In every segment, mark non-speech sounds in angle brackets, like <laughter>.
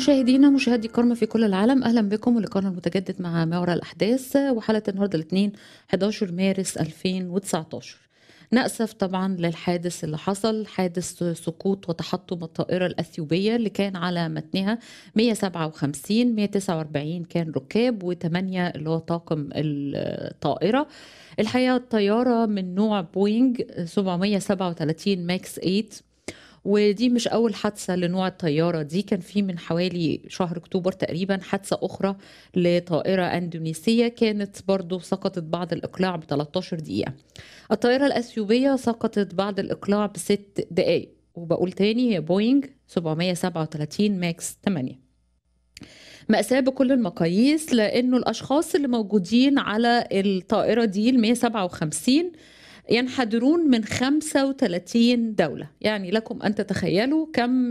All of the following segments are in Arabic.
مشاهدينا مشاهدي كرمه في كل العالم اهلا بكم ولقاءنا المتجدد مع ما وراء الاحداث وحلقه النهارده الاثنين 11 مارس 2019 نأسف طبعا للحادث اللي حصل حادث سقوط وتحطم الطائرة الأثيوبية اللي كان على متنها 157 149 كان ركاب و8 اللي هو طاقم الطائرة الحقيقة الطيارة من نوع بوينج 737 ماكس 8 ودي مش أول حادثة لنوع الطيارة دي كان في من حوالي شهر أكتوبر تقريبا حادثة أخرى لطائرة أندونيسية كانت برضو سقطت بعد الإقلاع ب 13 دقيقة الطائرة الأثيوبية سقطت بعد الإقلاع بست دقايق وبقول تاني هي بوينج 737 ماكس 8 مأساة بكل المقاييس لأنه الأشخاص اللي موجودين على الطائرة دي ال 157 ينحدرون من 35 دولة يعني لكم أن تتخيلوا كم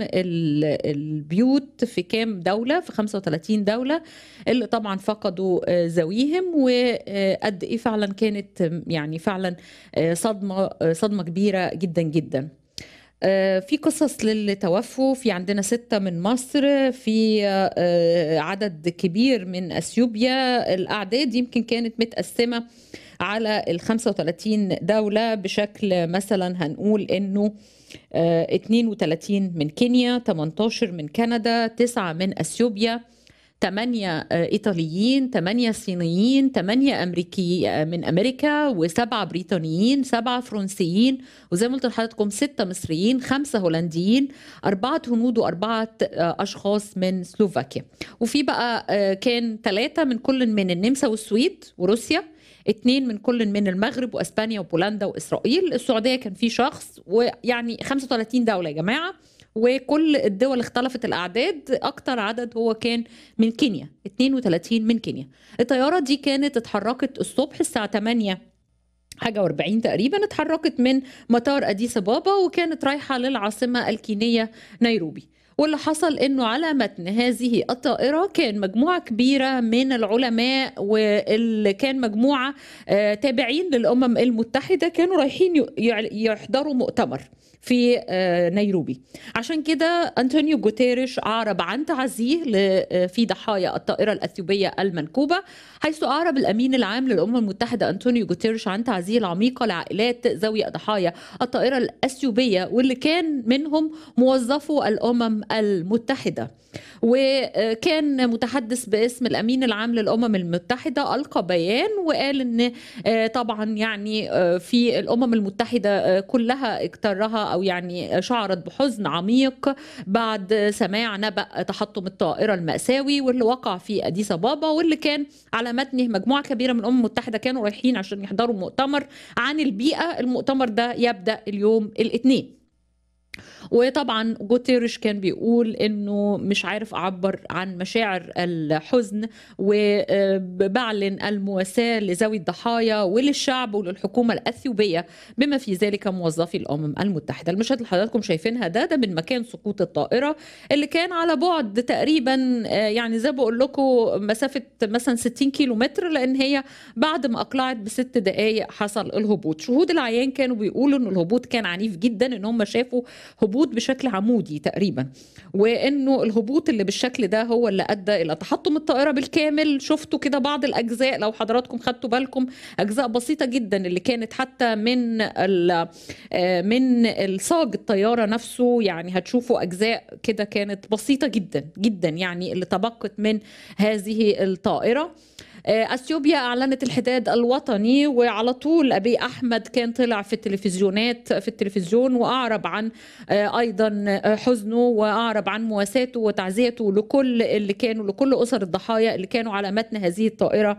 البيوت في كام دولة في 35 دولة اللي طبعا فقدوا زويهم آه، وقد إيه فعلا كانت يعني فعلا آه، صدمة آه، صدمة كبيرة جدا جدا في قصص للي توفوا في عندنا ستة من مصر في عدد كبير من أثيوبيا الأعداد يمكن كانت متقسمة على ال 35 دولة بشكل مثلا هنقول انه 32 آه، من كينيا 18 من كندا 9 من اثيوبيا 8 آه، ايطاليين 8 صينيين 8 امريكي آه، من امريكا و7 بريطانيين 7 فرنسيين وزي ما قلت لحضراتكم 6 مصريين 5 هولنديين 4 هنود و4 اشخاص من سلوفاكيا وفي بقى كان 3 من كل من النمسا والسويد وروسيا اثنين من كل من المغرب واسبانيا وبولندا واسرائيل السعوديه كان في شخص ويعني 35 دوله يا جماعه وكل الدول اختلفت الاعداد اكتر عدد هو كان من كينيا 32 من كينيا الطياره دي كانت اتحركت الصبح الساعه 8 حاجة و40 تقريبا اتحركت من مطار أديس أبابا وكانت رايحة للعاصمة الكينية نيروبي واللي حصل انه على متن هذه الطائره كان مجموعه كبيره من العلماء واللي كان مجموعه آه، تابعين للامم المتحده كانوا رايحين يحضروا مؤتمر في آه، نيروبي عشان كده أنطونيو جوتيريش أعرب عن تعزيه آه، في ضحايا الطائرة الأثيوبية المنكوبة حيث أعرب الأمين العام للأمم المتحدة أنطونيو جوتيريش عن تعزيه العميقة لعائلات ذوي ضحايا الطائرة الأثيوبية واللي كان منهم موظفو الأمم المتحدة وكان متحدث باسم الأمين العام للأمم المتحدة ألقى بيان وقال أن آه، طبعا يعني في الأمم المتحدة كلها اكترها او يعني شعرت بحزن عميق بعد سماع نبأ تحطم الطائره المأساوي واللي وقع في اديس بابا واللي كان على متنه مجموعه كبيره من الامم المتحده كانوا رايحين عشان يحضروا مؤتمر عن البيئه المؤتمر ده يبدا اليوم الاثنين وطبعا جوتيرش كان بيقول انه مش عارف اعبر عن مشاعر الحزن وبعلن المواساه لذوي الضحايا وللشعب وللحكومه الاثيوبيه بما في ذلك موظفي الامم المتحده المشهد اللي حضراتكم شايفينها ده ده من مكان سقوط الطائره اللي كان على بعد تقريبا آه، يعني زي بقول لكم مسافه مثلا 60 كيلو متر لان هي بعد ما اقلعت بست دقائق حصل الهبوط شهود العيان كانوا بيقولوا ان الهبوط كان عنيف جدا ان هم شافوا هبوط بشكل عمودي تقريبا وانه الهبوط اللي بالشكل ده هو اللي ادى الى تحطم الطائره بالكامل شفتوا كده بعض الاجزاء لو حضراتكم خدتوا بالكم اجزاء بسيطه جدا اللي كانت حتى من آه، من الصاج الطياره نفسه يعني هتشوفوا اجزاء كده كانت بسيطه جدا جدا يعني اللي تبقت من هذه الطائره آه، اثيوبيا اعلنت الحداد الوطني وعلى طول ابي احمد كان طلع في التلفزيونات في التلفزيون واعرب عن آه، ايضا آه، حزنه واعرب عن مواساته وتعزيته لكل اللي كانوا لكل اسر الضحايا اللي كانوا على متن هذه الطائره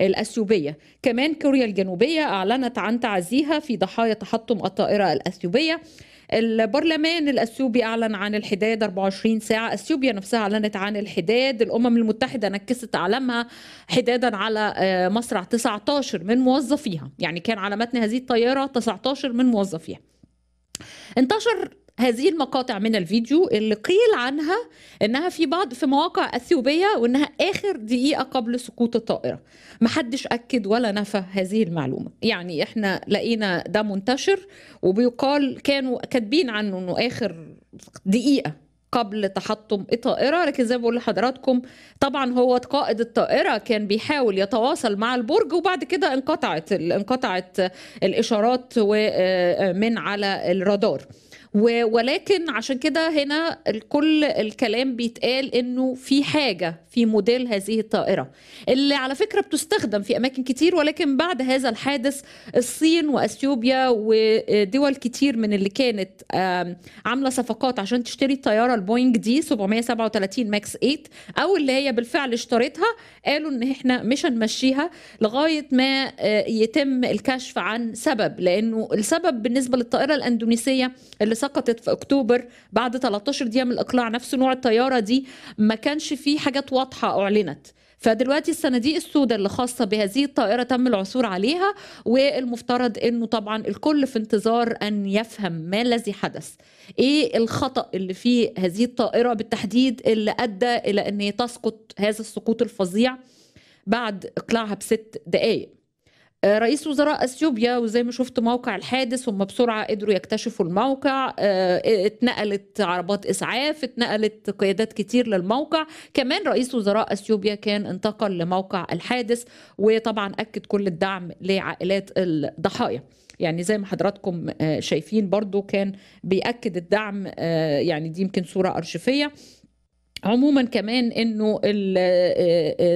الاثيوبيه كمان كوريا الجنوبيه اعلنت عن تعزيها في ضحايا تحطم الطائره الاثيوبيه البرلمان الاثيوبي اعلن عن الحداد 24 ساعه اثيوبيا نفسها اعلنت عن الحداد الامم المتحده نكست علمها حدادا على آه، مصرع 19 من موظفيها يعني كان على متن هذه الطياره 19 من موظفيها انتشر هذه المقاطع من الفيديو اللي قيل عنها انها في بعض في مواقع اثيوبيه وانها اخر دقيقه قبل سقوط الطائره محدش اكد ولا نفى هذه المعلومه يعني احنا لقينا ده منتشر وبيقال كانوا كاتبين عنه انه اخر دقيقه قبل تحطم الطائرة لكن زي ما بقول لحضراتكم طبعا هو قائد الطائرة كان بيحاول يتواصل مع البرج وبعد كده انقطعت انقطعت الإشارات آه، آه، من على الرادار ولكن عشان كده هنا كل الكلام بيتقال انه في حاجه في موديل هذه الطائره اللي على فكره بتستخدم في اماكن كتير ولكن بعد هذا الحادث الصين واثيوبيا ودول كتير من اللي كانت عامله صفقات عشان تشتري الطياره البوينج دي 737 ماكس 8 او اللي هي بالفعل اشترتها قالوا ان احنا مش هنمشيها لغايه ما آه، يتم الكشف عن سبب لانه السبب بالنسبه للطائره الاندونيسيه اللي سقطت في اكتوبر بعد 13 دقيقه من الاقلاع نفس نوع الطياره دي ما كانش في حاجات واضحه اعلنت فدلوقتي الصناديق السوداء اللي خاصه بهذه الطائره تم العثور عليها والمفترض انه طبعا الكل في انتظار ان يفهم ما الذي حدث ايه الخطا اللي في هذه الطائره بالتحديد اللي ادى الى ان تسقط هذا السقوط الفظيع بعد اقلاعها بست دقائق آه، رئيس وزراء اثيوبيا وزي ما شفت موقع الحادث هم بسرعه قدروا يكتشفوا الموقع آه، اتنقلت عربات اسعاف اتنقلت قيادات كتير للموقع كمان رئيس وزراء اثيوبيا كان انتقل لموقع الحادث وطبعا اكد كل الدعم لعائلات الضحايا يعني زي ما حضراتكم آه، شايفين برضو كان بيأكد الدعم يعني دي يمكن صورة أرشفية عموما كمان انه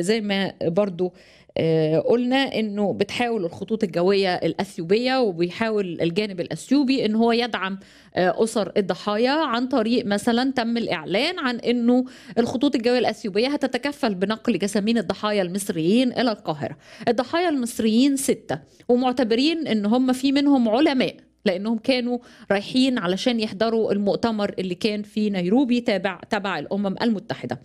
زي ما برضو آه، قلنا انه بتحاول الخطوط الجويه الاثيوبيه وبيحاول الجانب الاثيوبي ان هو يدعم آه، اسر الضحايا عن طريق مثلا تم الاعلان عن انه الخطوط الجويه الاثيوبيه هتتكفل بنقل جسامين الضحايا المصريين الى القاهره. الضحايا المصريين سته ومعتبرين ان هم في منهم علماء لانهم كانوا رايحين علشان يحضروا المؤتمر اللي كان في نيروبي تابع تبع الامم المتحده.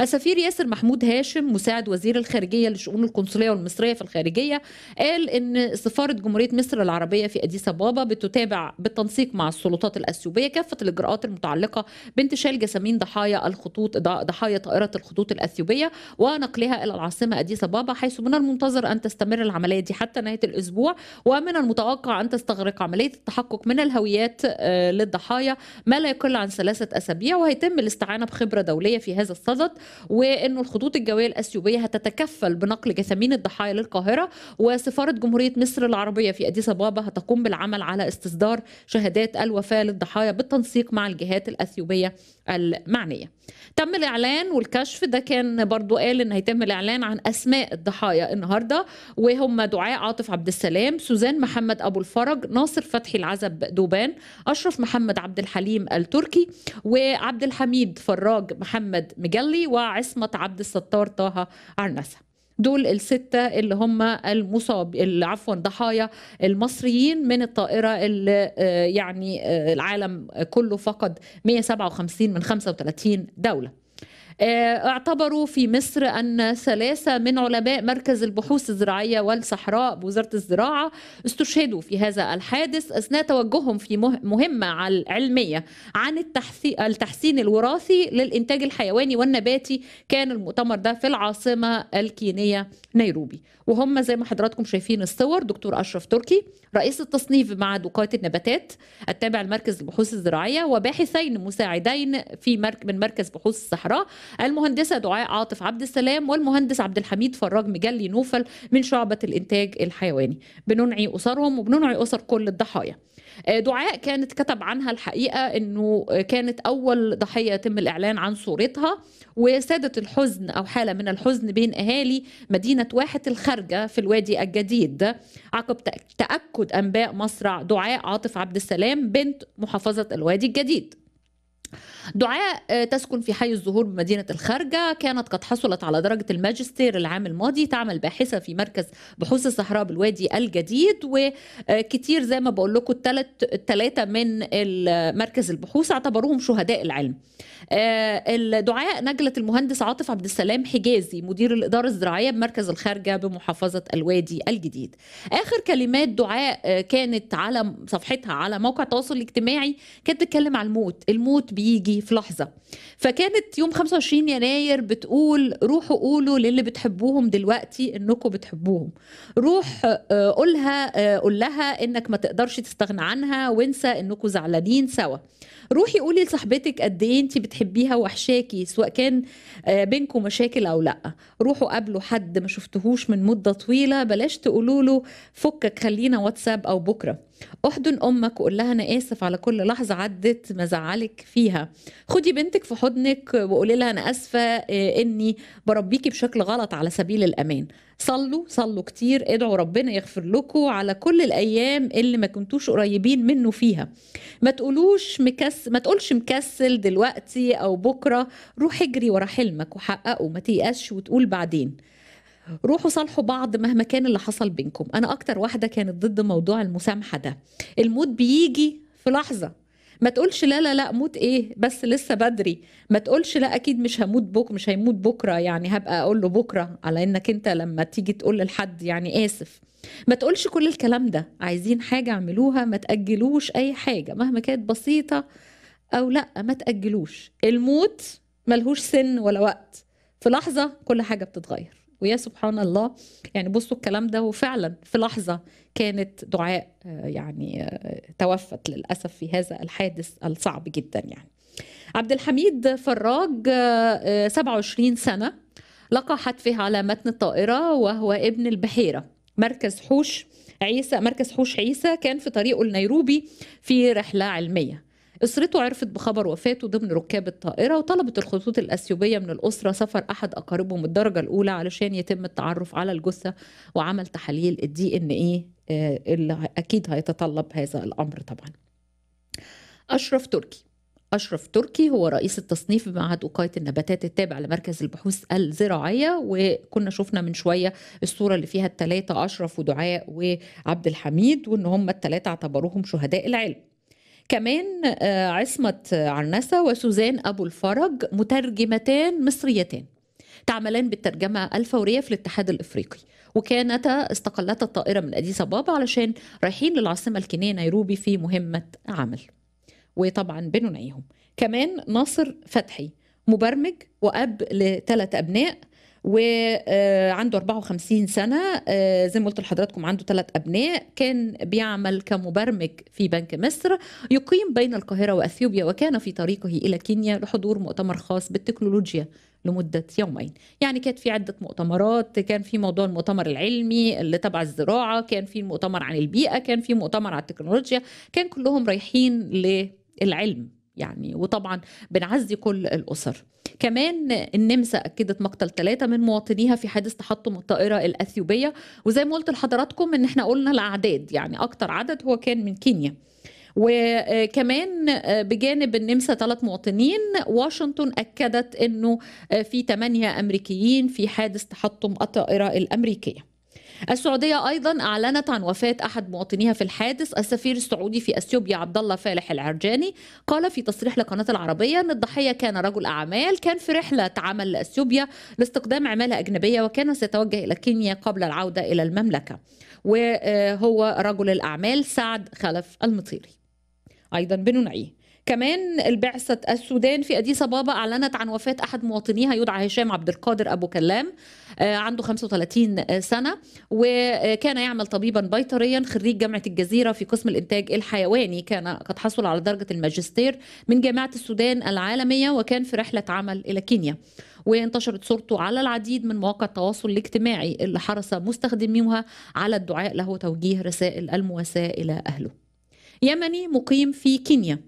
السفير ياسر محمود هاشم مساعد وزير الخارجيه لشؤون القنصليه والمصريه في الخارجيه قال ان سفاره جمهوريه مصر العربيه في اديس ابابا بتتابع بالتنسيق مع السلطات الاثيوبيه كافه الاجراءات المتعلقه بانتشال جسامين ضحايا الخطوط ضحايا طائره الخطوط الاثيوبيه ونقلها الى العاصمه اديس ابابا حيث من المنتظر ان تستمر العمليه دي حتى نهايه الاسبوع ومن المتوقع ان تستغرق عمليه التحقق من الهويات آه، للضحايا ما لا يقل عن ثلاثة أسابيع وهيتم الاستعانة بخبرة دولية في هذا الصدد وأنه الخطوط الجوية الأثيوبية هتتكفل بنقل جثامين الضحايا للقاهرة وسفارة جمهورية مصر العربية في أديس أبابا هتقوم بالعمل على استصدار شهادات الوفاة للضحايا بالتنسيق مع الجهات الأثيوبية المعنية تم الإعلان والكشف ده كان برضو قال أن هيتم الإعلان عن أسماء الضحايا النهاردة وهم دعاء عاطف عبد السلام سوزان محمد أبو الفرج ناصر فتحي فتحي العزب دوبان أشرف محمد عبد الحليم التركي وعبد الحميد فراج محمد مجلي وعصمة عبد الستار طه عرنسة دول الستة اللي هم المصاب عفوا ضحايا المصريين من الطائرة اللي آه، يعني آه، العالم كله فقد 157 من 35 دولة آه، اعتبروا في مصر أن ثلاثة من علماء مركز البحوث الزراعية والصحراء بوزارة الزراعة استشهدوا في هذا الحادث أثناء توجههم في مهمة علمية عن التحسين الوراثي للإنتاج الحيواني والنباتي كان المؤتمر ده في العاصمة الكينية نيروبي وهم زي ما حضراتكم شايفين الصور دكتور أشرف تركي رئيس التصنيف مع دقات النباتات التابع لمركز البحوث الزراعية وباحثين مساعدين في مرك من مركز بحوث الصحراء المهندسة دعاء عاطف عبد السلام والمهندس عبد الحميد فراج مجلي نوفل من شعبة الإنتاج الحيواني بننعي أسرهم وبننعي أسر كل الضحايا آه، دعاء كانت كتب عنها الحقيقة أنه آه، كانت أول ضحية يتم الإعلان عن صورتها وسادت الحزن أو حالة من الحزن بين أهالي مدينة واحة الخارجة في الوادي الجديد عقب تأكد أنباء مصرع دعاء عاطف عبد السلام بنت محافظة الوادي الجديد دعاء آه، تسكن في حي الزهور بمدينة الخارجة كانت قد حصلت على درجة الماجستير العام الماضي تعمل باحثة في مركز بحوث الصحراء بالوادي الجديد وكتير آه، زي ما بقول لكم الثلاثة من مركز البحوث اعتبروهم شهداء العلم آه، الدعاء نجلت المهندس عاطف عبد السلام حجازي مدير الإدارة الزراعية بمركز الخارجة بمحافظة الوادي الجديد آخر كلمات دعاء كانت على صفحتها على موقع التواصل الاجتماعي كانت بتتكلم عن الموت الموت بي بيجي في لحظه فكانت يوم 25 يناير بتقول روحوا قولوا للي بتحبوهم دلوقتي انكم بتحبوهم روح آه، قولها آه، قول لها انك ما تقدرش تستغنى عنها وانسى انكم زعلانين سوا روحي قولي لصاحبتك قد ايه انت بتحبيها وحشاكي سواء كان آه، بينكم مشاكل او لا روحوا قابلوا حد ما شفتهوش من مده طويله بلاش تقولوا له فكك خلينا واتساب او بكره احضن امك وقول لها انا اسف على كل لحظه عدت ما زعلك فيها خدي بنتك في حضنك وقولي لها انا اسفه آه، اني بربيكي بشكل غلط على سبيل الامان صلوا صلوا كتير ادعوا ربنا يغفر لكم على كل الايام اللي ما كنتوش قريبين منه فيها ما تقولوش مكس ما تقولش مكسل دلوقتي او بكره روح اجري ورا حلمك وحققه ما تيأسش وتقول بعدين روحوا صالحوا بعض مهما كان اللي حصل بينكم انا اكتر واحده كانت ضد موضوع المسامحه ده الموت بيجي في لحظه ما تقولش لا لا لا موت ايه بس لسه بدري ما تقولش لا اكيد مش هموت بكره مش هيموت بكره يعني هبقى اقول له بكره على انك انت لما تيجي تقول لحد يعني اسف ما تقولش كل الكلام ده عايزين حاجه اعملوها ما تاجلوش اي حاجه مهما كانت بسيطه او لا ما تاجلوش الموت ملهوش سن ولا وقت في لحظه كل حاجه بتتغير ويا سبحان الله يعني بصوا الكلام ده وفعلا في لحظه كانت دعاء آه، يعني آه، توفت للاسف في هذا الحادث الصعب جدا يعني عبد الحميد فراج 27 آه، سنه لقى حتفه على متن الطائره وهو ابن البحيره مركز حوش عيسى مركز حوش عيسى كان في طريقه لنيروبي في رحله علميه أسرته عرفت بخبر وفاته ضمن ركاب الطائرة وطلبت الخطوط الأثيوبية من الأسرة سفر أحد أقاربهم الدرجة الأولى علشان يتم التعرف على الجثة وعمل تحاليل الدي إن اي آه، اللي أكيد هيتطلب هذا الأمر طبعا أشرف تركي أشرف تركي هو رئيس التصنيف بمعهد وقاية النباتات التابع لمركز البحوث الزراعية وكنا شفنا من شوية الصورة اللي فيها الثلاثه أشرف ودعاء وعبد الحميد وإن هم الثلاثه اعتبروهم شهداء العلم كمان آه، عصمة عرنسة وسوزان أبو الفرج مترجمتان مصريتان تعملان بالترجمة الفورية في الاتحاد الإفريقي وكانتا استقلتا الطائرة من أديس أبابا علشان رايحين للعاصمة الكينية نيروبي في مهمة عمل وطبعا بنو كمان ناصر فتحي مبرمج وأب لثلاث أبناء وعنده 54 سنة آه، زي ما قلت لحضراتكم عنده ثلاث أبناء كان بيعمل كمبرمج في بنك مصر يقيم بين القاهرة وأثيوبيا وكان في طريقه إلى كينيا لحضور مؤتمر خاص بالتكنولوجيا لمدة يومين يعني كانت في عدة مؤتمرات كان في موضوع المؤتمر العلمي اللي تبع الزراعة كان في مؤتمر عن البيئة كان في مؤتمر على التكنولوجيا كان كلهم رايحين للعلم يعني وطبعا بنعزي كل الأسر كمان النمسا أكدت مقتل ثلاثة من مواطنيها في حادث تحطم الطائرة الأثيوبية وزي ما قلت لحضراتكم إن احنا قلنا الأعداد يعني أكتر عدد هو كان من كينيا وكمان بجانب النمسا ثلاث مواطنين واشنطن اكدت انه في ثمانيه امريكيين في حادث تحطم الطائره الامريكيه السعودية أيضا أعلنت عن وفاة أحد مواطنيها في الحادث السفير السعودي في أثيوبيا عبد الله فالح العرجاني قال في تصريح لقناة العربية أن الضحية كان رجل أعمال كان في رحلة عمل لأثيوبيا لاستقدام عمالة أجنبية وكان سيتوجه إلى كينيا قبل العودة إلى المملكة وهو رجل الأعمال سعد خلف المطيري أيضا بننعيه كمان البعثة السودان في أديس أبابا أعلنت عن وفاة أحد مواطنيها يدعى هشام عبد القادر أبو كلام آه، عنده 35 سنة وكان يعمل طبيبا بيطريا خريج جامعة الجزيرة في قسم الإنتاج الحيواني كان قد حصل على درجة الماجستير من جامعة السودان العالمية وكان في رحلة عمل إلى كينيا وانتشرت صورته على العديد من مواقع التواصل الاجتماعي اللي حرص مستخدميها على الدعاء له توجيه رسائل المواساة إلى أهله يمني مقيم في كينيا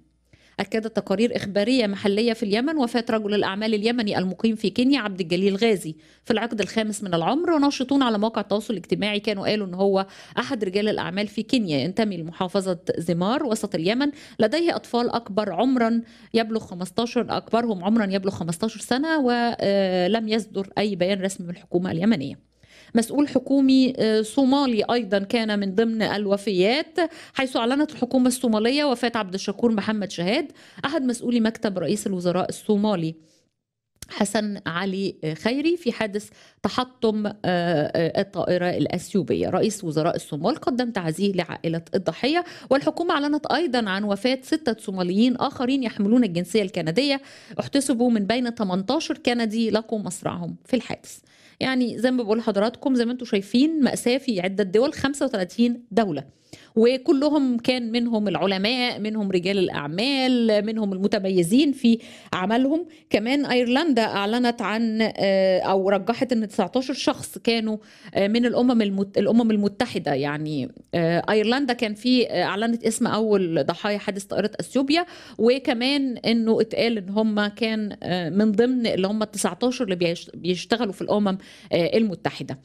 أكدت تقارير إخبارية محلية في اليمن وفاة رجل الأعمال اليمني المقيم في كينيا عبد الجليل غازي في العقد الخامس من العمر وناشطون على مواقع التواصل الاجتماعي كانوا قالوا أن هو أحد رجال الأعمال في كينيا ينتمي لمحافظة زمار وسط اليمن لديه أطفال أكبر عمرا يبلغ 15 أكبرهم عمرا يبلغ 15 سنة ولم آه، يصدر أي بيان رسمي من الحكومة اليمنية مسؤول حكومي آه، صومالي أيضا كان من ضمن الوفيات حيث أعلنت الحكومة الصومالية وفاة عبد الشكور محمد شهاد أحد مسؤولي مكتب رئيس الوزراء الصومالي حسن علي آه، خيري في حادث تحطم آه، الطائرة الأثيوبية رئيس وزراء الصومال قدم تعزيه لعائلة الضحية والحكومة أعلنت أيضا عن وفاة ستة صوماليين آخرين يحملون الجنسية الكندية احتسبوا من بين 18 كندي لقوا مصرعهم في الحادث يعني زي ما بقول لحضراتكم زي ما انتم شايفين مأساة في عدة دول 35 دولة وكلهم كان منهم العلماء منهم رجال الأعمال منهم المتميزين في عملهم كمان أيرلندا أعلنت عن آه، أو رجحت أن 19 شخص كانوا آه، من الأمم الأمم المتحدة يعني آه، أيرلندا كان في أعلنت اسم أول ضحايا حادث طائرة أثيوبيا وكمان أنه اتقال أن هم كان من ضمن اللي هم ال 19 اللي بيشتغلوا في الأمم المتحدة.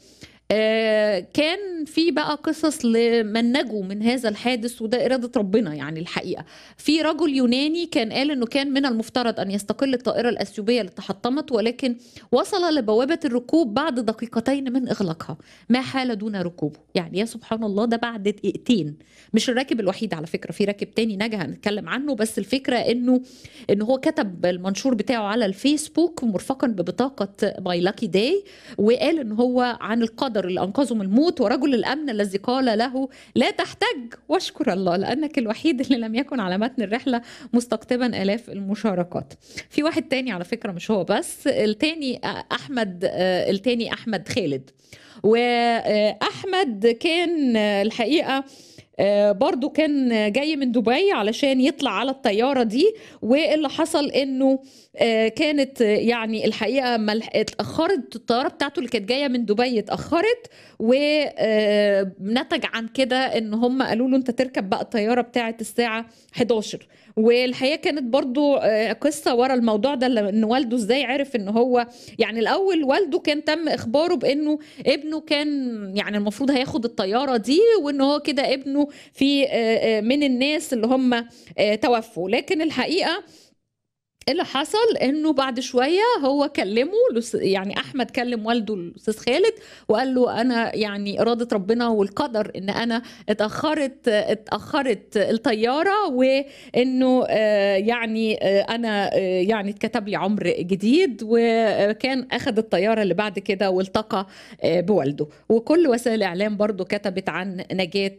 آه، كان في بقى قصص لمن نجوا من هذا الحادث وده إرادة ربنا يعني الحقيقة في رجل يوناني كان قال أنه كان من المفترض أن يستقل الطائرة الأثيوبية اللي تحطمت ولكن وصل لبوابة الركوب بعد دقيقتين من إغلاقها ما حال دون ركوبه يعني يا سبحان الله ده بعد دقيقتين مش الراكب الوحيد على فكرة في راكب تاني نجا هنتكلم عنه بس الفكرة أنه أن هو كتب المنشور بتاعه على الفيسبوك مرفقا ببطاقة باي لاكي داي وقال أن هو عن القدر القدر اللي أنقذه من الموت ورجل الأمن الذي قال له لا تحتج واشكر الله لأنك الوحيد اللي لم يكن على متن الرحلة مستقطبا آلاف المشاركات في واحد تاني على فكرة مش هو بس التاني أحمد آه، التاني أحمد خالد وأحمد كان آه، الحقيقة آه، برضو كان جاي من دبي علشان يطلع على الطيارة دي واللي حصل انه آه، كانت يعني الحقيقة ملح... اتأخرت الطيارة بتاعته اللي كانت جاية من دبي اتأخرت ونتج آه، عن كده ان هم قالوا له انت تركب بقى الطيارة بتاعت الساعة 11 والحقيقه كانت برضو آه، قصه ورا الموضوع ده ان والده ازاي عرف ان هو يعني الاول والده كان تم اخباره بانه ابنه كان يعني المفروض هياخد الطياره دي وان هو كده ابنه في آه، آه، من الناس اللي هم توفوا لكن الحقيقه اللي حصل انه بعد شويه هو كلمه يعني احمد كلم والده الاستاذ خالد وقال له انا يعني اراده ربنا والقدر ان انا اتاخرت اتاخرت الطياره وانه آه، يعني آه، انا آه، يعني اتكتب لي عمر جديد وكان اخذ الطياره اللي بعد كده والتقى بوالده وكل وسائل الاعلام برضو كتبت عن نجاه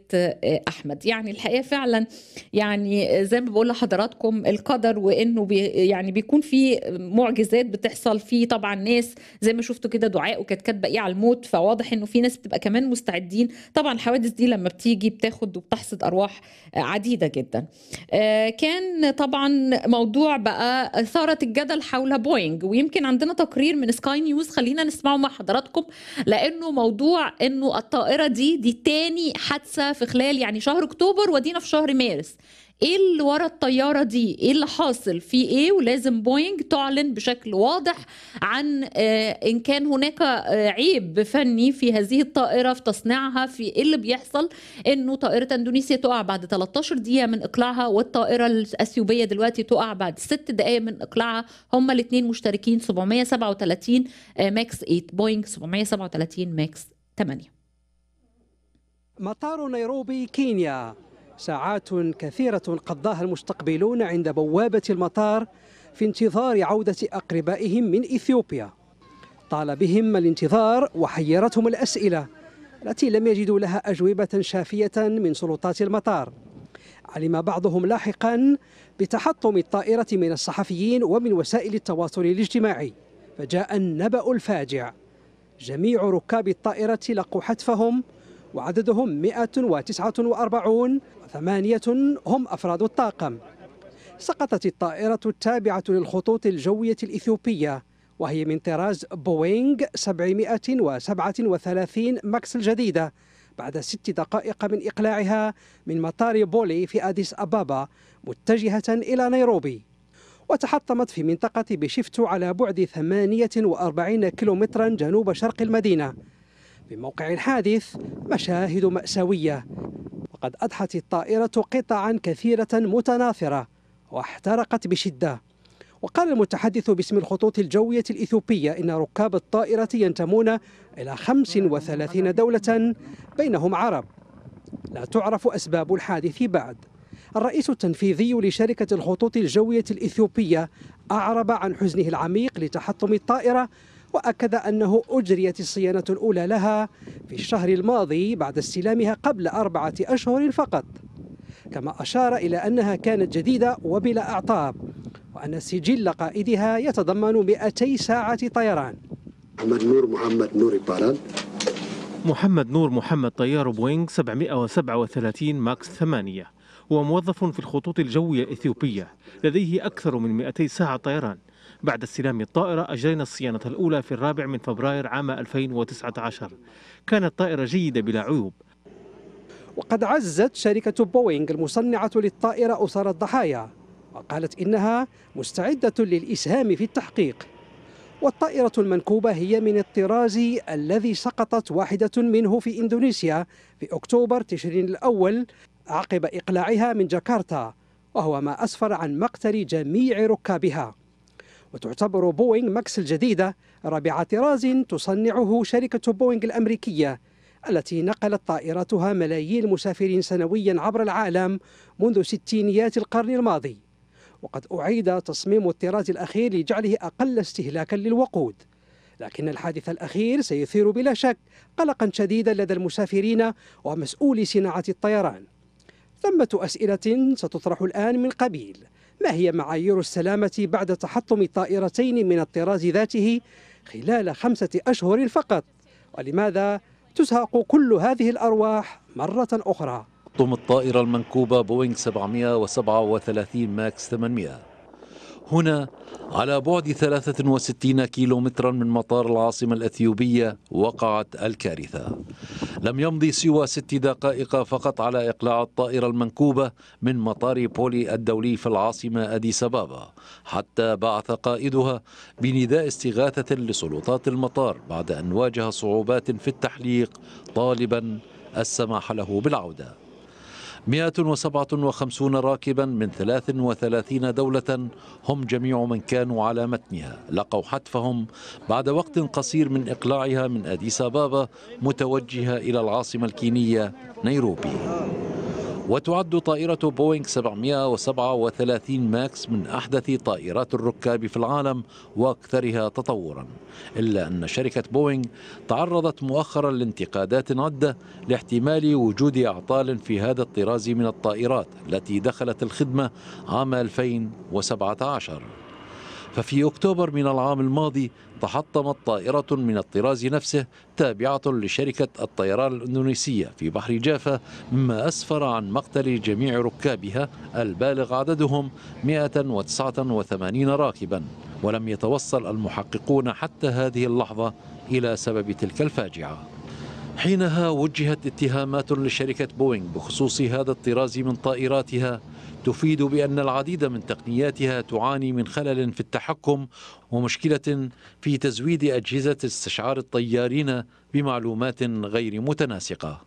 احمد يعني الحقيقه فعلا يعني زي ما بقول لحضراتكم القدر وانه بي يعني بيكون في معجزات بتحصل في طبعا ناس زي ما شفتوا كده دعاء وكانت كاتبه ايه على الموت فواضح انه في ناس بتبقى كمان مستعدين طبعا الحوادث دي لما بتيجي بتاخد وبتحصد ارواح عديده جدا آه، كان طبعا موضوع بقى اثاره الجدل حول بوينج ويمكن عندنا تقرير من سكاي نيوز خلينا نسمعه مع حضراتكم لانه موضوع انه الطائره دي دي تاني حادثه في خلال يعني شهر اكتوبر ودينا في شهر مارس ايه اللي ورا الطياره دي ايه اللي حاصل في ايه ولازم بوينج تعلن بشكل واضح عن آه، ان كان هناك آه، عيب فني في هذه الطائره في تصنيعها في ايه اللي بيحصل انه طائره اندونيسيا تقع بعد 13 دقيقه من اقلاعها والطائره الاثيوبيه دلوقتي تقع بعد 6 دقائق من اقلاعها هما الاثنين مشتركين 737 آه، ماكس 8 بوينج 737 ماكس 8 مطار نيروبي كينيا ساعات كثيرة قضاها المستقبلون عند بوابة المطار في انتظار عودة أقربائهم من إثيوبيا طال بهم الانتظار وحيرتهم الأسئلة التي لم يجدوا لها أجوبة شافية من سلطات المطار علم بعضهم لاحقا بتحطم الطائرة من الصحفيين ومن وسائل التواصل الاجتماعي فجاء النبأ الفاجع جميع ركاب الطائرة لقوا حتفهم وعددهم 149 ثمانية هم أفراد الطاقم سقطت الطائرة التابعة للخطوط الجوية الإثيوبية وهي من طراز بوينغ 737 ماكس الجديدة بعد ست دقائق من إقلاعها من مطار بولي في أديس أبابا متجهة إلى نيروبي وتحطمت في منطقة بشفتو على بعد 48 كيلومترا جنوب شرق المدينة في موقع الحادث مشاهد مأساوية وقد أضحت الطائرة قطعا كثيرة متناثرة واحترقت بشدة وقال المتحدث باسم الخطوط الجوية الإثيوبية إن ركاب الطائرة ينتمون إلى 35 دولة بينهم عرب لا تعرف أسباب الحادث بعد الرئيس التنفيذي لشركة الخطوط الجوية الإثيوبية أعرب عن حزنه العميق لتحطم الطائرة وأكد أنه أجريت الصيانة الأولى لها في الشهر الماضي بعد استلامها قبل أربعة أشهر فقط كما أشار إلى أنها كانت جديدة وبلا أعطاب وأن سجل قائدها يتضمن 200 ساعة طيران محمد نور محمد نور باران محمد نور محمد طيار بوينغ 737 ماكس 8 هو موظف في الخطوط الجوية الإثيوبية لديه أكثر من 200 ساعة طيران بعد استلام الطائرة أجرينا الصيانة الأولى في الرابع من فبراير عام 2019 كانت طائرة جيدة بلا عيوب وقد عزت شركة بوينغ المصنعة للطائرة أسر الضحايا وقالت إنها مستعدة للإسهام في التحقيق والطائرة المنكوبة هي من الطراز الذي سقطت واحدة منه في إندونيسيا في أكتوبر تشرين الأول عقب إقلاعها من جاكرتا وهو ما أسفر عن مقتل جميع ركابها وتعتبر بوينغ ماكس الجديدة رابع طراز تصنعه شركة بوينغ الأمريكية التي نقلت طائراتها ملايين المسافرين سنويا عبر العالم منذ ستينيات القرن الماضي وقد أعيد تصميم الطراز الأخير لجعله أقل استهلاكا للوقود لكن الحادث الأخير سيثير بلا شك قلقا شديدا لدى المسافرين ومسؤولي صناعة الطيران ثمة أسئلة ستطرح الآن من قبيل ما هي معايير السلامة بعد تحطم طائرتين من الطراز ذاته خلال خمسة أشهر فقط ولماذا تسهق كل هذه الأرواح مرة أخرى؟ طم الطائرة المنكوبة بوينغ 737 ماكس 800 هنا على بعد 63 كيلو مترا من مطار العاصمة الأثيوبية وقعت الكارثة لم يمضي سوى ست دقائق فقط على إقلاع الطائرة المنكوبة من مطار بولي الدولي في العاصمة أديس أبابا حتى بعث قائدها بنداء استغاثة لسلطات المطار بعد أن واجه صعوبات في التحليق طالبا السماح له بالعوده 157 راكبا من 33 دولة هم جميع من كانوا على متنها لقوا حتفهم بعد وقت قصير من إقلاعها من أديس أبابا متوجهة إلى العاصمة الكينية نيروبي وتعد طائرة بوينغ 737 ماكس من أحدث طائرات الركاب في العالم وأكثرها تطورا إلا أن شركة بوينغ تعرضت مؤخرا لانتقادات عدة لاحتمال وجود أعطال في هذا الطراز من الطائرات التي دخلت الخدمة عام 2017 ففي أكتوبر من العام الماضي تحطمت طائرة من الطراز نفسه تابعة لشركة الطيران الإندونيسية في بحر جافا مما أسفر عن مقتل جميع ركابها البالغ عددهم 189 راكبا ولم يتوصل المحققون حتى هذه اللحظة إلى سبب تلك الفاجعة حينها وجهت اتهامات لشركة بوينغ بخصوص هذا الطراز من طائراتها تفيد بأن العديد من تقنياتها تعاني من خلل في التحكم ومشكلة في تزويد أجهزة استشعار الطيارين بمعلومات غير متناسقة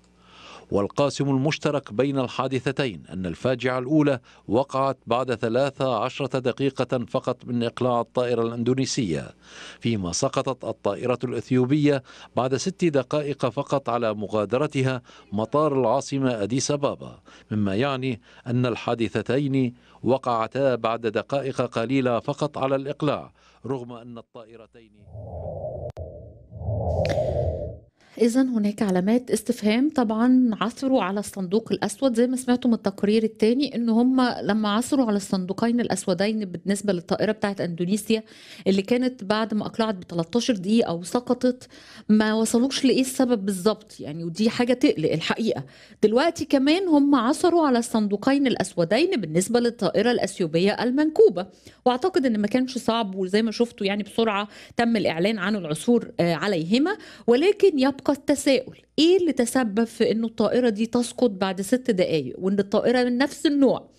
والقاسم المشترك بين الحادثتين أن الفاجعة الأولى وقعت بعد 13 دقيقة فقط من إقلاع الطائرة الأندونيسية فيما سقطت الطائرة الأثيوبية بعد ست دقائق فقط على مغادرتها مطار العاصمة أديس أبابا مما يعني أن الحادثتين وقعتا بعد دقائق قليلة فقط على الإقلاع رغم أن الطائرتين إذا هناك علامات استفهام طبعا عثروا على الصندوق الأسود زي ما سمعتوا من التقرير الثاني إن هم لما عثروا على الصندوقين الأسودين بالنسبة للطائرة بتاعت أندونيسيا اللي كانت بعد ما أقلعت ب 13 دقيقة وسقطت ما وصلوش لإيه السبب بالظبط يعني ودي حاجة تقلق الحقيقة دلوقتي كمان هم عثروا على الصندوقين الأسودين بالنسبة للطائرة الأثيوبية المنكوبة وأعتقد إن ما كانش صعب وزي ما شفتوا يعني بسرعة تم الإعلان عن العثور آه، عليهما ولكن يبقى يبقى التساؤل ايه اللي تسبب في انه الطائره دي تسقط بعد ست دقائق وان الطائره من نفس النوع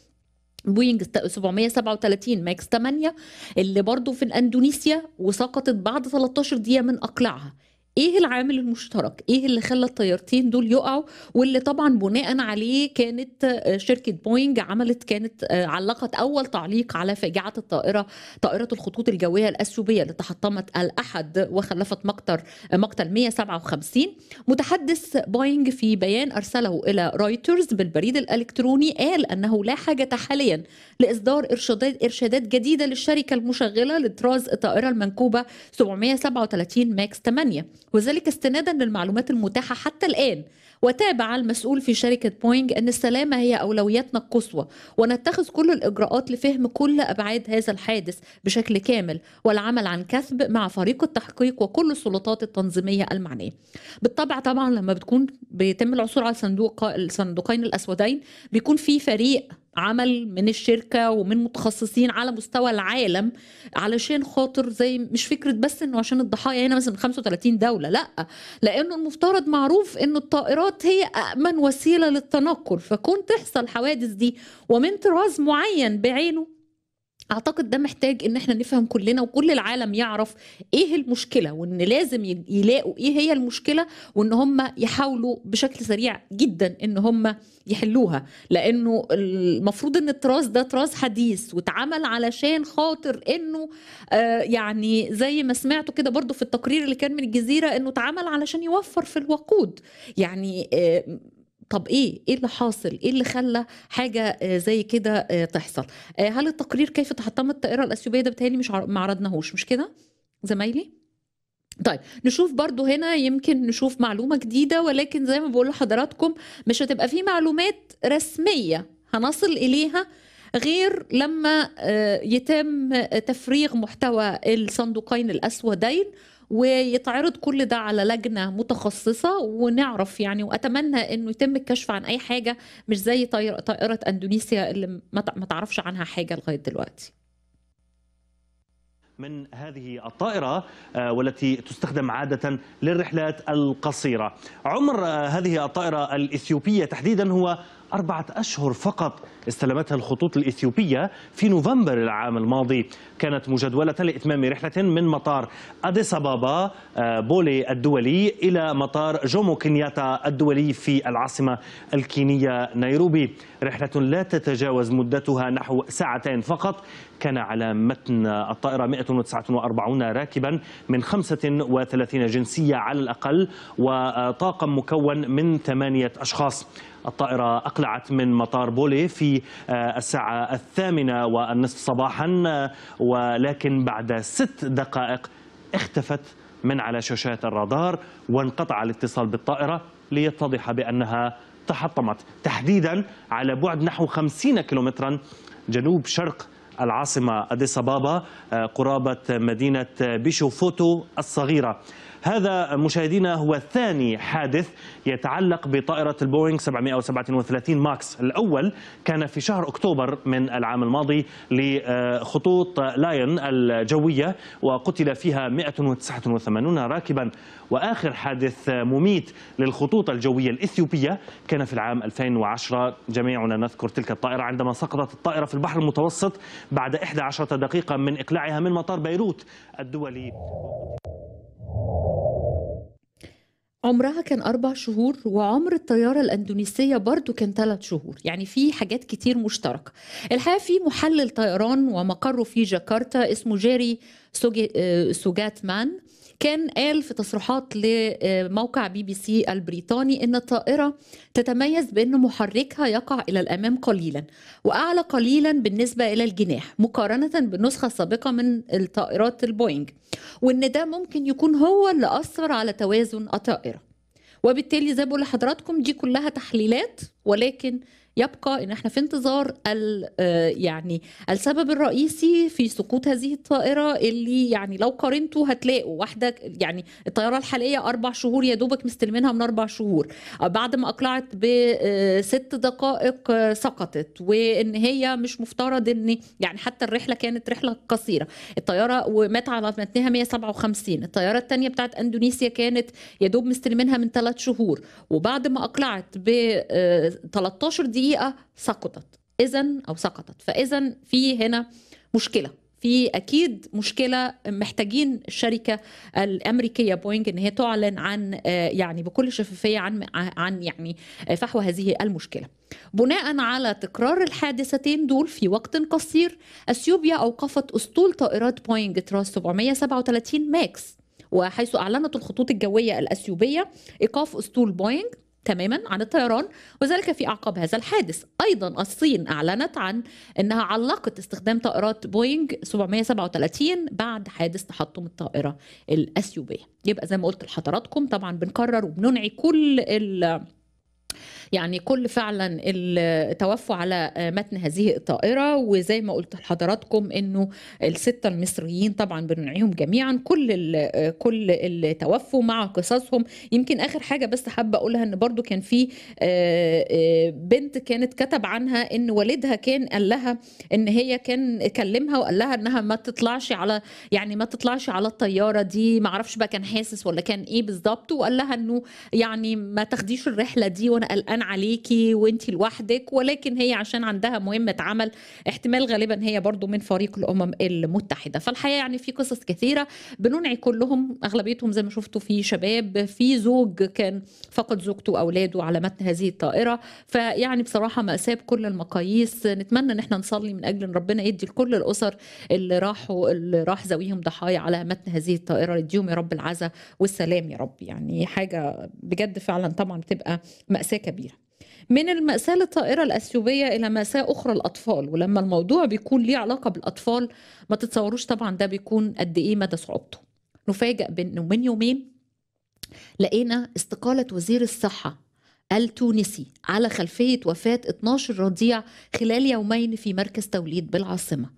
بوينج 737 ماكس 8 اللي برضه في اندونيسيا وسقطت بعد 13 دقيقه من اقلاعها ايه العامل المشترك ايه اللي خلى الطيارتين دول يقعوا واللي طبعا بناء عليه كانت آه، شركه بوينج عملت كانت آه، علقت اول تعليق على فاجعه الطائره طائره الخطوط الجويه الاثيوبيه اللي تحطمت الاحد وخلفت مقتل مقتل 157 متحدث بوينج في بيان ارسله الى رويترز بالبريد الالكتروني قال انه لا حاجه حاليا لإصدار إرشادات إرشادات جديدة للشركة المشغلة لطراز الطائرة المنكوبة 737 ماكس 8 وذلك استنادا للمعلومات المتاحة حتى الآن وتابع المسؤول في شركة بوينج أن السلامة هي أولوياتنا القصوى ونتخذ كل الإجراءات لفهم كل أبعاد هذا الحادث بشكل كامل والعمل عن كثب مع فريق التحقيق وكل السلطات التنظيمية المعنية بالطبع طبعا لما بتكون بيتم العثور على صندوق الصندوقين الأسودين بيكون في فريق عمل من الشركه ومن متخصصين على مستوى العالم علشان خاطر زي مش فكره بس انه عشان الضحايا هنا مثلا من 35 دوله لا لانه المفترض معروف انه الطائرات هي امن وسيله للتنقل فكون تحصل حوادث دي ومن طراز معين بعينه اعتقد ده محتاج ان احنا نفهم كلنا وكل العالم يعرف ايه المشكله وان لازم يلاقوا ايه هي المشكله وان هم يحاولوا بشكل سريع جدا ان هم يحلوها لانه المفروض ان التراث ده تراث حديث واتعمل علشان خاطر انه آه، يعني زي ما سمعتوا كده برضو في التقرير اللي كان من الجزيره انه اتعمل علشان يوفر في الوقود يعني آه، طب ايه ايه اللي حاصل ايه اللي خلى حاجه آه، زي كده آه، تحصل آه، هل التقرير كيف تحطمت الطائره الاثيوبيه ده بتهيألي مش ما عرضناهوش مش كده زمايلي طيب نشوف برضو هنا يمكن نشوف معلومه جديده ولكن زي ما بقول لحضراتكم مش هتبقى في معلومات رسميه هنصل اليها غير لما يتم تفريغ محتوى الصندوقين الاسودين ويتعرض كل ده على لجنه متخصصه ونعرف يعني واتمنى انه يتم الكشف عن اي حاجه مش زي طائره اندونيسيا اللي ما تعرفش عنها حاجه لغايه دلوقتي من هذه الطائرة آه، والتي تستخدم عادة للرحلات القصيرة عمر آه، هذه الطائرة الإثيوبية تحديدا هو أربعة أشهر فقط استلمتها الخطوط الإثيوبية في نوفمبر العام الماضي كانت مجدولة لإتمام رحلة من مطار أديس أبابا آه، بولي الدولي إلى مطار جومو كينياتا الدولي في العاصمة الكينية نيروبي رحلة لا تتجاوز مدتها نحو ساعتين فقط كان على متن الطائرة 149 راكبا من 35 جنسية على الأقل وطاقم مكون من ثمانية أشخاص الطائرة أقلعت من مطار بولي في آه، الساعة الثامنة والنصف صباحا آه، ولكن بعد ست دقائق اختفت من على شاشات الرادار وانقطع الاتصال بالطائرة ليتضح بأنها تحطمت تحديدا على بعد نحو 50 كيلومترا جنوب شرق العاصمة أديس أبابا آه، قرابة مدينة بيشوفوتو الصغيرة هذا مشاهدينا هو ثاني حادث يتعلق بطائرة البوينغ 737 ماكس الأول كان في شهر أكتوبر من العام الماضي لخطوط لاين الجوية وقتل فيها 189 راكبا وآخر حادث مميت للخطوط الجوية الإثيوبية كان في العام 2010 جميعنا نذكر تلك الطائرة عندما سقطت الطائرة في البحر المتوسط بعد 11 دقيقة من إقلاعها من مطار بيروت الدولي عمرها كان أربع شهور وعمر الطيارة الأندونيسية برضو كان ثلاث شهور يعني في حاجات كتير مشتركة الحقيقة في محلل طيران ومقره في جاكرتا اسمه جيري آه، سوجات مان كان قال في تصريحات لموقع بي بي سي البريطاني ان الطائره تتميز بان محركها يقع الى الامام قليلا واعلى قليلا بالنسبه الى الجناح مقارنه بالنسخه السابقه من الطائرات البوينج وان ده ممكن يكون هو اللي اثر على توازن الطائره وبالتالي زي بقول لحضراتكم دي كلها تحليلات ولكن يبقى ان احنا في انتظار آه، يعني السبب الرئيسي في سقوط هذه الطائره اللي يعني لو قارنته هتلاقوا واحده يعني الطياره الحاليه اربع شهور يا دوبك مستلمينها من اربع شهور بعد ما اقلعت بست آه، دقائق آه، سقطت وان هي مش مفترض ان يعني حتى الرحله كانت رحله قصيره الطياره ومات على متنها 157 الطياره الثانيه بتاعت اندونيسيا كانت يا دوب مستلمينها من ثلاث شهور وبعد ما اقلعت ب 13 دقيقه الحقيقه سقطت اذا او سقطت فاذا في هنا مشكله في اكيد مشكله محتاجين الشركه الامريكيه بوينج ان هي تعلن عن آه، يعني بكل شفافيه عن عن يعني آه، فحوى هذه المشكله. بناء على تكرار الحادثتين دول في وقت قصير اثيوبيا اوقفت اسطول طائرات بوينج تراس 737 ماكس وحيث اعلنت الخطوط الجويه الاثيوبيه ايقاف اسطول بوينج تماما عن الطيران وذلك في اعقاب هذا الحادث ايضا الصين اعلنت عن انها علقت استخدام طائرات بوينج 737 بعد حادث تحطم الطائره الاثيوبيه يبقى زي ما قلت لحضراتكم طبعا بنكرر وبننعي كل ال يعني كل فعلا توفوا على متن هذه الطائره وزي ما قلت لحضراتكم انه السته المصريين طبعا بننعيهم جميعا كل الـ كل توفوا مع قصصهم يمكن اخر حاجه بس حابه اقولها ان برضو كان في آه، آه، بنت كانت كتب عنها ان والدها كان قال لها ان هي كان كلمها وقال لها انها ما تطلعش على يعني ما تطلعش على الطياره دي ما اعرفش بقى كان حاسس ولا كان ايه بالظبط وقال لها انه يعني ما تاخديش الرحله دي وانا قلقان غضبان عليكي وانت لوحدك ولكن هي عشان عندها مهمه عمل احتمال غالبا هي برضو من فريق الامم المتحده فالحقيقه يعني في قصص كثيره بننعي كلهم اغلبيتهم زي ما شفتوا في شباب في زوج كان فقد زوجته واولاده على متن هذه الطائره فيعني بصراحه ماساه بكل المقاييس نتمنى ان احنا نصلي من اجل ان ربنا يدي لكل الاسر اللي راحوا اللي راح زويهم ضحايا على متن هذه الطائره يديهم يا رب العزه والسلام يا رب يعني حاجه بجد فعلا طبعا بتبقى ماساه كبيره من المأساة للطائرة الأثيوبية إلى مأساة أخرى الأطفال ولما الموضوع بيكون ليه علاقة بالأطفال ما تتصوروش طبعا ده بيكون قد إيه مدى صعوبته نفاجأ بأنه من يومين لقينا استقالة وزير الصحة التونسي على خلفية وفاة 12 رضيع خلال يومين في مركز توليد بالعاصمة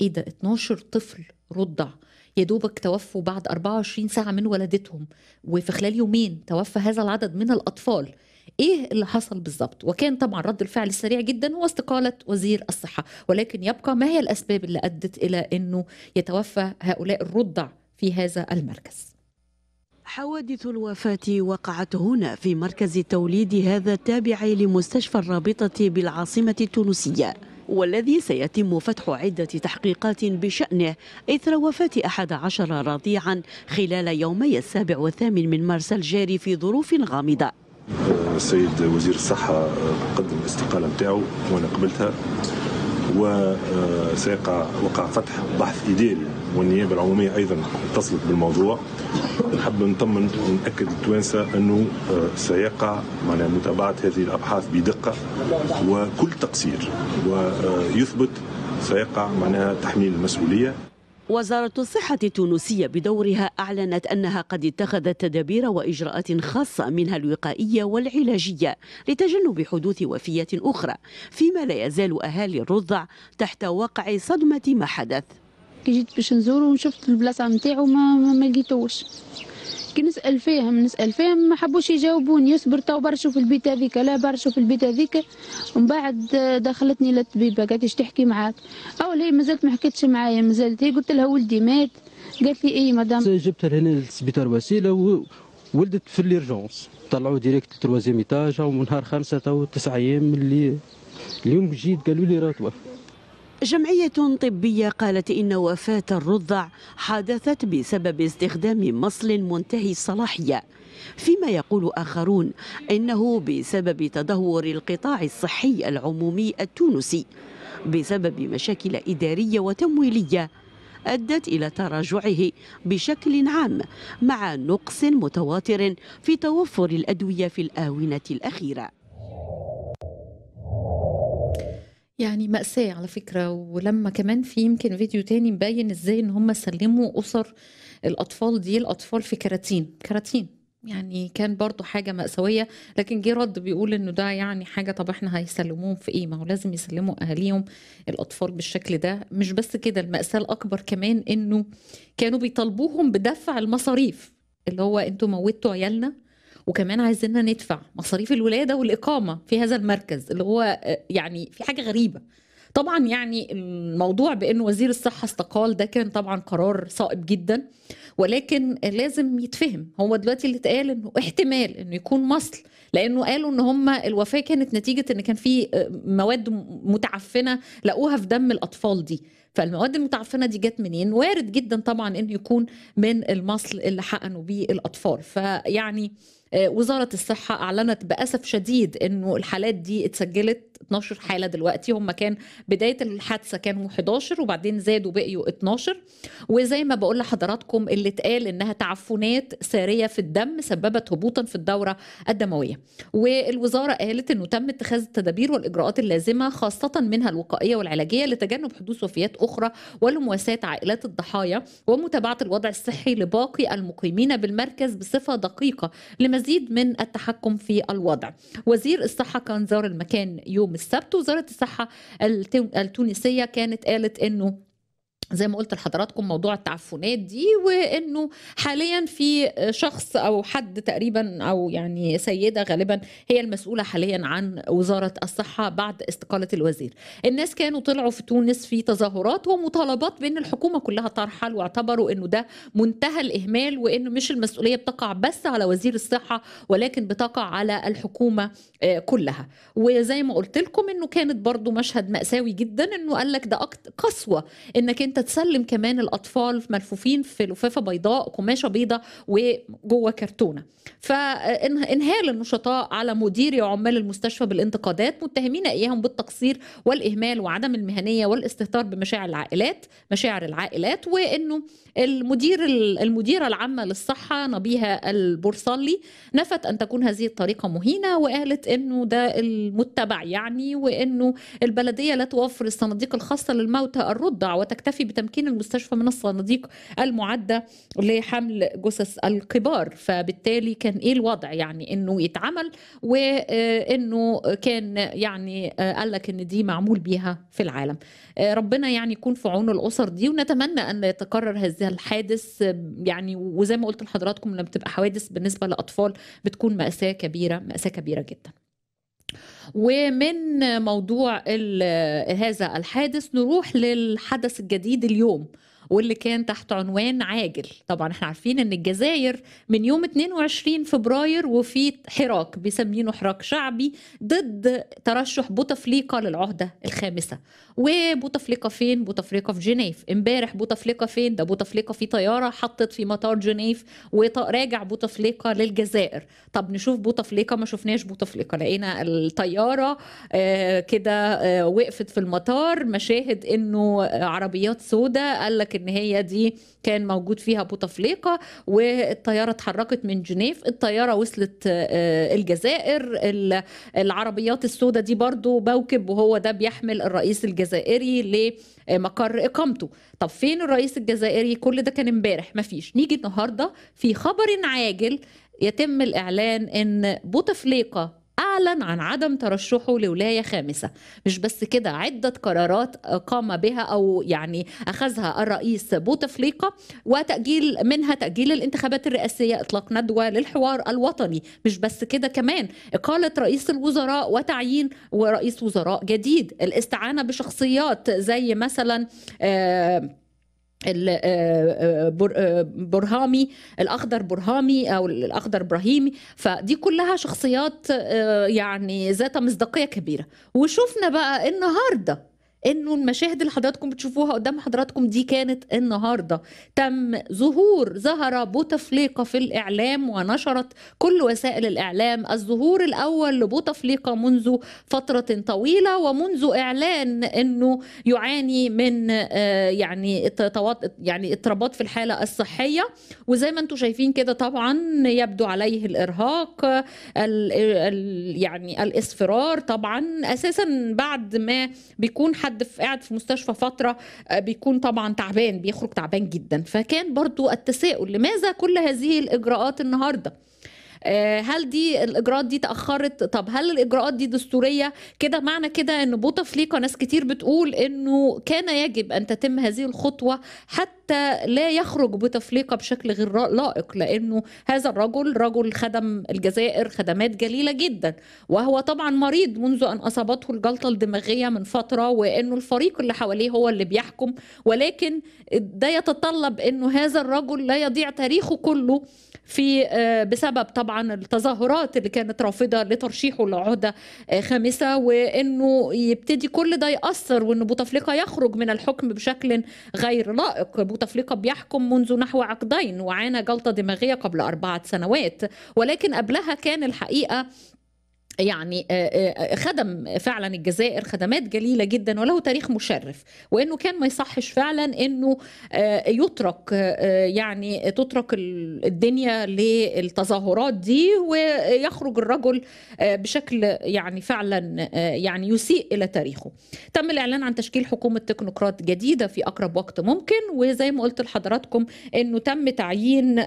ايه ده 12 طفل رضع يا دوبك توفوا بعد 24 ساعة من ولادتهم وفي خلال يومين توفى هذا العدد من الأطفال ايه اللي حصل بالظبط وكان طبعا رد الفعل السريع جدا هو استقاله وزير الصحه ولكن يبقى ما هي الاسباب اللي ادت الى انه يتوفى هؤلاء الرضع في هذا المركز حوادث الوفاة وقعت هنا في مركز التوليد هذا التابع لمستشفى الرابطة بالعاصمة التونسية والذي سيتم فتح عدة تحقيقات بشأنه إثر وفاة أحد عشر رضيعا خلال يومي السابع والثامن من مارس الجاري في ظروف غامضة السيد وزير الصحة قدم الاستقالة نتاعو وأنا قبلتها وسيقع آه، وقع فتح بحث إداري والنيابة العمومية أيضا اتصلت بالموضوع نحب نطمن ونأكد التوانسة أنه آه، سيقع معنا متابعة هذه الأبحاث بدقة وكل تقصير ويثبت آه، سيقع معناها تحميل المسؤولية وزارة الصحة التونسية بدورها أعلنت أنها قد اتخذت تدابير وإجراءات خاصة منها الوقائية والعلاجية لتجنب حدوث وفيات أخرى فيما لا يزال أهالي الرضع تحت وقع صدمة ما حدث كي جيت باش نزوره وشفت البلاصة نتاعو ما, ما لقيتوش كي نسال فيهم نسال فيهم ما حبوش يجاوبوني يصبر تو برشو في البيت هذيك لا برشو في البيت هذيك ومن بعد دخلتني للطبيبه قالت لي تحكي معاك اول هي مازالت ما حكيتش معايا مازالت هي قلت لها ولدي مات قالت لي اي مدام جبتها لهنا للسبيطار وسيله و... ولدت في ليرجونس طلعوا ديريكت لتروازيام ايطاج ونهار خمسه تو تسع ايام اللي اليوم جيت قالوا لي راه توفى جمعية طبية قالت إن وفاة الرضع حدثت بسبب استخدام مصل منتهي الصلاحية فيما يقول آخرون إنه بسبب تدهور القطاع الصحي العمومي التونسي بسبب مشاكل إدارية وتمويلية أدت إلى تراجعه بشكل عام مع نقص متواتر في توفر الأدوية في الآونة الأخيرة يعني مأساة على فكرة ولما كمان في يمكن فيديو تاني مبين ازاي ان هم سلموا اسر الاطفال دي الاطفال في كراتين كراتين يعني كان برضو حاجة مأساوية لكن جه رد بيقول انه ده يعني حاجة طب احنا هيسلموهم في ايه ما هو لازم يسلموا اهاليهم الاطفال بالشكل ده مش بس كده المأساة الاكبر كمان انه كانوا بيطالبوهم بدفع المصاريف اللي هو انتوا موتوا عيالنا وكمان عايزيننا ندفع مصاريف الولاده والاقامه في هذا المركز اللي هو آه، يعني في حاجه غريبه طبعا يعني الموضوع بانه وزير الصحه استقال ده كان طبعا قرار صائب جدا ولكن لازم يتفهم هو دلوقتي اللي اتقال انه احتمال انه يكون مصل لانه قالوا ان هم الوفاه كانت نتيجه ان كان في آه، مواد متعفنه لقوها في دم الاطفال دي فالمواد المتعفنه دي جت منين وارد جدا طبعا انه يكون من المصل اللي حقنوا بيه الاطفال فيعني آه، وزاره الصحه اعلنت باسف شديد انه الحالات دي اتسجلت 12 حاله دلوقتي هم كان بدايه الحادثه كانوا 11 وبعدين زادوا بقيوا 12 وزي ما بقول لحضراتكم اللي اتقال انها تعفنات ساريه في الدم سببت هبوطا في الدوره الدمويه والوزاره قالت انه تم اتخاذ التدابير والاجراءات اللازمه خاصه منها الوقائيه والعلاجيه لتجنب حدوث وفيات اخرى ولمواساه عائلات الضحايا ومتابعه الوضع الصحي لباقي المقيمين بالمركز بصفه دقيقه لمزيد من التحكم في الوضع وزير الصحه كان زار المكان يوم يوم السبت وزاره الصحه التونسيه كانت قالت انه زي ما قلت لحضراتكم موضوع التعفنات دي وانه حاليا في شخص او حد تقريبا او يعني سيده غالبا هي المسؤوله حاليا عن وزاره الصحه بعد استقاله الوزير. الناس كانوا طلعوا في تونس في تظاهرات ومطالبات بان الحكومه كلها ترحل واعتبروا انه ده منتهى الاهمال وانه مش المسؤوليه بتقع بس على وزير الصحه ولكن بتقع على الحكومه آه، كلها. وزي ما قلت لكم انه كانت برضو مشهد ماساوي جدا انه قال لك ده قسوه انك انت انت تسلم كمان الاطفال ملفوفين في لفافه بيضاء قماشه بيضاء وجوه كرتونه فانهال النشطاء على مديري عمال المستشفى بالانتقادات متهمين اياهم بالتقصير والاهمال وعدم المهنيه والاستهتار بمشاعر العائلات مشاعر العائلات وانه المدير المديره العامه للصحه نبيها البورصلي نفت ان تكون هذه الطريقه مهينه وقالت انه ده المتبع يعني وانه البلديه لا توفر الصناديق الخاصه للموتى الرضع وتكتفي بتمكين المستشفى من الصناديق المعدة لحمل جثث الكبار فبالتالي كان إيه الوضع يعني إنه يتعمل وإنه كان يعني قال لك إن دي معمول بيها في العالم ربنا يعني يكون في عون الأسر دي ونتمنى أن يتكرر هذا الحادث يعني وزي ما قلت لحضراتكم لما بتبقى حوادث بالنسبة لأطفال بتكون مأساة كبيرة مأساة كبيرة جدا ومن موضوع هذا الحادث نروح للحدث الجديد اليوم واللي كان تحت عنوان عاجل طبعا احنا عارفين ان الجزائر من يوم 22 فبراير وفي حراك بيسمينه حراك شعبي ضد ترشح بوتفليقة للعهدة الخامسة وبوتفليقة فين بوتفليقة في جنيف امبارح بوتفليقة فين ده بوتفليقة في طيارة حطت في مطار جنيف وراجع بوتفليقة للجزائر طب نشوف بوتفليقة ما شفناش بوتفليقة لقينا الطيارة آه، كده آه، وقفت في المطار مشاهد انه آه، عربيات سوداء قال لك ان هي دي كان موجود فيها بوتفليقه والطياره اتحركت من جنيف الطياره وصلت آه، الجزائر العربيات السوداء دي برضو بوكب وهو ده بيحمل الرئيس الجزائري لمقر اقامته طب فين الرئيس الجزائري كل ده كان امبارح مفيش نيجي النهارده في خبر عاجل يتم الاعلان ان بوتفليقه أعلن عن عدم ترشحه لولاية خامسة مش بس كده عدة قرارات قام بها أو يعني أخذها الرئيس بوتفليقة وتأجيل منها تأجيل الانتخابات الرئاسية إطلاق ندوة للحوار الوطني مش بس كده كمان إقالة رئيس الوزراء وتعيين ورئيس وزراء جديد الاستعانة بشخصيات زي مثلا آه آه، آه، آه، برهامي الاخضر برهامي او الاخضر ابراهيمي فدي كلها شخصيات يعني ذات مصداقيه كبيره وشفنا بقى النهارده انه المشاهد اللي حضراتكم بتشوفوها قدام حضراتكم دي كانت النهارده تم ظهور زهره بوتفليقه في الاعلام ونشرت كل وسائل الاعلام الظهور الاول لبوتفليقه منذ فتره طويله ومنذ اعلان انه يعاني من آه، يعني يعني اضطرابات في الحاله الصحيه وزي ما انتم شايفين كده طبعا يبدو عليه الارهاق الـ الـ يعني الاصفرار طبعا اساسا بعد ما بيكون حد حد في قاعد في مستشفى فتره آه، بيكون طبعا تعبان بيخرج تعبان جدا فكان برضو التساؤل لماذا كل هذه الاجراءات النهارده آه، هل دي الاجراءات دي تاخرت طب هل الاجراءات دي دستوريه كده معنى كده ان بوتفليقه ناس كتير بتقول انه كان يجب ان تتم هذه الخطوه حتى لا يخرج بوتفليقه بشكل غير لائق لانه هذا الرجل رجل خدم الجزائر خدمات جليله جدا وهو طبعا مريض منذ ان اصابته الجلطه الدماغيه من فتره وانه الفريق اللي حواليه هو اللي بيحكم ولكن ده يتطلب انه هذا الرجل لا يضيع تاريخه كله في آه، بسبب طبعا التظاهرات اللي كانت رافضه لترشيحه لعهده آه، خامسه وانه يبتدي كل ده ياثر وان بوتفليقه يخرج من الحكم بشكل غير لائق بوتفليقه بيحكم منذ نحو عقدين وعانى جلطه دماغيه قبل اربعه سنوات ولكن قبلها كان الحقيقه يعني آه، آه، آه، خدم فعلا الجزائر خدمات جليله جدا وله تاريخ مشرف وانه كان ما يصحش فعلا انه يترك يعني تترك الدنيا للتظاهرات دي ويخرج الرجل بشكل يعني فعلا يعني يسيء الى تاريخه. تم الاعلان عن تشكيل حكومه تكنوقراط جديده في اقرب وقت ممكن وزي ما قلت لحضراتكم انه تم تعيين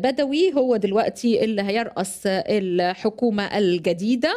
بدوي هو دلوقتي اللي هيرأس الحكومه الجديده vida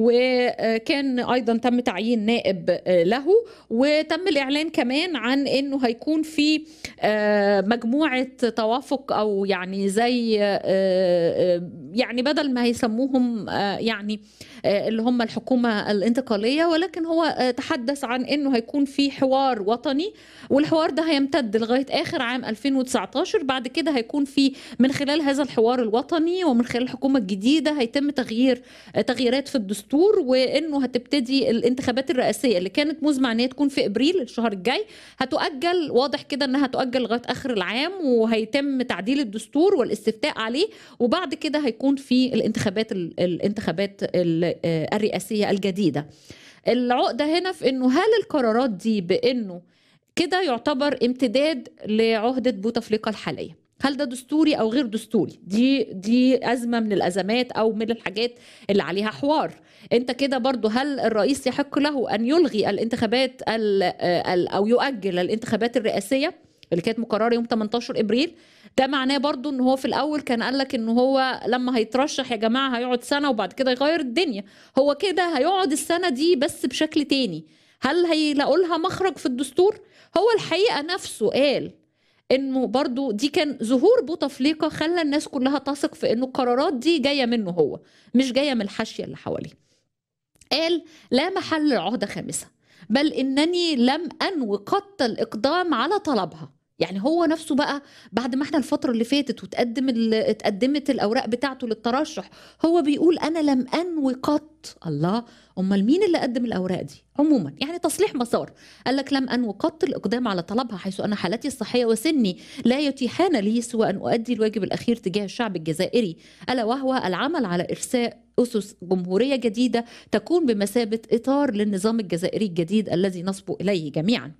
وكان ايضا تم تعيين نائب آه، له وتم الاعلان كمان عن انه هيكون في آه، مجموعه توافق او يعني زي آه، يعني بدل ما يسموهم يعني اللي هم الحكومه الانتقاليه ولكن هو تحدث عن انه هيكون في حوار وطني والحوار ده هيمتد لغايه اخر عام 2019 بعد كده هيكون في من خلال هذا الحوار الوطني ومن خلال الحكومه الجديده هيتم تغيير تغييرات في الدستور الدستور وانه هتبتدي الانتخابات الرئاسيه اللي كانت مزمع ان هي تكون في ابريل الشهر الجاي هتؤجل واضح كده انها هتؤجل لغايه اخر العام وهيتم تعديل الدستور والاستفتاء عليه وبعد كده هيكون في الانتخابات الانتخابات آه، الرئاسيه الجديده العقده هنا في انه هل القرارات دي بانه كده يعتبر امتداد لعهده بوتفليقه الحاليه هل ده دستوري او غير دستوري دي دي ازمه من الازمات او من الحاجات اللي عليها حوار انت كده برضو هل الرئيس يحق له ان يلغي الانتخابات الـ الـ او يؤجل الانتخابات الرئاسيه اللي كانت مقرره يوم 18 ابريل ده معناه برضو ان هو في الاول كان قال لك ان هو لما هيترشح يا جماعه هيقعد سنه وبعد كده يغير الدنيا هو كده هيقعد السنه دي بس بشكل تاني هل هيلاقوا لها مخرج في الدستور هو الحقيقه نفسه قال انه برضو دي كان ظهور بوتفليقه خلى الناس كلها تثق في انه القرارات دي جايه منه هو مش جايه من الحاشيه اللي حواليه قال لا محل العهدة خامسة بل إنني لم أنو قط الإقدام على طلبها يعني هو نفسه بقى بعد ما احنا الفتره اللي فاتت وتقدم اتقدمت الاوراق بتاعته للترشح هو بيقول انا لم انوي قط الله امال مين اللي قدم الاوراق دي عموما يعني تصليح مسار قال لك لم انوي قط الاقدام على طلبها حيث ان حالتي الصحيه وسني لا يتيحان لي سوى ان اؤدي الواجب الاخير تجاه الشعب الجزائري الا وهو العمل على ارساء أسس جمهورية جديدة تكون بمثابة إطار للنظام الجزائري الجديد الذي نصب إليه جميعاً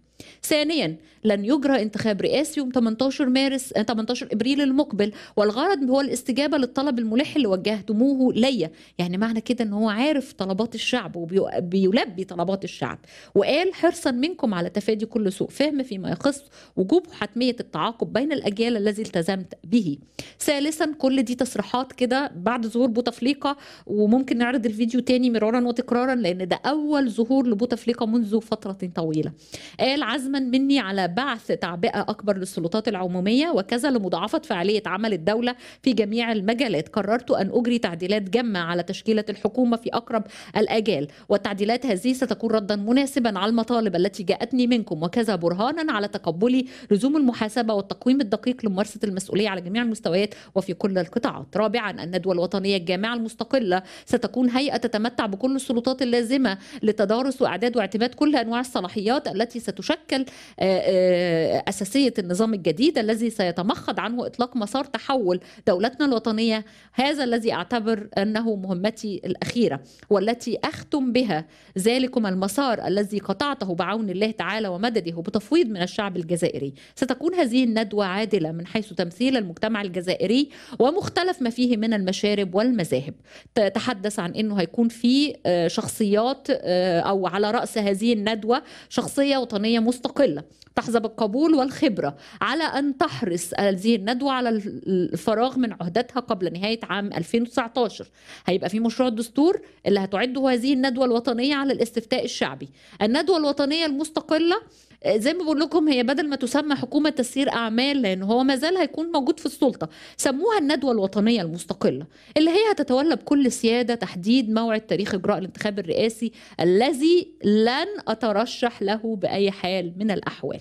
ثانيا لن يجرى انتخاب رئاسي يوم 18 مارس 18 آه، ابريل المقبل والغرض هو الاستجابه للطلب الملح اللي وجهتموه ليا يعني معنى كده ان هو عارف طلبات الشعب وبيلبي طلبات الشعب وقال حرصا منكم على تفادي كل سوء فهم فيما يخص وجوب حتميه التعاقب بين الاجيال الذي التزمت به ثالثا كل دي تصريحات كده بعد ظهور بوتفليقه وممكن نعرض الفيديو تاني مرارا وتكرارا لان ده اول ظهور لبوتفليقه منذ فتره طويله قال عزما مني على بعث تعبئة أكبر للسلطات العمومية وكذا لمضاعفة فعالية عمل الدولة في جميع المجالات قررت أن أجري تعديلات جمة على تشكيلة الحكومة في أقرب الآجال والتعديلات هذه ستكون ردا مناسبا على المطالب التي جاءتني منكم وكذا برهانا على تقبلي لزوم المحاسبة والتقويم الدقيق لممارسة المسؤولية على جميع المستويات وفي كل القطاعات رابعا الندوة الوطنية الجامعة المستقلة ستكون هيئة تتمتع بكل السلطات اللازمة لتدارس وإعداد واعتماد كل أنواع الصلاحيات التي ستشكل تشكل آه، آه، أساسية النظام الجديد الذي سيتمخض عنه إطلاق مسار تحول دولتنا الوطنية هذا الذي أعتبر أنه مهمتي الأخيرة والتي أختم بها ذلكم المسار الذي قطعته بعون الله تعالى ومدده وبتفويض من الشعب الجزائري ستكون هذه الندوة عادلة من حيث تمثيل المجتمع الجزائري ومختلف ما فيه من المشارب والمذاهب تحدث عن أنه هيكون في آه، شخصيات أو على رأس هذه الندوة شخصية وطنية مستقله تحظى بالقبول والخبره على ان تحرص هذه الندوه على الفراغ من عهدتها قبل نهايه عام 2019 هيبقى في مشروع الدستور اللي هتعده هذه الندوه الوطنيه على الاستفتاء الشعبي الندوه الوطنيه المستقله آه، زي ما بقول لكم هي بدل ما تسمى حكومه تسيير اعمال لان هو ما زال هيكون موجود في السلطه سموها الندوه الوطنيه المستقله اللي هي هتتولى بكل سياده تحديد موعد تاريخ اجراء الانتخاب الرئاسي الذي لن اترشح له باي حال من الاحوال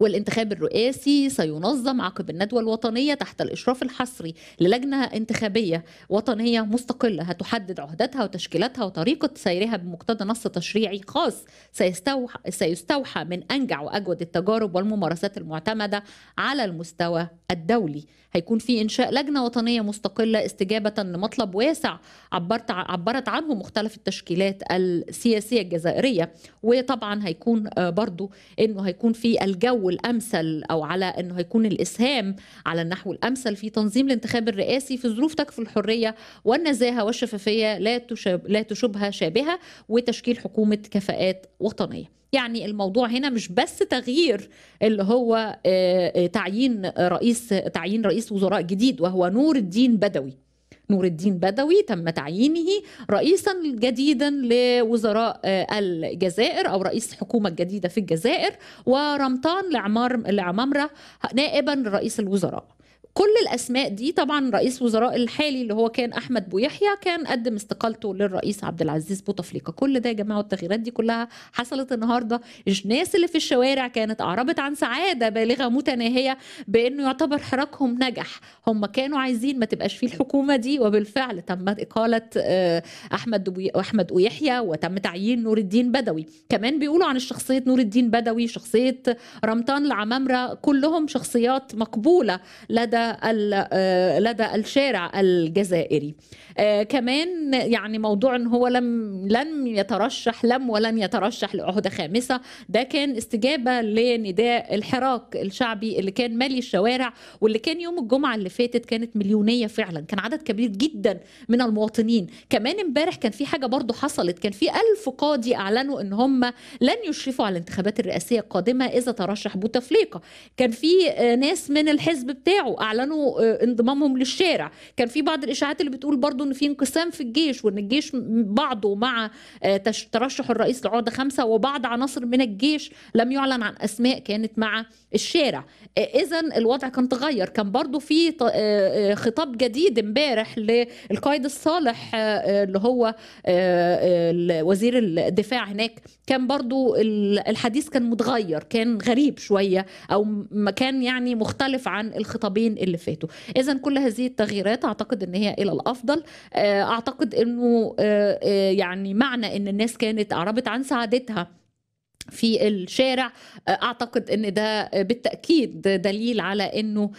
والانتخاب الرئاسي سينظم عقب الندوة الوطنية تحت الإشراف الحصري للجنة انتخابية وطنية مستقلة هتحدد عهدتها وتشكيلتها وطريقة سيرها بمقتضى نص تشريعي خاص سيستوحى, سيستوحى من أنجع وأجود التجارب والممارسات المعتمدة على المستوى الدولي هيكون في انشاء لجنه وطنيه مستقله استجابه لمطلب واسع عبرت عبرت عنه مختلف التشكيلات السياسيه الجزائريه وطبعا هيكون آه، برضو انه هيكون في الجو الامثل او على انه هيكون الاسهام على النحو الامثل في تنظيم الانتخاب الرئاسي في ظروف تكفل الحريه والنزاهه والشفافيه لا تشاب لا تشبه شابهه وتشكيل حكومه كفاءات وطنيه يعني الموضوع هنا مش بس تغيير اللي هو آه، آه، تعيين رئيس تعيين رئيس وزراء جديد وهو نور الدين بدوي نور الدين بدوي تم تعيينه رئيسا جديدا لوزراء آه، الجزائر او رئيس حكومه جديده في الجزائر ورمطان لعمار لعمامره نائبا لرئيس الوزراء كل الاسماء دي طبعا رئيس وزراء الحالي اللي هو كان احمد بويحيى كان قدم استقالته للرئيس عبد العزيز بوتفليقه كل ده يا جماعه والتغييرات دي كلها حصلت النهارده الناس اللي في الشوارع كانت اعربت عن سعاده بالغه متناهيه بانه يعتبر حراكهم نجح هم كانوا عايزين ما تبقاش فيه الحكومه دي وبالفعل تمت اقاله آه، احمد بوي... احمد ويحيى وتم تعيين نور الدين بدوي كمان بيقولوا عن الشخصيه نور الدين بدوي شخصيه رمطان العمامره كلهم شخصيات مقبوله لدى آه، لدى الشارع الجزائري آه، كمان يعني موضوع ان هو لم لم يترشح لم ولن يترشح لعهده خامسه ده كان استجابه لنداء الحراك الشعبي اللي كان مالي الشوارع واللي كان يوم الجمعه اللي فاتت كانت مليونيه فعلا كان عدد كبير جدا من المواطنين كمان امبارح كان في حاجه برضو حصلت كان في ألف قاضي اعلنوا ان هم لن يشرفوا على الانتخابات الرئاسيه القادمه اذا ترشح بوتفليقه كان في آه، ناس من الحزب بتاعه اعلنوا آه، انضمامهم للشارع كان في بعض الاشاعات اللي بتقول برضو ان في انقسام في الجيش وان الجيش بعضه مع آه، ترشح الرئيس لعقده خمسه وبعض عناصر من الجيش لم يعلن عن اسماء كانت مع الشارع آه، اذا الوضع كان تغير كان برضو في خطاب جديد امبارح للقائد الصالح اللي هو وزير الدفاع هناك كان برضو الحديث كان متغير كان غريب شويه او كان يعني مختلف عن الخطابين اللي فاتوا اذا كل هذه التغييرات اعتقد ان هي الى الافضل آه، اعتقد انه آه، آه، يعني معنى ان الناس كانت اعربت عن سعادتها في الشارع اعتقد ان ده بالتاكيد دليل على انه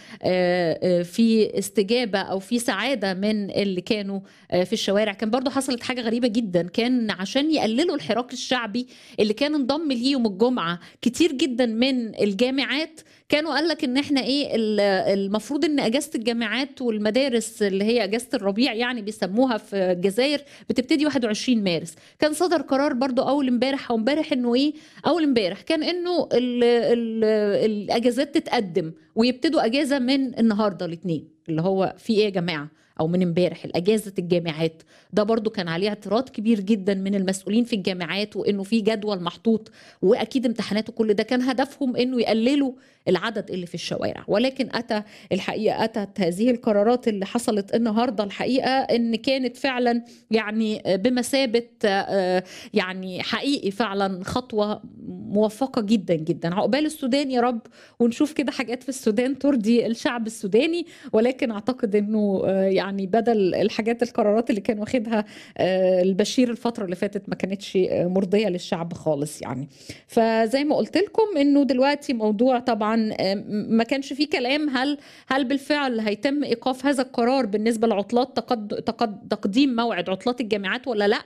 في استجابه او في سعاده من اللي كانوا في الشوارع كان برضو حصلت حاجه غريبه جدا كان عشان يقللوا الحراك الشعبي اللي كان انضم ليهم الجمعه كتير جدا من الجامعات كانوا قال لك ان احنا ايه المفروض ان اجازه الجامعات والمدارس اللي هي اجازه الربيع يعني بيسموها في الجزائر بتبتدي 21 مارس كان صدر قرار برضو اول امبارح او امبارح انه ايه اول امبارح كان انه الاجازات تتقدم ويبتدوا اجازه من النهارده الاثنين اللي هو في ايه يا جماعه او من امبارح الاجازه الجامعات ده برضو كان عليه اعتراض كبير جدا من المسؤولين في الجامعات وانه في جدول محطوط واكيد امتحانات وكل ده كان هدفهم انه يقللوا العدد اللي في الشوارع ولكن أتى الحقيقة أتت هذه القرارات اللي حصلت النهاردة الحقيقة إن كانت فعلا يعني بمثابة آه، يعني حقيقي فعلا خطوة موفقة جدا جدا عقبال السودان يا رب ونشوف كده حاجات في السودان ترضي الشعب السوداني ولكن أعتقد أنه آه، يعني بدل الحاجات القرارات اللي كان واخدها آه، البشير الفترة اللي فاتت ما كانتش مرضية للشعب خالص يعني فزي ما قلت لكم أنه دلوقتي موضوع طبعا طبعا آه، ما كانش في كلام هل هل بالفعل هيتم ايقاف هذا القرار بالنسبه لعطلات تقد... تقد... تقديم موعد عطلات الجامعات ولا لا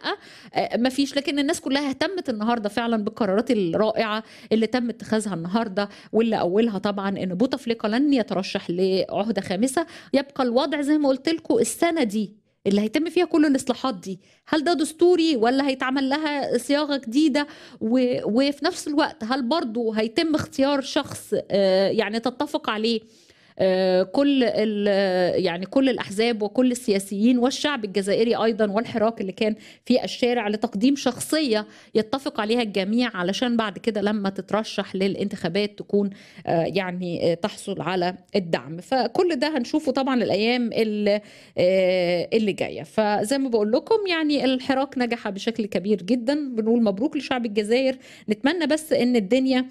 آه، ما فيش لكن الناس كلها اهتمت النهارده فعلا بالقرارات الرائعه اللي تم اتخاذها النهارده واللي اولها طبعا ان بوتفليقه لن يترشح لعهده خامسه يبقى الوضع زي ما قلت لكم السنه دي اللي هيتم فيها كل الاصلاحات دي هل ده دستوري ولا هيتعمل لها صياغه جديده و... وفي نفس الوقت هل برضو هيتم اختيار شخص آه، يعني تتفق عليه آه، كل يعني كل الاحزاب وكل السياسيين والشعب الجزائري ايضا والحراك اللي كان في الشارع لتقديم شخصيه يتفق عليها الجميع علشان بعد كده لما تترشح للانتخابات تكون آه، يعني آه، تحصل على الدعم فكل ده هنشوفه طبعا الايام اللي اللي جايه فزي ما بقول لكم يعني الحراك نجح بشكل كبير جدا بنقول مبروك لشعب الجزائر نتمنى بس ان الدنيا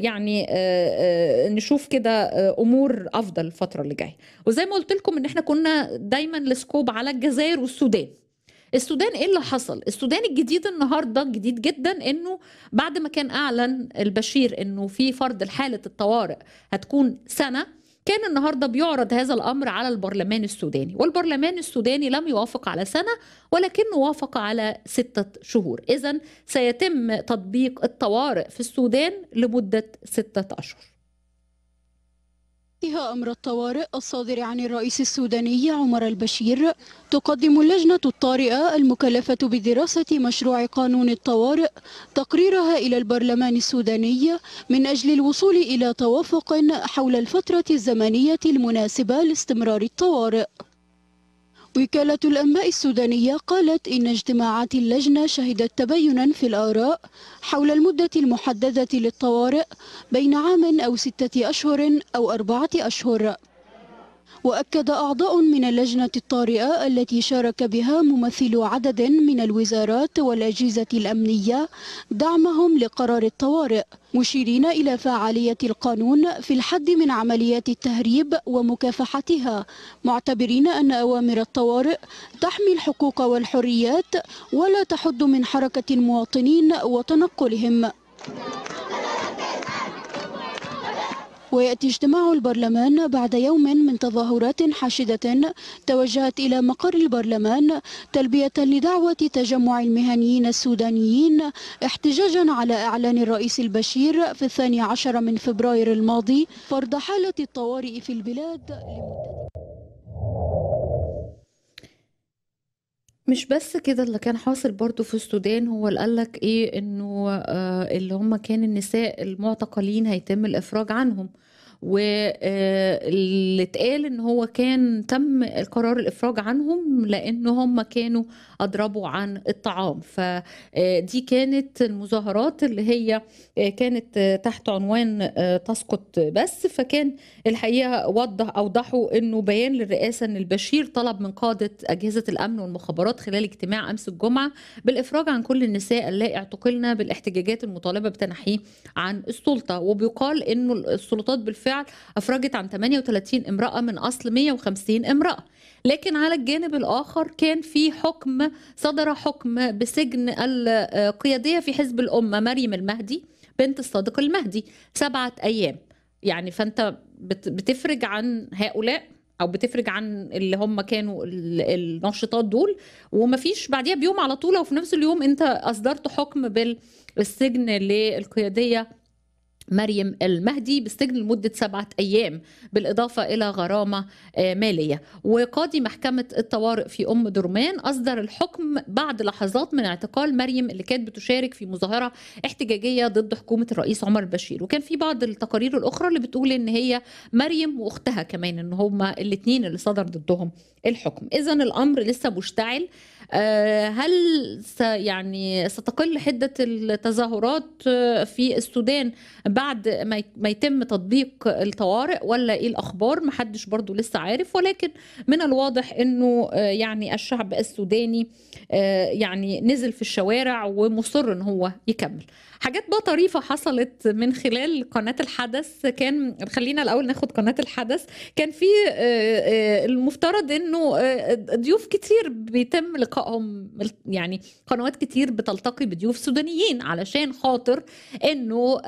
يعني نشوف كده امور افضل الفتره اللي جايه وزي ما قلت لكم ان احنا كنا دايما السكوب على الجزائر والسودان السودان ايه اللي حصل السودان الجديد النهارده جديد جدا انه بعد ما كان اعلن البشير انه في فرض حاله الطوارئ هتكون سنه كان النهارده بيعرض هذا الامر على البرلمان السوداني، والبرلمان السوداني لم يوافق على سنه ولكنه وافق على سته شهور، اذا سيتم تطبيق الطوارئ في السودان لمده سته اشهر. انتهاء أمر الطوارئ الصادر عن الرئيس السوداني عمر البشير تقدم اللجنة الطارئة المكلفة بدراسة مشروع قانون الطوارئ تقريرها إلى البرلمان السوداني من أجل الوصول إلى توافق حول الفترة الزمنية المناسبة لاستمرار الطوارئ وكالة الأنباء السودانية قالت إن اجتماعات اللجنة شهدت تبينا في الآراء حول المدة المحددة للطوارئ بين عام أو ستة أشهر أو أربعة أشهر وأكد أعضاء من اللجنة الطارئة التي شارك بها ممثل عدد من الوزارات والأجهزة الأمنية دعمهم لقرار الطوارئ مشيرين إلى فعالية القانون في الحد من عمليات التهريب ومكافحتها معتبرين أن أوامر الطوارئ تحمي الحقوق والحريات ولا تحد من حركة المواطنين وتنقلهم ويأتي اجتماع البرلمان بعد يوم من تظاهرات حاشدة توجهت إلى مقر البرلمان تلبية لدعوة تجمع المهنيين السودانيين احتجاجا على إعلان الرئيس البشير في الثاني عشر من فبراير الماضي فرض حالة الطوارئ في البلاد لمدة مش بس كده اللي كان حاصل برضه في السودان هو اللي قال لك إيه إنه آه اللي هم كان النساء المعتقلين هيتم الإفراج عنهم واللي آه، اتقال ان هو كان تم القرار الافراج عنهم لان هم كانوا اضربوا عن الطعام فدي آه، كانت المظاهرات اللي هي آه، كانت آه، تحت عنوان تسقط بس فكان الحقيقة وضح أوضحوا أنه بيان للرئاسة أن البشير طلب من قادة أجهزة الأمن والمخابرات خلال اجتماع أمس الجمعة بالإفراج عن كل النساء اللائي اعتقلن بالاحتجاجات المطالبة بتنحيه عن السلطة وبيقال أنه السلطات بالفعل أفرجت عن 38 امرأة من أصل 150 امرأة لكن على الجانب الآخر كان في حكم صدر حكم بسجن القيادية في حزب الأمة مريم المهدي بنت الصادق المهدي سبعة أيام يعني فأنت بتفرج عن هؤلاء او بتفرج عن اللي هم كانوا النشطات دول ومفيش بعديها بيوم على طول وفي نفس اليوم انت اصدرت حكم بالسجن للقياديه مريم المهدي بالسجن لمدة سبعة أيام بالإضافة إلى غرامة آه، مالية وقاضي محكمة الطوارئ في أم درمان أصدر الحكم بعد لحظات من اعتقال مريم اللي كانت بتشارك في مظاهرة احتجاجية ضد حكومة الرئيس عمر البشير وكان في بعض التقارير الأخرى اللي بتقول إن هي مريم وأختها كمان إن هما الاتنين اللي صدر ضدهم الحكم إذا الأمر لسه مشتعل آه، هل يعني ستقل حدة التظاهرات آه، في السودان بعد ما يتم تطبيق الطوارئ ولا ايه الاخبار محدش برضو لسه عارف ولكن من الواضح انه آه، يعني الشعب السوداني آه، يعني نزل في الشوارع ومصر ان هو يكمل حاجات بقى طريفه حصلت من خلال قناه الحدث كان خلينا الاول ناخد قناه الحدث كان في آه، آه، المفترض انه آه، ضيوف كتير بيتم لقائهم يعني قنوات كتير بتلتقي بضيوف سودانيين علشان خاطر انه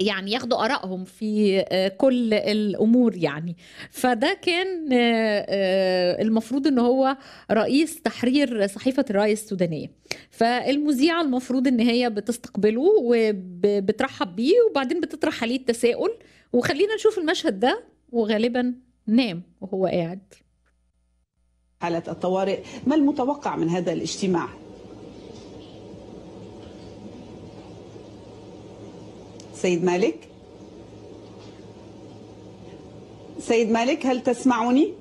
يعني ياخدوا آرائهم في آه، كل الأمور يعني فده كان آه، آه، المفروض ان هو رئيس تحرير صحيفة الراية السودانية فالمذيعة المفروض أن هي بتستقبله وبترحب بيه وبعدين بتطرح عليه التساؤل وخلينا نشوف المشهد ده وغالبا نام وهو قاعد حالة الطوارئ ما المتوقع من هذا الاجتماع سيد مالك سيد مالك هل تسمعني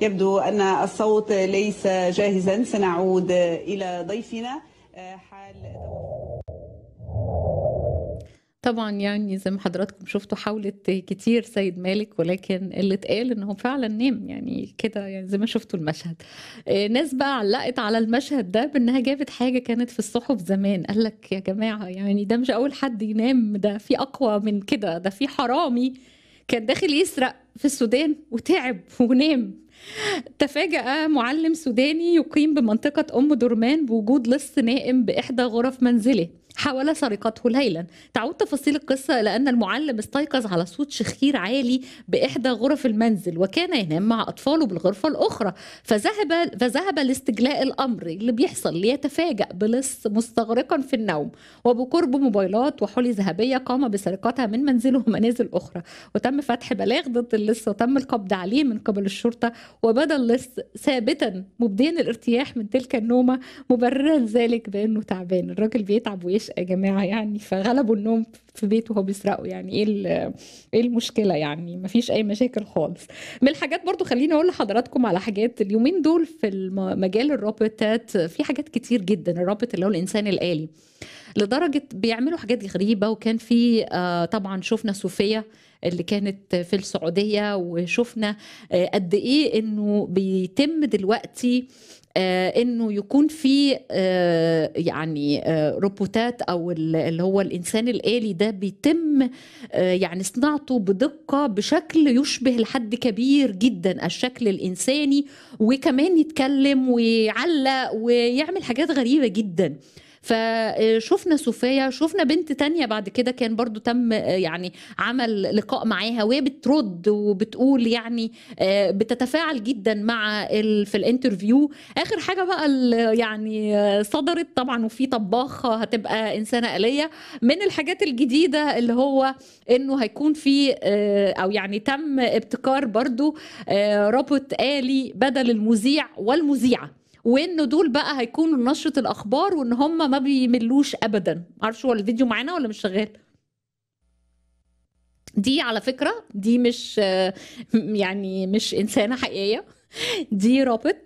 يبدو أن الصوت ليس جاهزا سنعود إلى ضيفنا آه، حال طبعا يعني زي ما حضراتكم شفتوا حاولت كتير سيد مالك ولكن اللي اتقال ان هو فعلا نام يعني كده يعني زي ما شفتوا المشهد آه، ناس بقى علقت على المشهد ده بانها جابت حاجه كانت في الصحف زمان قال لك يا جماعه يعني ده مش اول حد ينام ده في اقوى من كده ده في حرامي كان داخل يسرق في السودان وتعب ونام تفاجأ معلم سوداني يقيم بمنطقة أم درمان بوجود لص نائم بإحدى غرف منزله حاول سرقته ليلا تعود تفاصيل القصة إلى أن المعلم استيقظ على صوت شخير عالي بإحدى غرف المنزل وكان ينام مع أطفاله بالغرفة الأخرى فذهب, فذهب لاستجلاء الأمر اللي بيحصل ليتفاجأ بلص مستغرقا في النوم وبقرب موبايلات وحلي ذهبية قام بسرقتها من منزله ومنازل أخرى وتم فتح بلاغ ضد اللص وتم القبض عليه من قبل الشرطة وبدا اللص ثابتا مبديا الارتياح من تلك النومة مبررا ذلك بأنه تعبان الراجل بيتعب ويش معلش يا جماعه يعني فغلبوا النوم في بيته وهو بيسرقوا يعني ايه ايه المشكله يعني ما فيش اي مشاكل خالص من الحاجات برضو خليني اقول لحضراتكم على حاجات اليومين دول في مجال الروبوتات في حاجات كتير جدا الروبوت اللي هو الانسان الالي لدرجه بيعملوا حاجات غريبه وكان في آه، طبعا شفنا صوفيا اللي كانت في السعوديه وشفنا آه، قد ايه انه بيتم دلوقتي آه، انه يكون في آه، يعني آه، روبوتات او اللي هو الانسان الالي ده بيتم يعني صناعته بدقه بشكل يشبه لحد كبير جدا الشكل الانساني وكمان يتكلم ويعلق ويعمل حاجات غريبه جدا فشفنا آه، صوفيا شفنا بنت تانية بعد كده كان برضو تم آه، يعني عمل لقاء معاها وهي بترد وبتقول يعني آه، بتتفاعل جدا مع في الانترفيو اخر حاجه بقى يعني صدرت طبعا وفي طباخه هتبقى انسانه آليه من الحاجات الجديده اللي هو انه هيكون في او يعني تم ابتكار برضو روبوت آلي بدل المذيع والمذيعه وان دول بقى هيكونوا نشره الاخبار وان هم ما بيملوش ابدا معرفش هو الفيديو معانا ولا مش شغال دي على فكره دي مش يعني مش انسانه حقيقيه دي رابط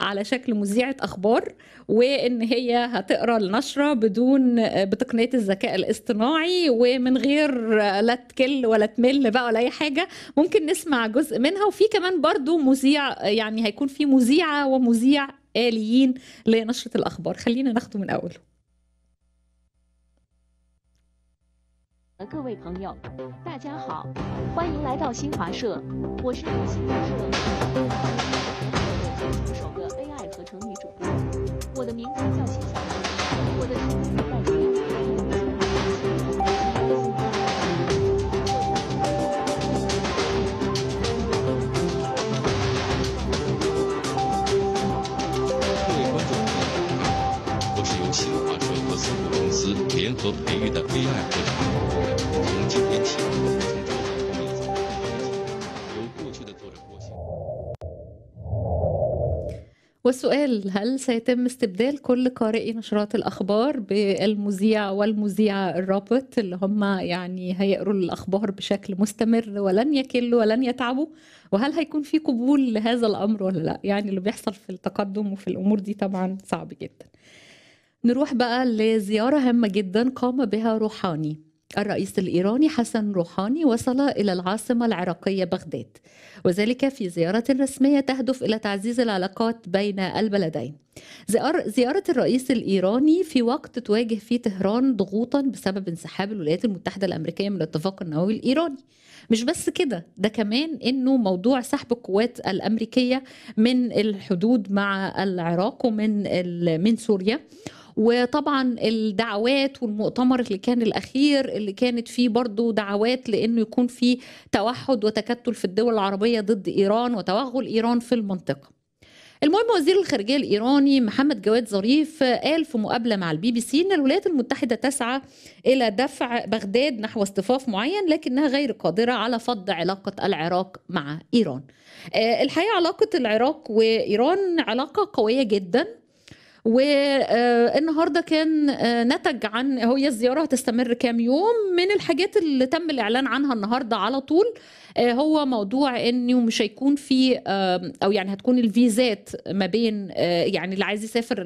على شكل مذيعة أخبار وإن هي هتقرأ النشرة بدون بتقنية الذكاء الاصطناعي ومن غير لا تكل ولا تمل بقى ولا أي حاجة ممكن نسمع جزء منها وفي كمان برضو مذيع يعني هيكون في مذيعة ومذيع آليين لنشرة الأخبار خلينا ناخده من أوله AI 联合培育的非爱国者。从今天起，从中华人民共和国由过去的作者郭鑫。والسؤال هل سيتم استبدال كل قارئي نشرات الأخبار بالمذيع والمذيعة الرابط اللي هم يعني هيقروا الأخبار بشكل مستمر ولن يكلوا ولن يتعبوا وهل هيكون في قبول لهذا الأمر ولا لا يعني اللي بيحصل في التقدم وفي الأمور دي طبعا صعب جدا نروح بقى لزيارة هامة جدا قام بها روحاني الرئيس الإيراني حسن روحاني وصل إلى العاصمة العراقية بغداد وذلك في زيارة رسمية تهدف إلى تعزيز العلاقات بين البلدين زيارة الرئيس الإيراني في وقت تواجه فيه طهران ضغوطا بسبب انسحاب الولايات المتحدة الأمريكية من الاتفاق النووي الإيراني مش بس كده ده كمان انه موضوع سحب القوات الامريكيه من الحدود مع العراق ومن من سوريا وطبعا الدعوات والمؤتمر اللي كان الاخير اللي كانت فيه برضو دعوات لانه يكون في توحد وتكتل في الدول العربيه ضد ايران وتوغل ايران في المنطقه المهم وزير الخارجيه الايراني محمد جواد ظريف قال في مقابله مع البي بي سي ان الولايات المتحده تسعى الى دفع بغداد نحو اصطفاف معين لكنها غير قادره على فض علاقه العراق مع ايران. آه، الحقيقه علاقه العراق وايران علاقه قويه جدا والنهارده كان آه، نتج عن هي الزياره هتستمر كام يوم من الحاجات اللي تم الاعلان عنها النهارده على طول آه، هو موضوع انه مش هيكون في او يعني هتكون الفيزات ما بين آه، يعني اللي عايز يسافر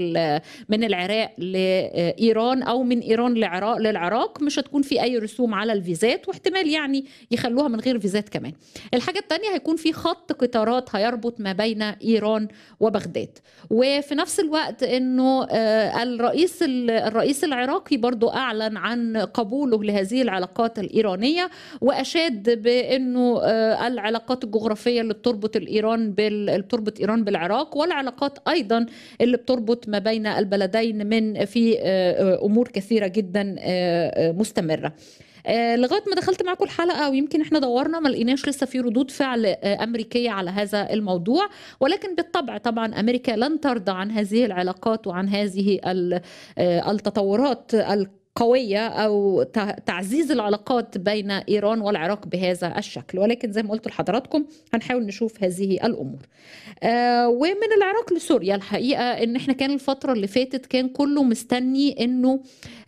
من العراق لايران او من ايران للعراق للعراق مش هتكون في اي رسوم على الفيزات واحتمال يعني يخلوها من غير فيزات كمان الحاجه الثانيه هيكون في خط قطارات هيربط ما بين ايران وبغداد وفي نفس الوقت انه آه، الرئيس الرئيس العراقي برضو اعلن عن قبوله لهذه العلاقات الايرانيه واشاد بانه آه، العلاقات الجغرافيه اللي بتربط الايران بال... بتربط ايران بالعراق والعلاقات ايضا اللي بتربط ما بين البلدين من في آه، آه، امور كثيره جدا مستمره لغايه ما دخلت معاكم الحلقه ويمكن احنا دورنا ما لقيناش لسه في ردود فعل امريكيه على هذا الموضوع ولكن بالطبع طبعا امريكا لن ترضى عن هذه العلاقات وعن هذه التطورات قويه او تعزيز العلاقات بين ايران والعراق بهذا الشكل ولكن زي ما قلت لحضراتكم هنحاول نشوف هذه الامور آه، ومن العراق لسوريا الحقيقه ان احنا كان الفتره اللي فاتت كان كله مستني انه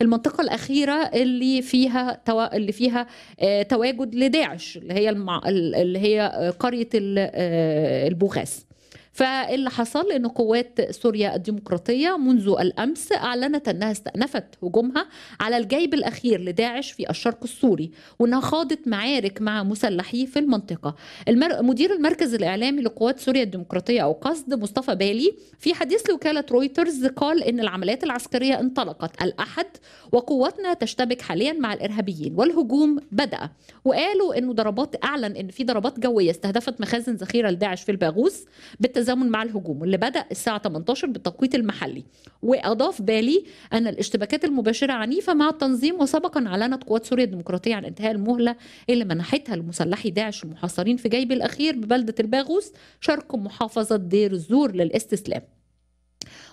المنطقه الاخيره اللي فيها توا... اللي فيها آه، تواجد لداعش اللي هي المع... اللي هي قريه آه، البوغاز فاللي حصل أن قوات سوريا الديمقراطية منذ الأمس أعلنت أنها استأنفت هجومها على الجيب الأخير لداعش في الشرق السوري وأنها خاضت معارك مع مسلحيه في المنطقة المر... مدير المركز الإعلامي لقوات سوريا الديمقراطية أو قصد مصطفى بالي في حديث لوكالة رويترز قال أن العمليات العسكرية انطلقت الأحد وقواتنا تشتبك حاليا مع الإرهابيين والهجوم بدأ وقالوا أنه ضربات أعلن أن في ضربات جوية استهدفت مخازن ذخيرة لداعش في الباغوس بت التزامن مع الهجوم واللي بدأ الساعة 18 بالتوقيت المحلي وأضاف بالي أن الاشتباكات المباشرة عنيفة مع التنظيم وسبقا أعلنت قوات سوريا الديمقراطية عن انتهاء المهلة اللي منحتها لمسلحي داعش المحاصرين في جيب الأخير ببلدة الباغوس شرق محافظة دير الزور للاستسلام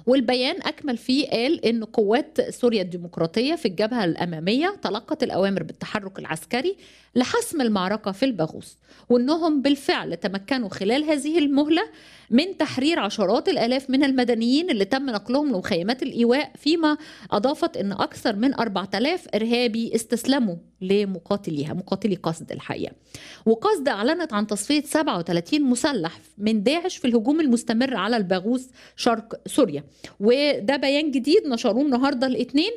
والبيان أكمل فيه قال أن قوات سوريا الديمقراطية في الجبهة الأمامية تلقت الأوامر بالتحرك العسكري لحسم المعركة في الباغوث وأنهم بالفعل تمكنوا خلال هذه المهلة من تحرير عشرات الآلاف من المدنيين اللي تم نقلهم لمخيمات الإيواء فيما أضافت أن أكثر من 4000 إرهابي استسلموا لمقاتليها مقاتلي قصد الحقيقة وقصد أعلنت عن تصفية 37 مسلح من داعش في الهجوم المستمر على الباغوث شرق سوريا وده بيان جديد نشروه النهارده الاثنين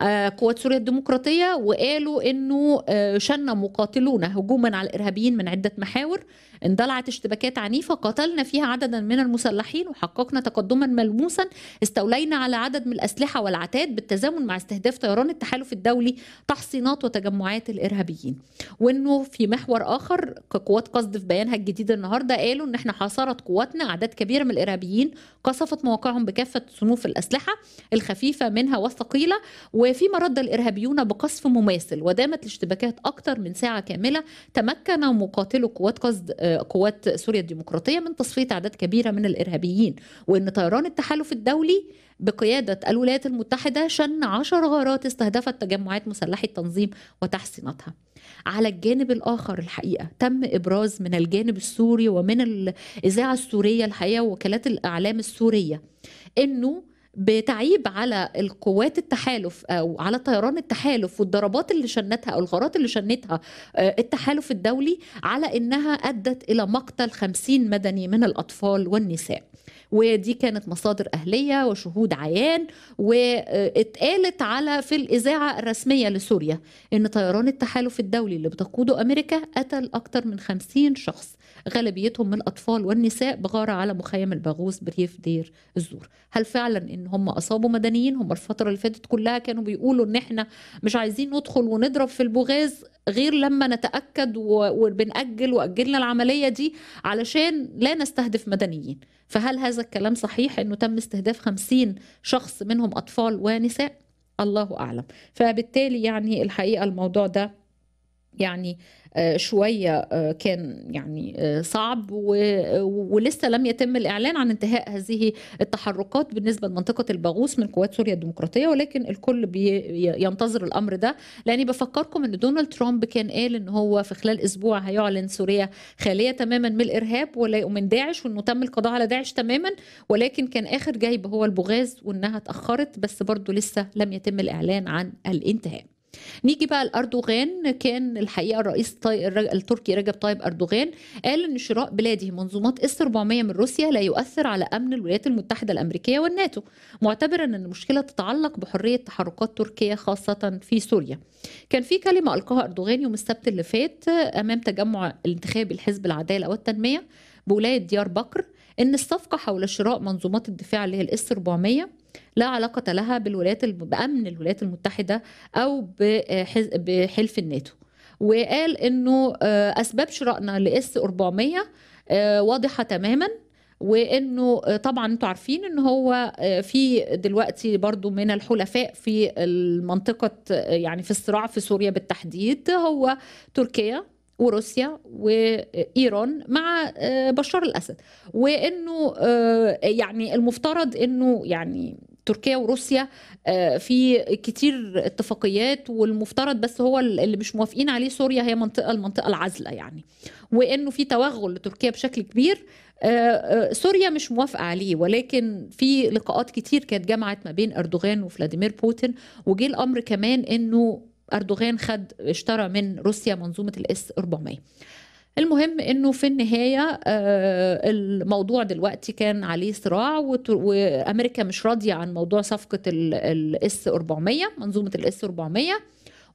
آه، قوات سوريا الديمقراطية وقالوا أنه آه، شن مقاتلون هجوما على الإرهابيين من عدة محاور اندلعت اشتباكات عنيفة قتلنا فيها عددا من المسلحين وحققنا تقدما ملموسا استولينا على عدد من الأسلحة والعتاد بالتزامن مع استهداف طيران التحالف الدولي تحصينات وتجمعات الإرهابيين وأنه في محور آخر كقوات قصد في بيانها الجديد النهاردة قالوا أن احنا حاصرت قواتنا أعداد كبيرة من الإرهابيين قصفت مواقعهم بكافة صنوف الأسلحة الخفيفة منها والثقيلة و وفيما رد الإرهابيون بقصف مماثل ودامت الاشتباكات أكثر من ساعة كاملة تمكن مقاتلو قوات قصد آه، قوات سوريا الديمقراطية من تصفية أعداد كبيرة من الإرهابيين وأن طيران التحالف الدولي بقيادة الولايات المتحدة شن عشر غارات استهدفت تجمعات مسلحة التنظيم وتحصيناتها على الجانب الآخر الحقيقة تم إبراز من الجانب السوري ومن الإذاعة السورية الحقيقة ووكالات الإعلام السورية أنه بتعيب على القوات التحالف او على طيران التحالف والضربات اللي شنتها او الغارات اللي شنتها آه، التحالف الدولي على انها ادت الى مقتل 50 مدني من الاطفال والنساء ودي كانت مصادر اهليه وشهود عيان واتقالت على في الاذاعه الرسميه لسوريا ان طيران التحالف الدولي اللي بتقوده امريكا قتل اكثر من 50 شخص غالبيتهم من الأطفال والنساء بغارة على مخيم الباغوث بريف دير الزور هل فعلا إن هم أصابوا مدنيين هم الفترة اللي فاتت كلها كانوا بيقولوا إن إحنا مش عايزين ندخل ونضرب في البوغاز غير لما نتأكد وبنأجل وأجلنا العملية دي علشان لا نستهدف مدنيين فهل هذا الكلام صحيح أنه تم استهداف 50 شخص منهم أطفال ونساء؟ الله أعلم فبالتالي يعني الحقيقة الموضوع ده يعني آه، شوية آه، كان يعني آه، صعب ولسه لم يتم الإعلان عن انتهاء هذه التحركات بالنسبة لمنطقة البغوث من قوات سوريا الديمقراطية ولكن الكل ينتظر الأمر ده لأني بفكركم أن دونالد ترامب كان قال أن هو في خلال أسبوع هيعلن سوريا خالية تماما من الإرهاب ومن داعش وأنه تم القضاء على داعش تماما ولكن كان آخر جايب هو البغاز وأنها اتأخرت بس برضه لسه لم يتم الإعلان عن الانتهاء نيجي بقى لأردوغان كان الحقيقة الرئيس طي... التركي رجب طيب أردوغان قال إن شراء بلاده منظومات إس 400 من روسيا لا يؤثر على أمن الولايات المتحدة الأمريكية والناتو معتبرا أن المشكلة تتعلق بحرية تحركات تركيا خاصة في سوريا كان في كلمة ألقاها أردوغان يوم السبت اللي فات أمام تجمع الانتخابي لحزب العدالة والتنمية بولاية ديار بكر إن الصفقة حول شراء منظومات الدفاع اللي هي الإس 400 لا علاقة لها بالولايات بأمن الولايات المتحدة أو بحلف الناتو وقال انه آه، اسباب شرائنا لاس 400 آه، واضحه تماما وانه آه، طبعا انتم عارفين ان هو في دلوقتي برضو من الحلفاء في المنطقه يعني في الصراع في سوريا بالتحديد هو تركيا وروسيا وايران مع بشار الاسد وانه يعني المفترض انه يعني تركيا وروسيا آه، في كتير اتفاقيات والمفترض بس هو اللي مش موافقين عليه سوريا هي منطقه المنطقه العازله يعني وانه في توغل لتركيا بشكل كبير آه، آه، سوريا مش موافقه عليه ولكن في لقاءات كتير كانت جمعت ما بين اردوغان وفلاديمير بوتين وجه الامر كمان انه اردوغان خد اشترى من روسيا منظومه الاس 400 المهم انه في النهايه آه، الموضوع دلوقتي كان عليه صراع وامريكا مش راضيه عن موضوع صفقه الاس 400 منظومه الاس 400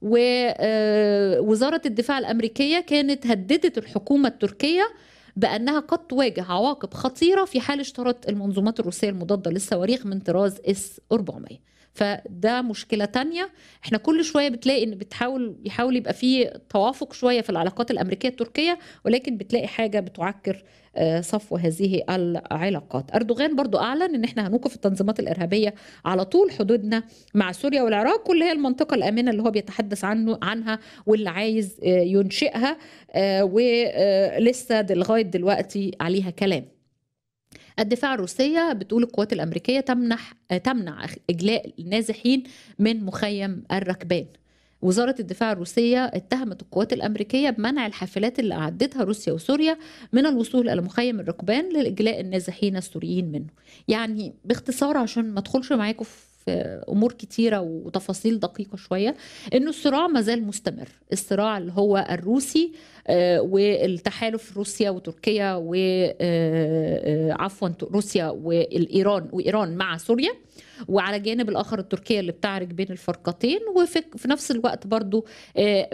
ووزاره آه، الدفاع الامريكيه كانت هددت الحكومه التركيه بانها قد تواجه عواقب خطيره في حال اشترت المنظومات الروسيه المضاده للصواريخ من طراز اس 400 فده مشكله تانية احنا كل شويه بتلاقي ان بتحاول يحاول يبقى فيه توافق شويه في العلاقات الامريكيه التركيه ولكن بتلاقي حاجه بتعكر آه، صفو هذه العلاقات أردوغان برضو أعلن أن احنا هنوقف التنظيمات الإرهابية على طول حدودنا مع سوريا والعراق واللي هي المنطقة الآمنة اللي هو بيتحدث عنه عنها واللي عايز آه، ينشئها آه، ولسه لغاية دلوقتي عليها كلام الدفاع الروسية بتقول القوات الأمريكية تمنح آه، تمنع إجلاء النازحين من مخيم الركبان وزارة الدفاع الروسية اتهمت القوات الأمريكية بمنع الحافلات اللي أعدتها روسيا وسوريا من الوصول إلى مخيم الركبان لإجلاء النازحين السوريين منه يعني باختصار عشان ما ادخلش معاكم في امور كتيره وتفاصيل دقيقه شويه انه الصراع ما زال مستمر الصراع اللي هو الروسي آه، والتحالف روسيا وتركيا وعفوا آه، آه، روسيا والايران وايران مع سوريا وعلى الجانب الاخر التركيه اللي بتعرج بين الفرقتين وفي في نفس الوقت برضو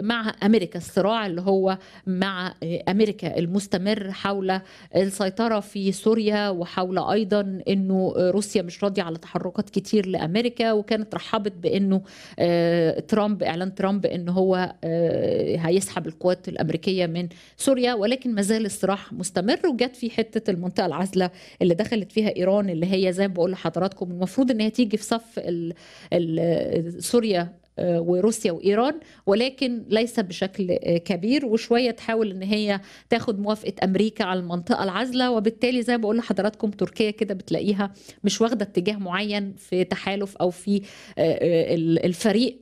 مع امريكا الصراع اللي هو مع امريكا المستمر حول السيطره في سوريا وحول ايضا انه روسيا مش راضيه على تحركات كتير لامريكا وكانت رحبت بانه ترامب اعلان ترامب ان هو هيسحب القوات الامريكيه الشماليه من سوريا ولكن ما زال الصراع مستمر وجت في حته المنطقه العازله اللي دخلت فيها ايران اللي هي زي ما بقول لحضراتكم المفروض ان هي تيجي في صف الـ الـ سوريا آه، وروسيا وايران ولكن ليس بشكل آه، كبير وشويه تحاول ان هي تاخد موافقه امريكا على المنطقه العازله وبالتالي زي ما بقول لحضراتكم تركيا كده بتلاقيها مش واخده اتجاه معين في تحالف او في آه، الفريق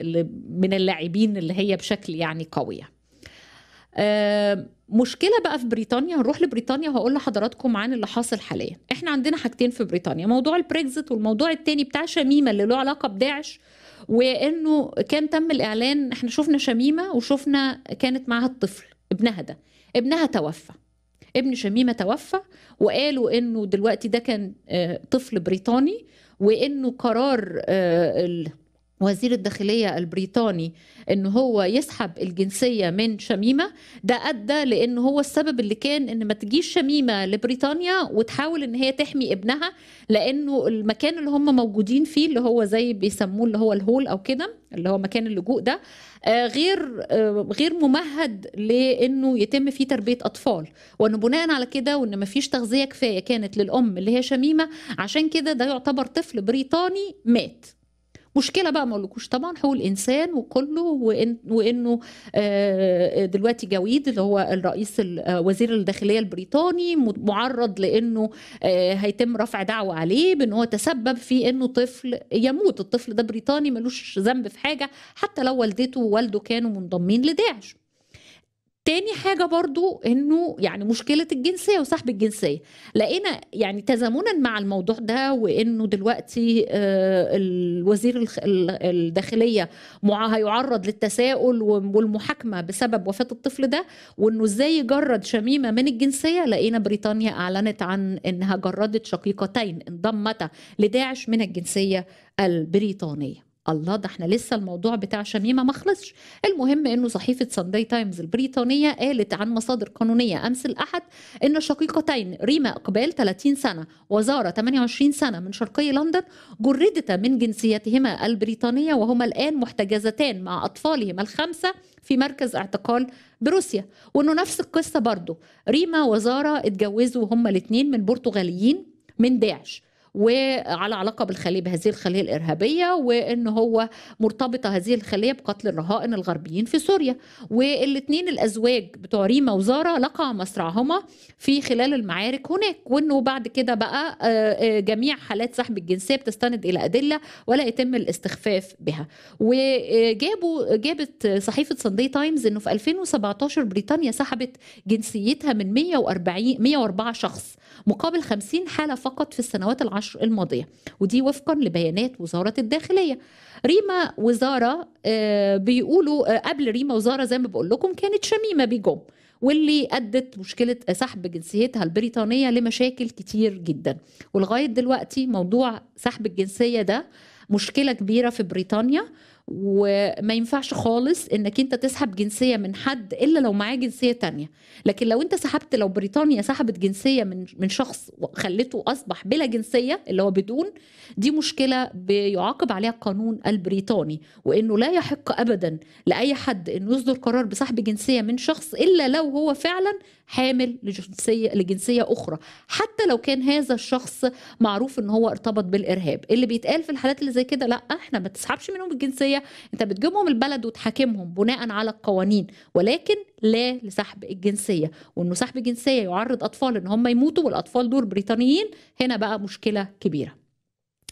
من اللاعبين اللي هي بشكل يعني قويه. يعني. آه، مشكلة بقى في بريطانيا هنروح لبريطانيا وهقول لحضراتكم عن اللي حاصل حاليا احنا عندنا حاجتين في بريطانيا موضوع البريكزت والموضوع التاني بتاع شميمة اللي له علاقة بداعش وانه كان تم الاعلان احنا شفنا شميمة وشفنا كانت معها الطفل ابنها ده ابنها توفى ابن شميمة توفى وقالوا انه دلوقتي ده كان آه، طفل بريطاني وانه قرار آه، وزير الداخلية البريطاني ان هو يسحب الجنسية من شميمة ده ادى لان هو السبب اللي كان ان ما تجيش شميمة لبريطانيا وتحاول ان هي تحمي ابنها لانه المكان اللي هم موجودين فيه اللي هو زي بيسموه اللي هو الهول او كده اللي هو مكان اللجوء ده آه، غير آه، غير ممهد لانه يتم فيه تربيه اطفال وانه بناء على كده وان ما فيش تغذيه كفايه كانت للام اللي هي شميمه عشان كده ده يعتبر طفل بريطاني مات مشكله بقى ما اقولكوش طبعا حقوق الانسان وكله وإن وانه آه، دلوقتي جاويد اللي هو الرئيس آه، وزير الداخليه البريطاني معرض لانه آه، هيتم رفع دعوه عليه بان هو تسبب في انه طفل يموت الطفل ده بريطاني ملوش ذنب في حاجه حتى لو والدته ووالده كانوا منضمين لداعش تاني حاجه برضو انه يعني مشكله الجنسيه وسحب الجنسيه لقينا يعني تزامنا مع الموضوع ده وانه دلوقتي آه، الوزير الداخليه هيعرض للتساؤل والمحاكمه بسبب وفاه الطفل ده وانه ازاي جرد شميمه من الجنسيه لقينا بريطانيا اعلنت عن انها جردت شقيقتين انضمتا لداعش من الجنسيه البريطانيه الله ده احنا لسه الموضوع بتاع شميمه ما خلصش المهم انه صحيفه سانداي تايمز البريطانيه قالت عن مصادر قانونيه امس الاحد ان شقيقتين ريما اقبال 30 سنه وزاره 28 سنه من شرقي لندن جردتا من جنسيتهما البريطانيه وهما الان محتجزتان مع اطفالهما الخمسه في مركز اعتقال بروسيا وانه نفس القصه برضه ريما وزاره اتجوزوا هما الاثنين من برتغاليين من داعش وعلى علاقه بالخليه بهذه الخليه الارهابيه وان هو مرتبطه هذه الخليه بقتل الرهائن الغربيين في سوريا والاثنين الازواج بتوع ريما وزاره لقى مصرعهما في خلال المعارك هناك وانه بعد كده بقى آه، آه، جميع حالات سحب الجنسيه بتستند الى ادله ولا يتم الاستخفاف بها وجابوا جابت صحيفه صندي تايمز انه في 2017 بريطانيا سحبت جنسيتها من 140 104 شخص مقابل 50 حالة فقط في السنوات العشر الماضية ودي وفقا لبيانات وزارة الداخلية ريما وزارة آه، بيقولوا آه، قبل ريما وزارة زي ما بقول لكم كانت شميمة بجم واللي ادت مشكله سحب جنسيتها البريطانيه لمشاكل كتير جدا ولغايه دلوقتي موضوع سحب الجنسيه ده مشكله كبيره في بريطانيا وما ينفعش خالص انك انت تسحب جنسيه من حد الا لو معاه جنسيه تانية لكن لو انت سحبت لو بريطانيا سحبت جنسيه من من شخص وخلته اصبح بلا جنسيه اللي هو بدون دي مشكله بيعاقب عليها القانون البريطاني وانه لا يحق ابدا لاي حد انه يصدر قرار بسحب جنسيه من شخص الا لو هو فعلا حامل لجنسيه لجنسيه اخرى حتى لو كان هذا الشخص معروف ان هو ارتبط بالارهاب اللي بيتقال في الحالات اللي زي كده لا احنا ما تسحبش منهم الجنسيه انت بتجيبهم البلد وتحاكمهم بناء على القوانين ولكن لا لسحب الجنسيه وانه سحب الجنسيه يعرض اطفال ان هم يموتوا والاطفال دول بريطانيين هنا بقى مشكله كبيره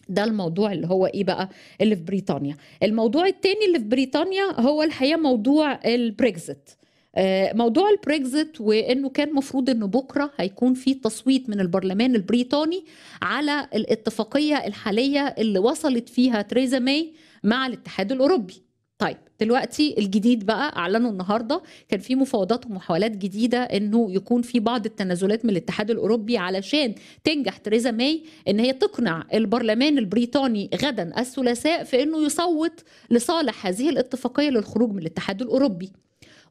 ده الموضوع اللي هو ايه بقى اللي في بريطانيا الموضوع التاني اللي في بريطانيا هو الحقيقه موضوع البريكزت آه، موضوع البريكزت وانه كان مفروض انه بكره هيكون في تصويت من البرلمان البريطاني على الاتفاقيه الحاليه اللي وصلت فيها تريزا ماي مع الاتحاد الاوروبي طيب دلوقتي الجديد بقى اعلنوا النهارده كان في مفاوضات ومحاولات جديده انه يكون في بعض التنازلات من الاتحاد الاوروبي علشان تنجح تريزا ماي ان هي تقنع البرلمان البريطاني غدا الثلاثاء في انه يصوت لصالح هذه الاتفاقيه للخروج من الاتحاد الاوروبي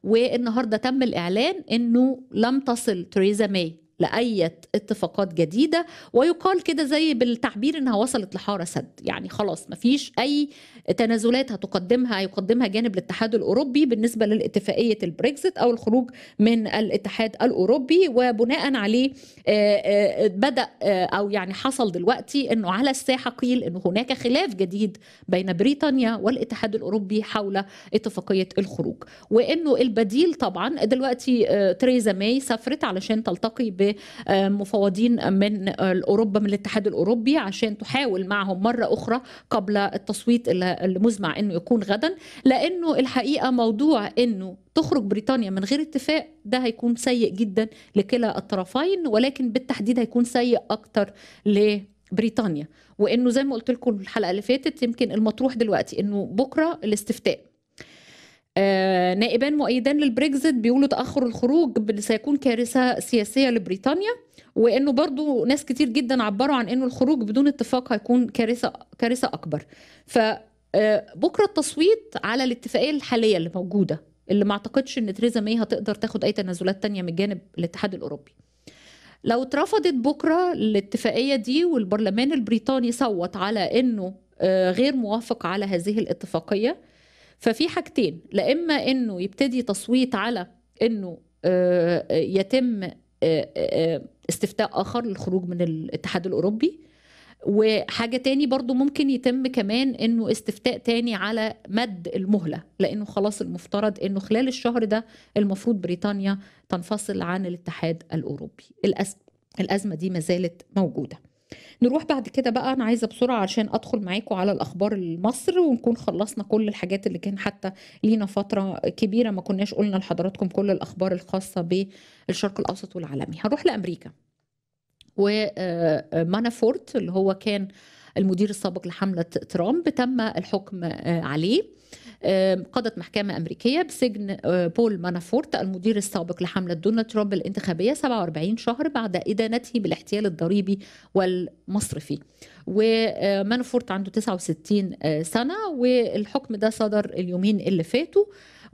والنهارده تم الاعلان انه لم تصل تريزا ماي لأي اتفاقات جديدة ويقال كده زي بالتعبير إنها وصلت لحارة سد يعني خلاص مفيش أي تنازلات هتقدمها يقدمها جانب الاتحاد الأوروبي بالنسبة للاتفاقية البريكزت أو الخروج من الاتحاد الأوروبي وبناء عليه آه، آه، بدأ آه، أو يعني حصل دلوقتي إنه على الساحة قيل إنه هناك خلاف جديد بين بريطانيا والاتحاد الأوروبي حول اتفاقية الخروج وإنه البديل طبعا دلوقتي تريزا ماي سافرت علشان تلتقي ب بمفوضين من اوروبا من الاتحاد الاوروبي عشان تحاول معهم مره اخرى قبل التصويت اللي مزمع انه يكون غدا لانه الحقيقه موضوع انه تخرج بريطانيا من غير اتفاق ده هيكون سيء جدا لكلا الطرفين ولكن بالتحديد هيكون سيء اكتر ل بريطانيا وانه زي ما قلت لكم الحلقه اللي فاتت يمكن المطروح دلوقتي انه بكره الاستفتاء آه، نائبان مؤيدان للبريكزيت بيقولوا تأخر الخروج سيكون كارثة سياسية لبريطانيا وانه برضو ناس كتير جدا عبروا عن انه الخروج بدون اتفاق هيكون كارثة كارثة اكبر ف آه، بكره التصويت على الاتفاقيه الحاليه اللي موجوده اللي ما اعتقدش ان تريزا مي هتقدر تاخد اي تنازلات تانية من جانب الاتحاد الاوروبي لو اترفضت بكره الاتفاقيه دي والبرلمان البريطاني صوت على انه آه، غير موافق على هذه الاتفاقيه ففي حاجتين لا اما انه يبتدي تصويت على انه آه، يتم آه، آه، استفتاء اخر للخروج من الاتحاد الاوروبي وحاجة تاني برضو ممكن يتم كمان انه استفتاء تاني على مد المهلة لانه خلاص المفترض انه خلال الشهر ده المفروض بريطانيا تنفصل عن الاتحاد الاوروبي الأزمة دي ما زالت موجوده نروح بعد كده بقى انا عايزه بسرعه عشان ادخل معاكم على الاخبار المصر ونكون خلصنا كل الحاجات اللي كان حتى لينا فتره كبيره ما كناش قلنا لحضراتكم كل الاخبار الخاصه بالشرق الاوسط والعالمي هنروح لامريكا ومانافورت آه، آه، اللي هو كان المدير السابق لحمله ترامب تم الحكم آه، عليه قضت محكمة أمريكية بسجن آه، بول مانافورت المدير السابق لحملة دونالد ترامب الانتخابية 47 شهر بعد إدانته بالاحتيال الضريبي والمصرفي ومانافورت آه، عنده 69 آه، سنة والحكم ده صدر اليومين اللي فاتوا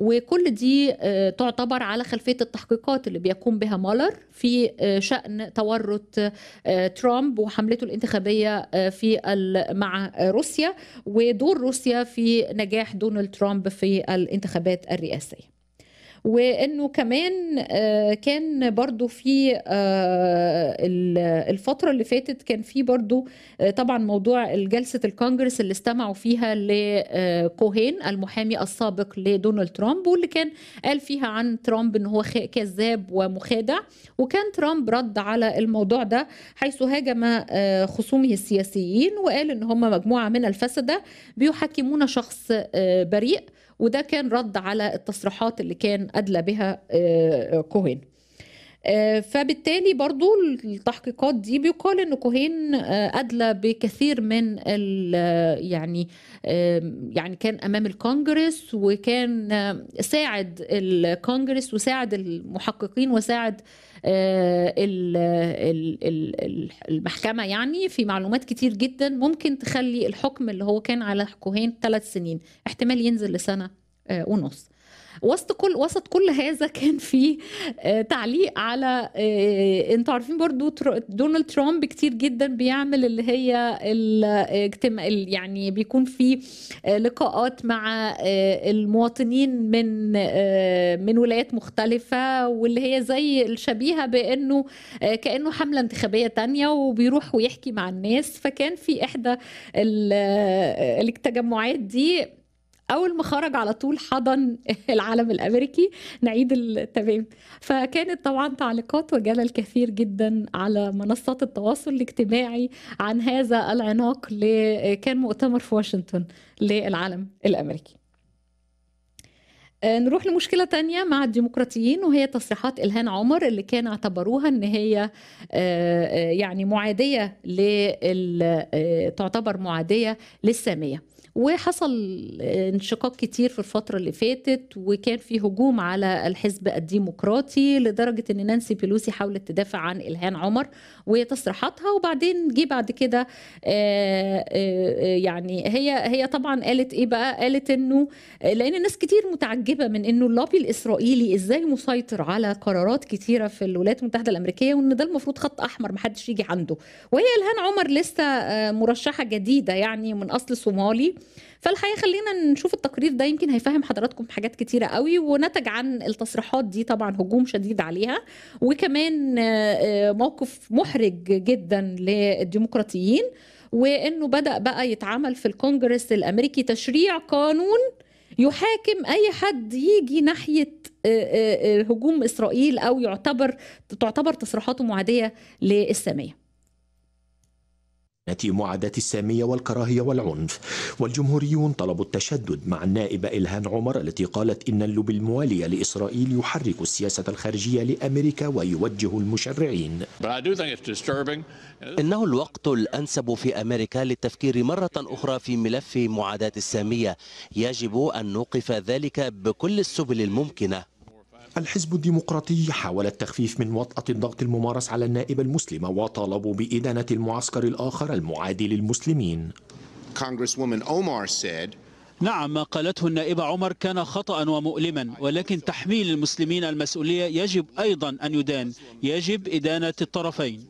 وكل دي آه، تعتبر على خلفية التحقيقات اللي بيقوم بها مولر في آه، شأن تورط آه، ترامب وحملته الانتخابية في مع روسيا ودور روسيا في نجاح دونالد ترامب في الانتخابات الرئاسية وانه كمان آه، كان برضو في آه، الفترة اللي فاتت كان في برضو آه، طبعا موضوع جلسة الكونجرس اللي استمعوا فيها لكوهين المحامي السابق لدونالد ترامب واللي كان قال فيها عن ترامب ان هو كذاب ومخادع وكان ترامب رد على الموضوع ده حيث هاجم خصومه السياسيين وقال ان هم مجموعة من الفسدة بيحكمون شخص بريء وده كان رد على التصريحات اللي كان ادلى بها آه، كوهين آه، فبالتالي برضو التحقيقات دي بيقال ان كوهين آه، ادلى بكثير من آه، يعني يعني كان امام الكونجرس وكان ساعد الكونجرس وساعد المحققين وساعد المحكمة يعني في معلومات كتير جدا ممكن تخلي الحكم اللي هو كان على كوهين ثلاث سنين احتمال ينزل لسنة ونص وسط كل وسط كل هذا كان في آه، تعليق على آه، انتوا عارفين برضو دونالد ترامب كتير جدا بيعمل اللي هي الاجتماع يعني بيكون في آه، لقاءات مع المواطنين من من ولايات مختلفة واللي هي زي الشبيهة بأنه كأنه حملة انتخابية تانية وبيروح ويحكي مع الناس فكان في إحدى التجمعات دي اول ما خرج على طول حضن <laughs> العلم الامريكي نعيد التمام فكانت طبعا تعليقات وجلل كثير جدا على منصات التواصل الاجتماعي عن هذا العناق اللي كان مؤتمر في واشنطن للعلم الامريكي آه، نروح لمشكلة تانية مع الديمقراطيين وهي تصريحات إلهان عمر اللي كان اعتبروها إن هي آه، آه، يعني معادية تعتبر معادية للسامية وحصل آه، انشقاق كتير في الفترة اللي فاتت وكان في هجوم على الحزب الديمقراطي لدرجة ان نانسي بيلوسي حاولت تدافع عن إلهان عمر وتصريحاتها وبعدين جه بعد كده آه، آه، يعني هي هي طبعا قالت ايه بقى قالت انه لان الناس كتير متعجبة من انه اللوبي الإسرائيلي ازاي مسيطر على قرارات كتيرة في الولايات المتحدة الأمريكية وان ده المفروض خط أحمر محدش يجي عنده وهي إلهان عمر لسه مرشحة جديدة يعني من أصل صومالي فالحقيقه خلينا نشوف التقرير ده يمكن هيفهم حضراتكم حاجات كتيره قوي ونتج عن التصريحات دي طبعا هجوم شديد عليها وكمان آه، آه، موقف محرج جدا للديمقراطيين وانه بدا بقى يتعمل في الكونجرس الامريكي تشريع قانون يحاكم اي حد يجي ناحيه آه، هجوم اسرائيل او يعتبر تعتبر تصريحاته معاديه للساميه التي معاداة السامية والكراهية والعنف والجمهوريون طلبوا التشدد مع النائبة إلهان عمر التي قالت إن اللب الموالية لإسرائيل يحرك السياسة الخارجية لأمريكا ويوجه المشرعين إنه الوقت الأنسب في أمريكا للتفكير مرة أخرى في ملف معاداة السامية يجب أن نوقف ذلك بكل السبل الممكنة الحزب الديمقراطي حاول التخفيف من وطأة الضغط الممارس على النائبة المسلمة وطالبوا بإدانة المعسكر الآخر المعادي للمسلمين نعم ما قالته النائبة عمر كان خطأ ومؤلما ولكن تحميل المسلمين المسؤولية يجب أيضا أن يدان يجب إدانة الطرفين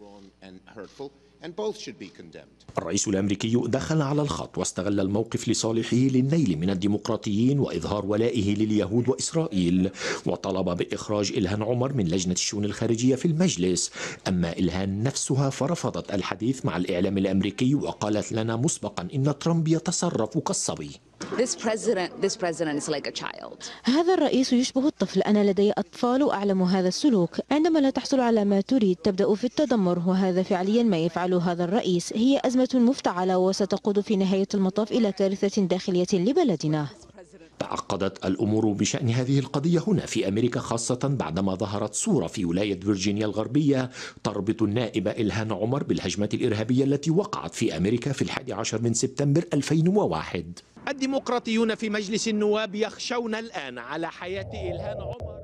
الرئيس الأمريكي دخل على الخط واستغل الموقف لصالحه للنيل من الديمقراطيين وإظهار ولائه لليهود وإسرائيل وطلب بإخراج إلهان عمر من لجنة الشؤون الخارجية في المجلس أما إلهان نفسها فرفضت الحديث مع الإعلام الأمريكي وقالت لنا مسبقا إن ترامب يتصرف كالصبي This president, this president is like a child. هذا الرئيس يشبه الطفل أنا لدي أطفال وأعلم هذا السلوك عندما لا تحصل على ما تريد تبدأ في التذمر وهذا فعليا ما يفعله هذا الرئيس هي أزمة أزمة مفتعلة وستقود في نهاية المطاف إلى كارثة داخلية لبلدنا تعقدت الأمور بشأن هذه القضية هنا في أمريكا خاصة بعدما ظهرت صورة في ولاية فيرجينيا الغربية تربط النائب إلهان عمر بالهجمات الإرهابية التي وقعت في أمريكا في الحادي عشر من سبتمبر 2001 الديمقراطيون في مجلس النواب يخشون الآن على حياة إلهان عمر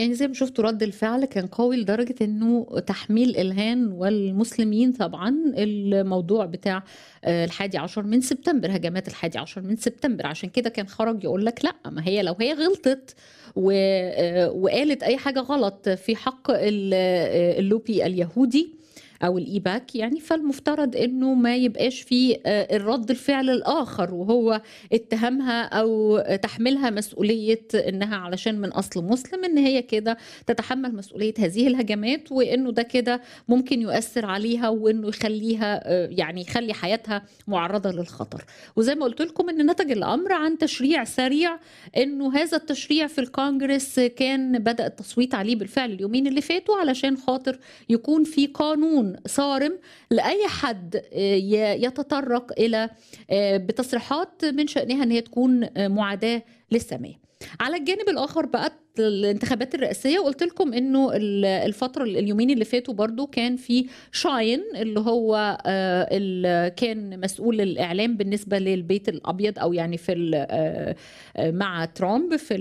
يعني زي ما شفتوا رد الفعل كان قوي لدرجة انه تحميل الهان والمسلمين طبعا الموضوع بتاع آه، الحادي عشر من سبتمبر هجمات الحادي عشر من سبتمبر عشان كده كان خرج يقول لك لا ما هي لو هي غلطت و... آه، وقالت اي حاجة غلط في حق آه، اللوبي اليهودي او الايباك يعني فالمفترض انه ما يبقاش في آه، الرد الفعل الاخر وهو اتهامها او تحملها مسؤوليه انها علشان من اصل مسلم ان هي كده تتحمل مسؤوليه هذه الهجمات وانه ده كده ممكن يؤثر عليها وانه يخليها آه، يعني يخلي حياتها معرضه للخطر وزي ما قلت لكم ان نتج الامر عن تشريع سريع انه هذا التشريع في الكونجرس كان بدا التصويت عليه بالفعل اليومين اللي فاتوا علشان خاطر يكون في قانون صارم لاي حد آه، يتطرق الى آه، بتصريحات من شانها ان هي تكون آه، معاداه للسماء على الجانب الاخر بقى الانتخابات الرئاسيه وقلت لكم انه الفتره اليومين اللي فاتوا برضو كان في شاين اللي هو اللي كان مسؤول الاعلام بالنسبه للبيت الابيض او يعني في مع ترامب في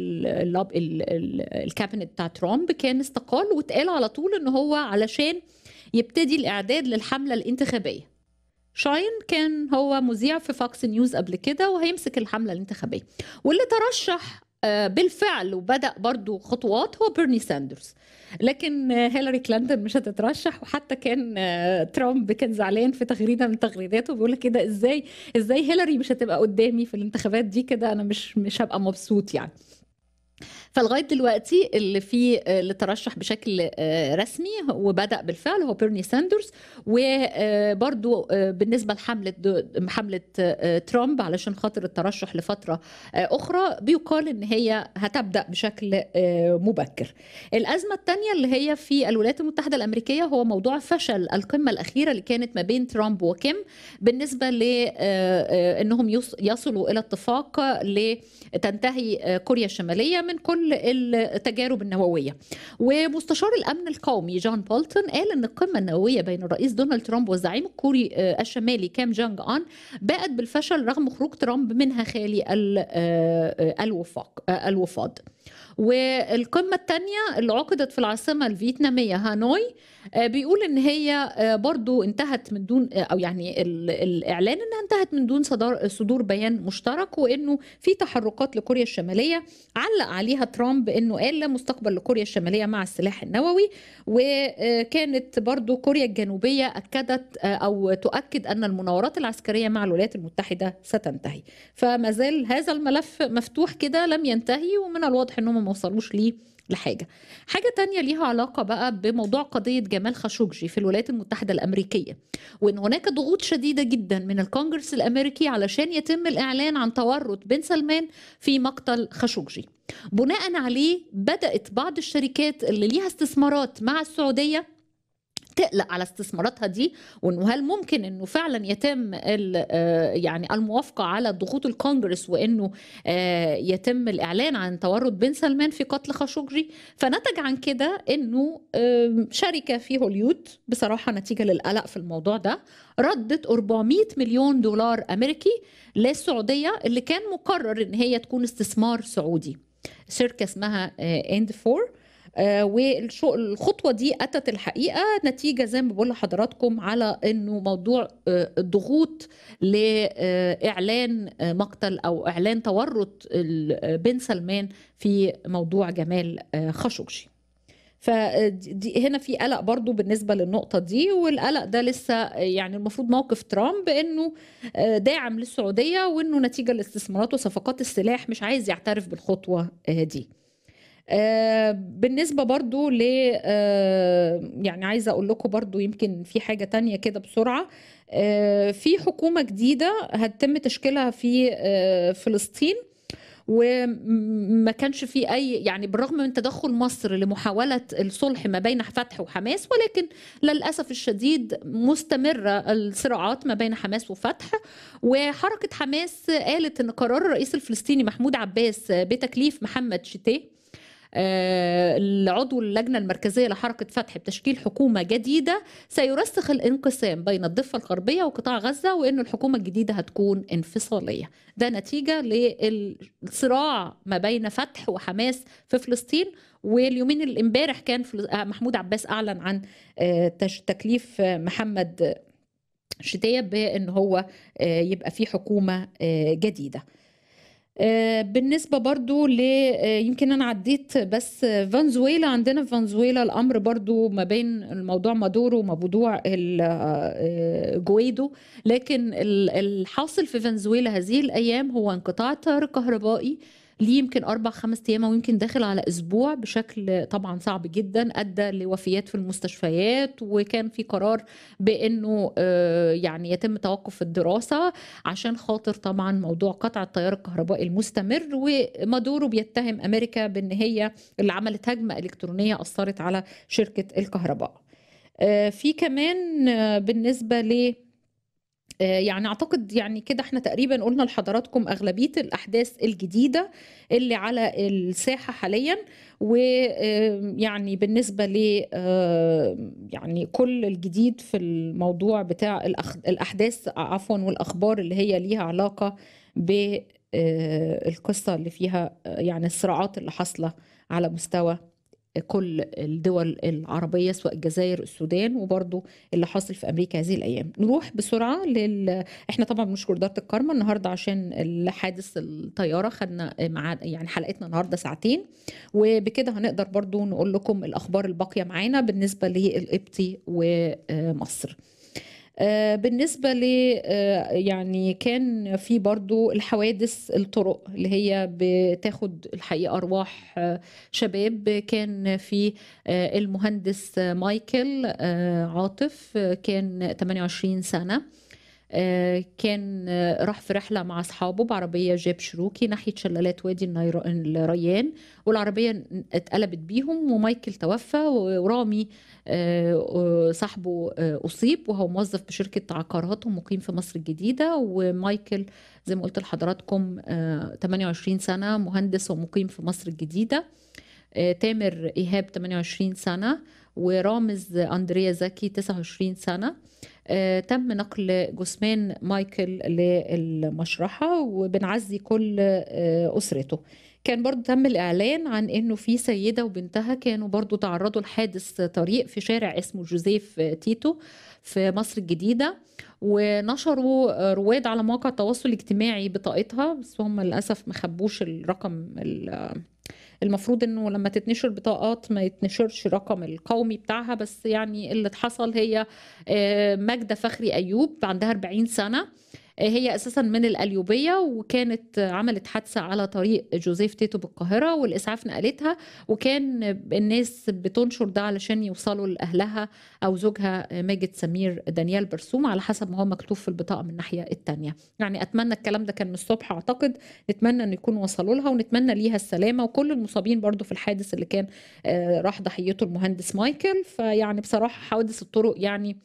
الكابينت بتاع ترامب كان استقال واتقال على طول ان هو علشان يبتدي الإعداد للحملة الانتخابية شاين كان هو مذيع في فاكس نيوز قبل كده وهيمسك الحملة الانتخابية واللي ترشح آه، بالفعل وبدأ برضو خطوات هو بيرني ساندرز لكن هيلاري آه، كلينتون مش هتترشح وحتى كان آه، ترامب كان زعلان في تغريده من تغريداته بيقول كده ازاي ازاي هيلاري مش هتبقى قدامي في الانتخابات دي كده انا مش مش هبقى مبسوط يعني فلغايه دلوقتي اللي في آه، اللي ترشح بشكل آه، رسمي وبدا بالفعل هو بيرني ساندرز وبرده بالنسبه لحمله حمله آه، ترامب علشان خاطر الترشح لفتره اخرى بيقال ان هي هتبدا بشكل مبكر الازمه الثانيه اللي هي في الولايات المتحده الامريكيه هو موضوع فشل القمه الاخيره اللي كانت ما بين ترامب وكيم بالنسبه ل انهم يصلوا الى اتفاق لتنتهي كوريا الشماليه من كل كل التجارب النوويه ومستشار الامن القومي جون بولتون قال ان القمه النوويه بين الرئيس دونالد ترامب والزعيم الكوري آه، الشمالي كام جونج ان باءت بالفشل رغم خروج ترامب منها خالي آه، آه، الوفاق الوفاض والقمه الثانيه اللي عقدت في العاصمه الفيتناميه هانوي آه، بيقول ان هي آه، برضو انتهت من دون آه، او يعني الاعلان انها انتهت من دون صدار صدور بيان مشترك وانه في تحركات لكوريا الشماليه علق عليها ترامب انه قال لا مستقبل لكوريا الشماليه مع السلاح النووي وكانت برضو كوريا الجنوبيه اكدت او تؤكد ان المناورات العسكريه مع الولايات المتحده ستنتهي فما زال هذا الملف مفتوح كده لم ينتهي ومن الواضح انهم ما وصلوش ليه لحاجه حاجه تانية ليها علاقه بقى بموضوع قضيه جمال خاشوجي في الولايات المتحده الامريكيه وان هناك ضغوط شديده جدا من الكونجرس الامريكي علشان يتم الاعلان عن تورط بن سلمان في مقتل خاشوجي بناء عليه بدات بعض الشركات اللي ليها استثمارات مع السعوديه تقلق على استثماراتها دي وانه هل ممكن انه فعلا يتم آه، يعني الموافقه على ضغوط الكونجرس وانه آه، يتم الاعلان عن تورط بن سلمان في قتل خاشقجي فنتج عن كده انه شركه في هوليود بصراحه نتيجه للقلق في الموضوع ده ردت 400 مليون دولار امريكي للسعوديه اللي كان مقرر ان هي تكون استثمار سعودي شركه اسمها اند آه، فور آه، والخطوه دي اتت الحقيقه نتيجه زي ما بقول لحضراتكم على انه موضوع آه، الضغوط لاعلان آه، مقتل او اعلان تورط بن سلمان في موضوع جمال خاشقجي فدي هنا في قلق برضو بالنسبه للنقطه دي والقلق ده لسه يعني المفروض موقف ترامب انه داعم للسعوديه وانه نتيجه لاستثمارات وصفقات السلاح مش عايز يعترف بالخطوه دي آه، بالنسبه برضو ل آه، يعني عايزه اقول لكم برضو يمكن في حاجه تانية كده بسرعه آه، في حكومه جديده هتتم تشكيلها في فلسطين وما كانش في اي يعني بالرغم من تدخل مصر لمحاوله الصلح ما بين فتح وحماس ولكن للاسف الشديد مستمره الصراعات ما بين حماس وفتح وحركه حماس قالت ان قرار الرئيس الفلسطيني محمود عباس بتكليف محمد شتيه آه، لعضو اللجنة المركزية لحركة فتح بتشكيل حكومة جديدة سيرسخ الانقسام بين الضفة الغربية وقطاع غزة وأن الحكومة الجديدة هتكون انفصالية ده نتيجة للصراع ما بين فتح وحماس في فلسطين واليومين الامبارح كان آه، محمود عباس أعلن عن آه، تكليف محمد شتية بأن هو يبقى في حكومة جديدة آه، بالنسبه برضو ل آه، يمكن انا عديت بس فنزويلا عندنا في فنزويلا الامر برضو ما بين الموضوع مادورو وموضوع آه، جويدو لكن الحاصل في فنزويلا هذه الايام هو انقطاع التيار كهربائي ليه يمكن اربع خمس ايام او يمكن داخل على اسبوع بشكل طبعا صعب جدا ادى لوفيات في المستشفيات وكان في قرار بانه آه، يعني يتم توقف الدراسه عشان خاطر طبعا موضوع قطع التيار الكهربائي المستمر ومادورو بيتهم امريكا بان هي اللي عملت هجمه الكترونيه اثرت على شركه الكهرباء. آه، في كمان آه، بالنسبه ل آه، يعني اعتقد يعني كده احنا تقريبا قلنا لحضراتكم اغلبيه الاحداث الجديده اللي على الساحه حاليا ويعني آه، بالنسبه ل آه، يعني كل الجديد في الموضوع بتاع الاحداث عفوا والاخبار اللي هي ليها علاقه ب القصه اللي فيها يعني الصراعات اللي حاصله على مستوى كل الدول العربية سواء الجزائر السودان وبرضو اللي حاصل في أمريكا هذه الأيام نروح بسرعة لل... احنا طبعا بنشكر دارة الكارما النهاردة عشان الحادث الطيارة خدنا مع يعني حلقتنا النهاردة ساعتين وبكده هنقدر برضو نقول لكم الأخبار الباقية معانا بالنسبة للقبطي ومصر آه، بالنسبة ل آه، يعني كان في برضو الحوادث الطرق اللي هي بتاخد الحقيقة أرواح آه، شباب كان في المهندس مايكل عاطف كان 28 سنة كان راح في رحلة مع أصحابه بعربية جيب شروكي ناحية شلالات وادي الريان والعربية اتقلبت بيهم ومايكل توفى ورامي آه، صاحبه آه، اصيب وهو موظف بشركه عقارات ومقيم في مصر الجديده ومايكل زي ما قلت لحضراتكم 28 آه، سنه مهندس ومقيم في مصر الجديده تامر ايهاب 28 سنه ورامز اندريا زكي 29 سنه تم نقل جثمان مايكل للمشرحه وبنعزي كل اسرته كان برضو تم الإعلان عن أنه في سيدة وبنتها كانوا برضو تعرضوا لحادث طريق في شارع اسمه جوزيف تيتو في مصر الجديدة ونشروا رواد على مواقع التواصل الاجتماعي بطاقتها بس هم للأسف ما خبوش الرقم المفروض انه لما تتنشر بطاقات ما يتنشرش رقم القومي بتاعها بس يعني اللي حصل هي آه، ماجده فخري ايوب عندها 40 سنه هي اساسا من القليوبيه وكانت عملت حادثه على طريق جوزيف تيتو بالقاهره والاسعاف نقلتها وكان الناس بتنشر ده علشان يوصلوا لاهلها او زوجها ماجد سمير دانيال برسوم على حسب ما هو مكتوب في البطاقه من الناحيه الثانيه يعني اتمنى الكلام ده كان من الصبح اعتقد نتمنى ان يكون وصلوا لها ونتمنى ليها السلامه وكل المصابين برضو في الحادث اللي كان آه، راح ضحيته المهندس مايكل فيعني بصراحه حوادث الطرق يعني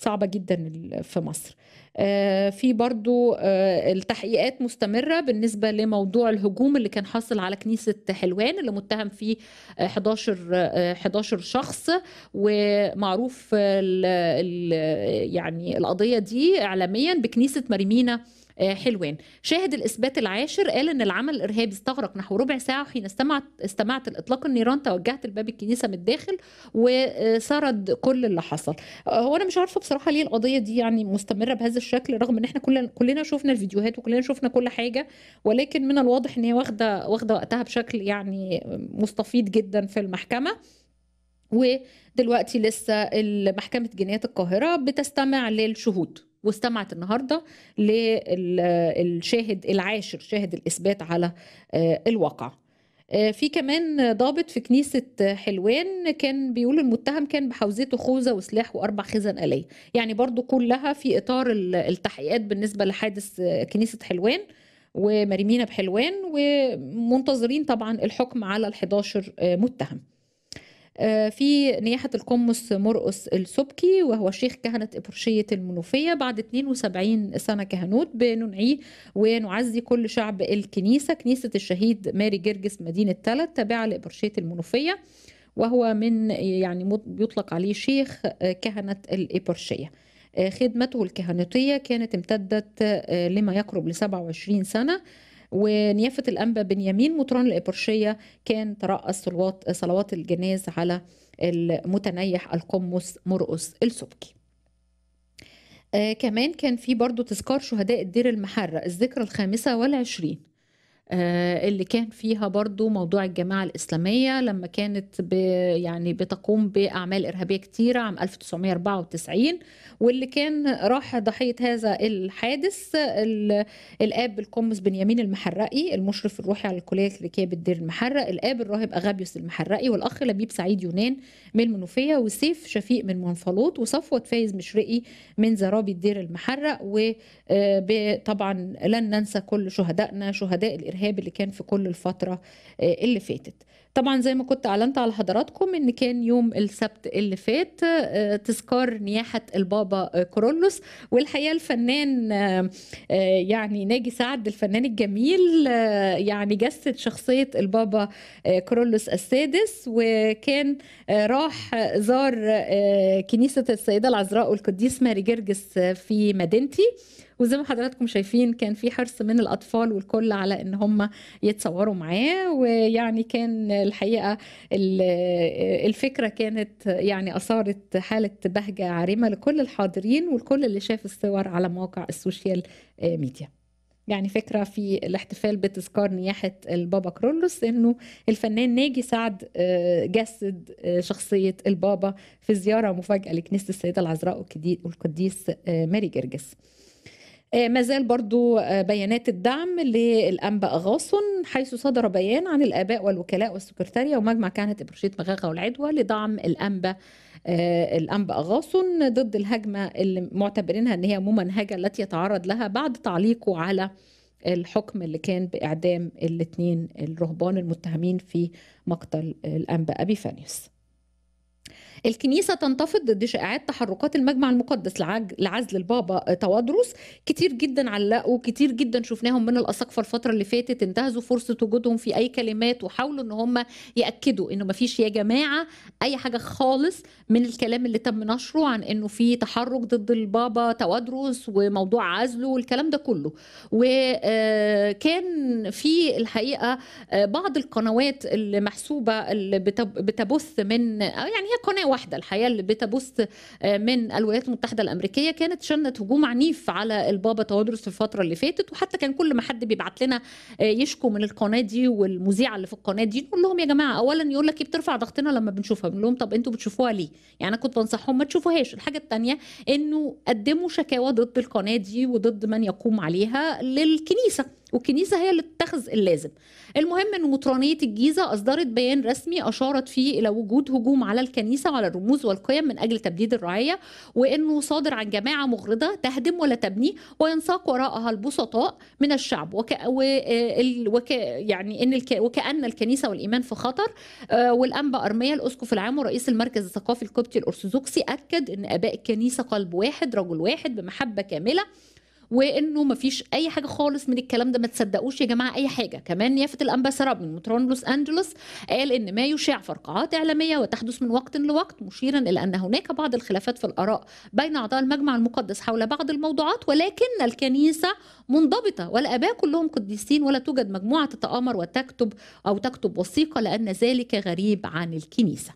صعبة جدا في مصر آه، في برضو آه، التحقيقات مستمرة بالنسبة لموضوع الهجوم اللي كان حاصل على كنيسة حلوان اللي متهم فيه 11 آه، 11 شخص ومعروف الـ الـ يعني القضية دي إعلاميا بكنيسة مريمينا آه، حلوان شاهد الإثبات العاشر قال أن العمل الإرهابي استغرق نحو ربع ساعة حين استمعت استمعت لإطلاق النيران توجهت لباب الكنيسة من الداخل وسرد كل اللي حصل آه، هو أنا مش عارفة بصراحة ليه القضية دي يعني مستمرة بهذا الشكل رغم أن احنا كلنا كلنا شفنا الفيديوهات وكلنا شفنا كل حاجة ولكن من الواضح أن هي واخدة واخدة وقتها بشكل يعني مستفيض جدا في المحكمة ودلوقتي لسه محكمة جنايات القاهرة بتستمع للشهود واستمعت النهارده للشاهد العاشر شاهد الاثبات على آه، الواقع آه، في كمان ضابط في كنيسة حلوان كان بيقول المتهم كان بحوزته خوذة وسلاح وأربع خزن آلية يعني برضو كلها في إطار التحقيقات بالنسبة لحادث آه، كنيسة حلوان ومريمينا بحلوان ومنتظرين طبعا الحكم على ال11 متهم آه، في نياحة القمص مرقس السبكي وهو شيخ كهنة إبرشية المنوفية بعد 72 سنة كهنوت بننعيه ونعزي كل شعب الكنيسة كنيسة الشهيد ماري جرجس مدينة تلت تابعة لإبرشية المنوفية وهو من يعني بيطلق عليه شيخ آه، كهنة الإبرشية آه، خدمته الكهنوتية كانت امتدت لما يقرب ل 27 سنة ونيافة الأنبا بنيامين مطران الإبرشية كان ترأس صلوات, صلوات الجناز على المتنيح القمص مرقص السبكي آه كمان كان في برضو تذكار شهداء الدير المحرق الذكرى الخامسة والعشرين آه، اللي كان فيها برضو موضوع الجماعة الإسلامية لما كانت يعني بتقوم بأعمال إرهابية كتيرة عام 1994 واللي كان راح ضحية هذا الحادث الآب القمص بنيامين المحرقي المشرف الروحي على الكلية الكليكية بالدير المحرق الآب الراهب أغابيوس المحرقي والأخ لبيب سعيد يونان من المنوفية وسيف شفيق من منفلوط وصفوة فايز مشرقي من زرابي الدير المحرق وطبعا آه، لن ننسى كل شهدائنا شهداء الإرهاب الارهاب اللي كان في كل الفتره آه، اللي فاتت طبعا زي ما كنت اعلنت على حضراتكم ان كان يوم السبت اللي فات آه، تذكار نياحه البابا آه، كرولوس والحقيقه الفنان يعني ناجي سعد الفنان الجميل يعني جسد شخصيه البابا كرولوس السادس وكان راح زار كنيسه السيده العذراء والقديس ماري جرجس في مدينتي وزي ما حضراتكم شايفين كان في حرص من الاطفال والكل على ان هم يتصوروا معاه ويعني كان الحقيقه الفكره كانت يعني اثارت حاله بهجه عارمه لكل الحاضرين والكل اللي شاف الصور على مواقع السوشيال ميديا يعني فكرة في الاحتفال بتذكار نياحة البابا كرولوس انه الفنان ناجي سعد آه، جسد آه، شخصية البابا في زيارة مفاجأة لكنيسة السيدة العذراء والقديس آه، ماري جرجس آه، ما زال برضو آه، بيانات الدعم للأنبا غاصن حيث صدر بيان عن الآباء والوكلاء والسكرتارية ومجمع كهنة إبروشيت مغاغة والعدوى لدعم الأنبا آه، الأنبا غاصن ضد الهجمة اللي معتبرينها أن هي ممنهجة التي يتعرض لها بعد تعليقه على الحكم اللي كان بإعدام الاثنين الرهبان المتهمين في مقتل الأنبا أبي فانيوس الكنيسة تنتفض ضد شائعات تحركات المجمع المقدس لعزل البابا توادرس كتير جدا علقوا كتير جدا شفناهم من الأساقفة الفترة اللي فاتت انتهزوا فرصة وجودهم في أي كلمات وحاولوا إن هم يأكدوا إنه ما فيش يا جماعة أي حاجة خالص من الكلام اللي تم نشره عن إنه في تحرك ضد البابا توادرس وموضوع عزله والكلام ده كله وكان آه، في الحقيقة آه، بعض القنوات المحسوبة اللي بتبث من آه، يعني هي قناة واحده الحياه اللي بتبث آه، من الولايات المتحده الامريكيه كانت شنت هجوم عنيف على البابا تودروس في الفتره اللي فاتت وحتى كان كل ما حد بيبعت لنا آه، يشكو من القناه دي والمذيعه اللي في القناه دي نقول لهم يا جماعه اولا يقول لك إيه، بترفع ضغطنا لما بنشوفها بنقول لهم طب انتوا بتشوفوها ليه يعني انا كنت بنصحهم ما تشوفوهاش الحاجه الثانيه انه قدموا شكاوى ضد القناه دي وضد من يقوم عليها للكنيسه والكنيسه هي اللي تتخذ اللازم المهم ان مطرانيه الجيزه اصدرت بيان رسمي اشارت فيه الى وجود هجوم على الكنيسه وعلى الرموز والقيم من اجل تبديد الرعيه وانه صادر عن جماعه مغرضه تهدم ولا تبني وينساق وراءها البسطاء من الشعب وك... وك... يعني ان الك... وكان الكنيسه والايمان في خطر آه، والانبا ارميا الاسقف العام ورئيس المركز الثقافي القبطي الارثوذكسي اكد ان اباء الكنيسه قلب واحد رجل واحد بمحبه كامله وانه ما فيش اي حاجه خالص من الكلام ده ما تصدقوش يا جماعه اي حاجه كمان الانبا سراب من مطران لوس انجلوس قال ان ما يشاع فرقعات اعلاميه وتحدث من وقت لوقت مشيرا الى ان هناك بعض الخلافات في الاراء بين اعضاء المجمع المقدس حول بعض الموضوعات ولكن الكنيسه منضبطه والاباء كلهم قديسين ولا توجد مجموعه تتامر وتكتب او تكتب وثيقه لان ذلك غريب عن الكنيسه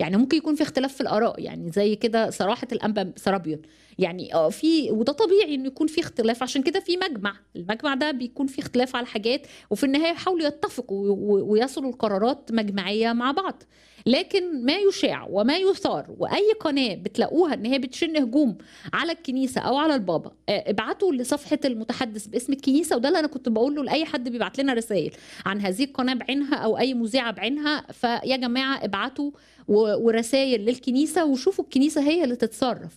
يعني ممكن يكون في اختلاف في الاراء يعني زي كده صراحه الانبا سرابيون يعني اه في وده طبيعي انه يكون في اختلاف عشان كده في مجمع المجمع ده بيكون في اختلاف على حاجات وفي النهايه يحاولوا يتفقوا ويصلوا لقرارات مجمعيه مع بعض لكن ما يشاع وما يثار واي قناه بتلاقوها ان هي بتشن هجوم على الكنيسه او على البابا آه، ابعتوا لصفحه المتحدث باسم الكنيسه وده اللي انا كنت بقوله لاي حد بيبعت لنا رسائل عن هذه القناه بعينها او اي مذيعه بعينها فيا جماعه ابعتوا ورسائل للكنيسه وشوفوا الكنيسه هي اللي تتصرف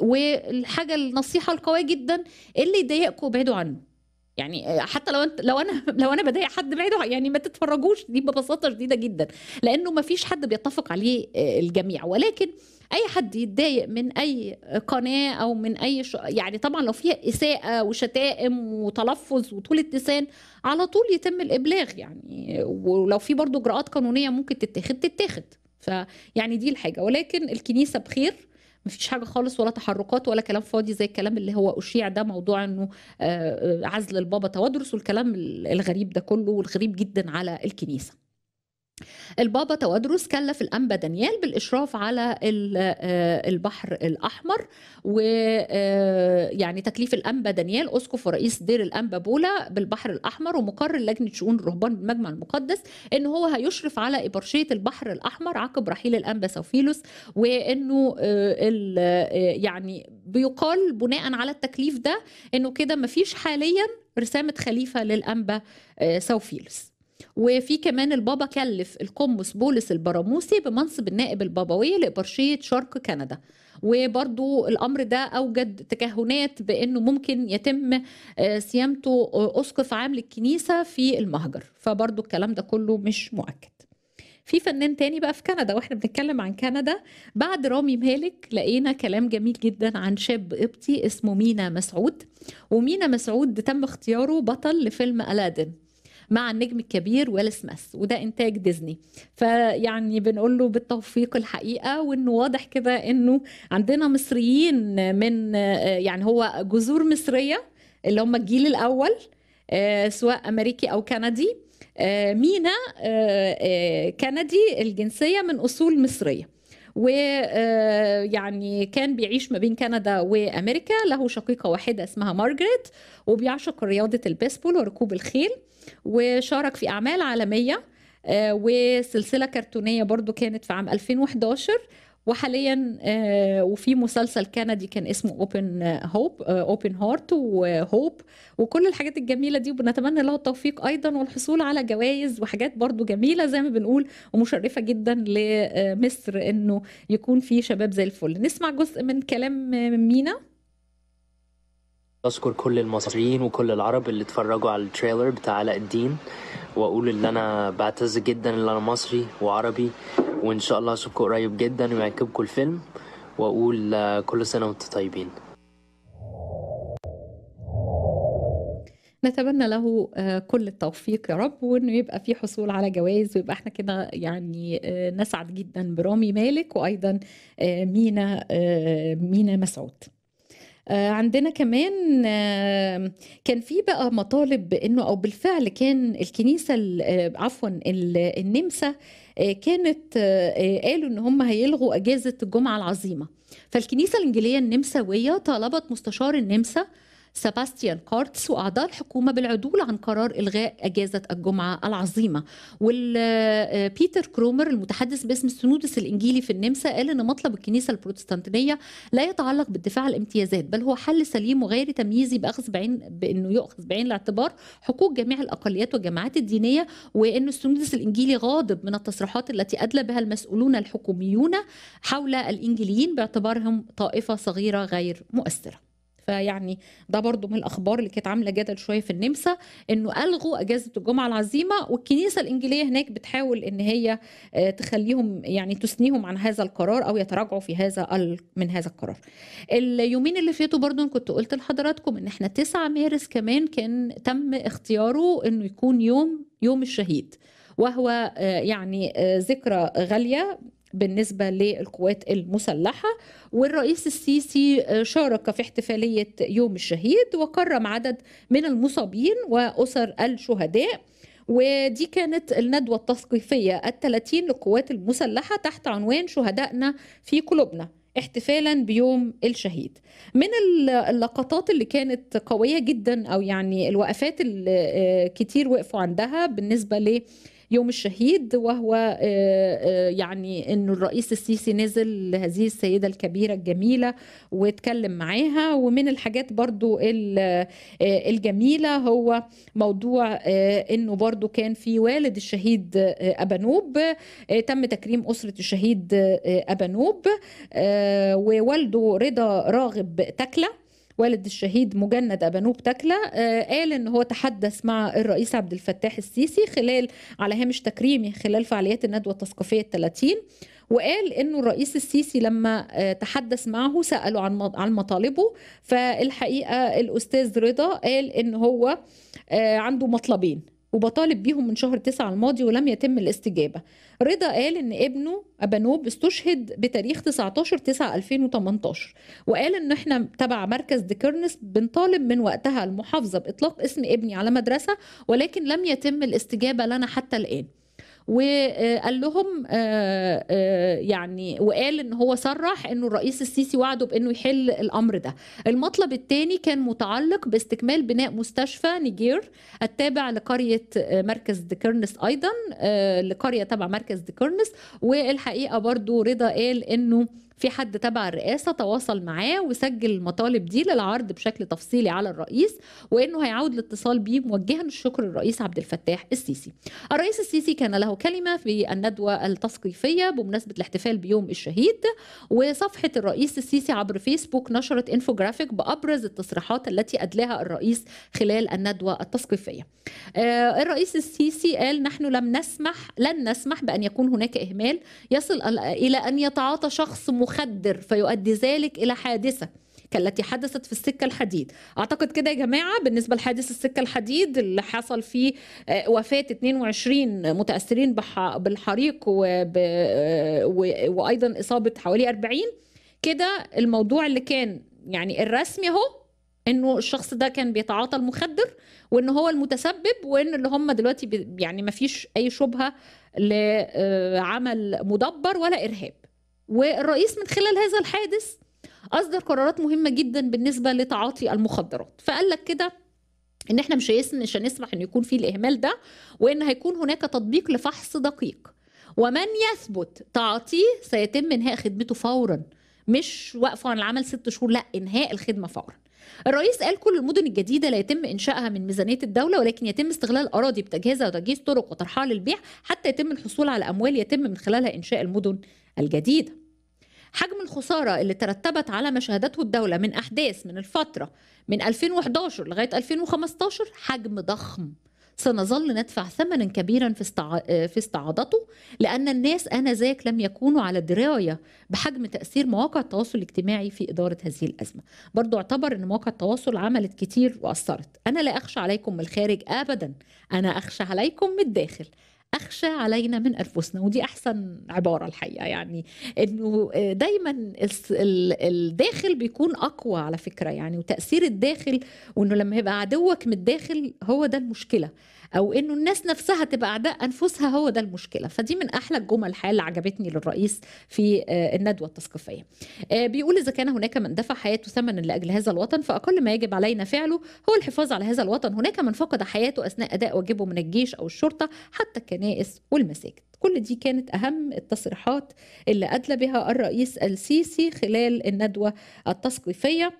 والحاجه النصيحه القويه جدا اللي يضايقكم ابعدوا عنه يعني آه، حتى لو انت لو انا <laughs> لو انا بضايق حد بعيده يعني ما تتفرجوش دي ببساطه شديده جدا لانه ما فيش حد بيتفق عليه آه، الجميع ولكن اي حد يتضايق من اي قناه او من اي ش... يعني طبعا لو فيها اساءه وشتائم وتلفظ وطولة لسان على طول يتم الابلاغ يعني ولو في برضو اجراءات قانونيه ممكن تتاخد تتاخد فيعني دي الحاجه ولكن الكنيسه بخير مفيش حاجه خالص ولا تحركات ولا كلام فاضي زي الكلام اللي هو اشيع ده موضوع انه آه، آه، عزل البابا توادرس والكلام الغريب ده كله والغريب جدا على الكنيسه البابا توادروس كلف الأنبا دانيال بالإشراف على آه، البحر الأحمر ويعني آه، تكليف الأنبا دانيال أسقف ورئيس دير الأنبا بولا بالبحر الأحمر ومقرر لجنة شؤون الرهبان بالمجمع المقدس إن هو هيشرف على إبرشية البحر الأحمر عقب رحيل الأنبا سوفيلوس وإنه آه، يعني بيقال بناء على التكليف ده إنه كده مفيش حاليا رسامة خليفة للأنبا سوفيلوس وفي كمان البابا كلف القمص بولس البراموسي بمنصب النائب البابوي لإبرشية شرق كندا وبرضو الأمر ده أوجد تكهنات بأنه ممكن يتم سيامته آه، آه، أسقف عام للكنيسة في المهجر فبرضو الكلام ده كله مش مؤكد في فنان تاني بقى في كندا واحنا بنتكلم عن كندا بعد رامي مالك لقينا كلام جميل جدا عن شاب قبطي اسمه مينا مسعود ومينا مسعود تم اختياره بطل لفيلم الادن مع النجم الكبير ويل سميث وده انتاج ديزني فيعني بنقول له بالتوفيق الحقيقه وانه واضح كده انه عندنا مصريين من يعني هو جذور مصريه اللي هم الجيل الاول آه، سواء امريكي او كندي آه، مينا آه، كندي الجنسيه من اصول مصريه ويعني كان بيعيش ما بين كندا وامريكا له شقيقه واحده اسمها مارجريت وبيعشق رياضه البيسبول وركوب الخيل وشارك في أعمال عالمية آه، وسلسلة كرتونية برضو كانت في عام 2011 وحاليا آه، وفي مسلسل كندي كان اسمه اوبن هوب اوبن هارت وهوب وكل الحاجات الجميله دي وبنتمنى له التوفيق ايضا والحصول على جوائز وحاجات برضو جميله زي ما بنقول ومشرفه جدا لمصر آه، انه يكون في شباب زي الفل نسمع جزء من كلام مينا أشكر كل المصريين وكل العرب اللي اتفرجوا على التريلر بتاع علاء الدين وأقول إن أنا بعتز جدا إن أنا مصري وعربي وإن شاء الله أشوفكم قريب جدا ويعجبكم الفيلم وأقول آه، كل سنة وأنتم طيبين نتمنى له آه، كل التوفيق يا رب وانه يبقى في حصول على جوائز ويبقى احنا كده يعني آه، نسعد جدا برامي مالك وايضا مينا مينا مسعود آه، عندنا كمان آه، كان في بقى مطالب بانه او بالفعل كان الكنيسه آه، عفوا النمسا كانت قالوا ان هم هيلغوا اجازه الجمعه العظيمه فالكنيسه الانجيليه النمساويه طالبت مستشار النمسا سباستيان كارتس وأعضاء الحكومة بالعدول عن قرار إلغاء أجازة الجمعة العظيمة والبيتر آه، كرومر المتحدث باسم السنودس الإنجيلي في النمسا قال أن مطلب الكنيسة البروتستانتيه لا يتعلق بالدفاع عن الامتيازات بل هو حل سليم وغير تمييزي بأخذ بعين بأنه يؤخذ بعين الاعتبار حقوق جميع الأقليات والجماعات الدينية وأن السنودس الإنجيلي غاضب من التصريحات التي أدلى بها المسؤولون الحكوميون حول الإنجيليين باعتبارهم طائفة صغيرة غير مؤثرة فيعني ده برضو من الاخبار اللي كانت عامله جدل شويه في النمسا انه الغوا اجازه الجمعه العظيمه والكنيسه الانجيليه هناك بتحاول ان هي آه، تخليهم يعني تثنيهم عن هذا القرار او يتراجعوا في هذا من هذا القرار. اليومين اللي فاتوا برضو كنت قلت لحضراتكم ان احنا 9 مارس كمان كان تم اختياره انه يكون يوم يوم الشهيد. وهو آه، يعني آه، ذكرى غاليه بالنسبة للقوات المسلحة والرئيس السيسي آه، شارك في احتفالية يوم الشهيد وكرم عدد من المصابين وأسر الشهداء ودي كانت الندوة التثقيفية الثلاثين للقوات المسلحة تحت عنوان شهدائنا في قلوبنا احتفالا بيوم الشهيد من اللقطات اللي كانت قوية جدا أو يعني الوقفات اللي آه، كتير وقفوا عندها بالنسبة يوم الشهيد وهو آه، آه، يعني انه الرئيس السيسي نزل لهذه السيده الكبيره الجميله واتكلم معاها ومن الحاجات برضو آه، الجميله هو موضوع انه برضو كان في والد الشهيد ابانوب تم تكريم اسره الشهيد ابانوب ووالده رضا راغب تكله والد الشهيد مجند أبانوب تكلة آه، قال إن هو تحدث مع الرئيس عبد الفتاح السيسي خلال على هامش تكريمه خلال فعاليات الندوة التثقيفية الثلاثين وقال انه الرئيس السيسي لما آه، تحدث معه ساله عن عن مطالبه فالحقيقه الاستاذ رضا قال ان هو آه، عنده مطلبين وبطالب بيهم من شهر تسعة الماضي ولم يتم الاستجابة رضا قال ان ابنه ابانوب استشهد بتاريخ 19 9 2018 وقال ان احنا تبع مركز ديكرنس بنطالب من وقتها المحافظة باطلاق اسم ابني على مدرسة ولكن لم يتم الاستجابة لنا حتى الان وقال لهم آه، آه، يعني وقال ان هو صرح انه الرئيس السيسي وعده بانه يحل الامر ده المطلب الثاني كان متعلق باستكمال بناء مستشفى نيجير التابع لقريه آه، مركز ديكرنس ايضا لقريه تبع مركز ديكرنس والحقيقه برضو رضا قال انه في حد تبع الرئاسه تواصل معاه وسجل المطالب دي للعرض بشكل تفصيلي على الرئيس وانه هيعود الاتصال بيه موجها الشكر للرئيس عبد الفتاح السيسي. الرئيس السيسي كان له كلمه في الندوه التثقيفيه بمناسبه الاحتفال بيوم الشهيد وصفحه الرئيس السيسي عبر فيسبوك نشرت انفوجرافيك بابرز التصريحات التي ادلاها الرئيس خلال الندوه التثقيفيه. آه، الرئيس السيسي قال نحن لم نسمح لن نسمح بان يكون هناك اهمال يصل الى ان يتعاطى شخص مخ مخدر فيؤدي ذلك إلى حادثة كالتي حدثت في السكة الحديد أعتقد كده يا جماعة بالنسبة لحادث السكة الحديد اللي حصل فيه آه، وفاة 22 متأثرين بالحريق وأيضا إصابة حوالي 40 كده الموضوع اللي كان يعني الرسمي اهو انه الشخص ده كان بيتعاطى المخدر وان هو المتسبب وان اللي هم دلوقتي يعني ما فيش اي شبهه لعمل آه، مدبر ولا ارهاب والرئيس من خلال هذا الحادث أصدر قرارات مهمة جدا بالنسبة لتعاطي المخدرات فقال لك كده ان احنا مش مش هنسمح ان يكون في الاهمال ده وان هيكون هناك تطبيق لفحص دقيق ومن يثبت تعاطيه سيتم انهاء خدمته فورا مش وقفه عن العمل ست شهور لا انهاء الخدمه فورا الرئيس قال كل المدن الجديده لا يتم انشائها من ميزانيه الدوله ولكن يتم استغلال اراضي بتجهيزها وتجهيز طرق وطرحها للبيع حتى يتم الحصول على اموال يتم من خلالها انشاء المدن الجديدة حجم الخسارة اللي ترتبت على ما شهدته الدولة من أحداث من الفترة من 2011 لغاية 2015 حجم ضخم سنظل ندفع ثمنا كبيرا في, في استعاضته لأن الناس آنذاك لم يكونوا على دراية بحجم تأثير مواقع التواصل الاجتماعي في إدارة هذه الأزمة برضو اعتبر أن مواقع التواصل عملت كتير وأثرت أنا لا أخشى عليكم من الخارج أبدا أنا أخشى عليكم من الداخل اخشى علينا من انفسنا ودي احسن عباره الحقيقه يعني انه آه، دايما الداخل بيكون اقوى على فكره يعني وتاثير الداخل وانه لما يبقى عدوك من الداخل هو ده المشكله او انه الناس نفسها تبقى اعداء انفسها هو ده المشكله فدي من احلى الجمل الحقيقه اللي عجبتني للرئيس في آه، الندوه التثقيفيه آه، بيقول اذا كان هناك من دفع حياته ثمنا لاجل هذا الوطن فاقل ما يجب علينا فعله هو الحفاظ على هذا الوطن هناك من فقد حياته اثناء اداء واجبه من الجيش او الشرطه حتى الكنائس والمساجد كل دي كانت أهم التصريحات اللي أدلى بها الرئيس السيسي خلال الندوة التثقيفية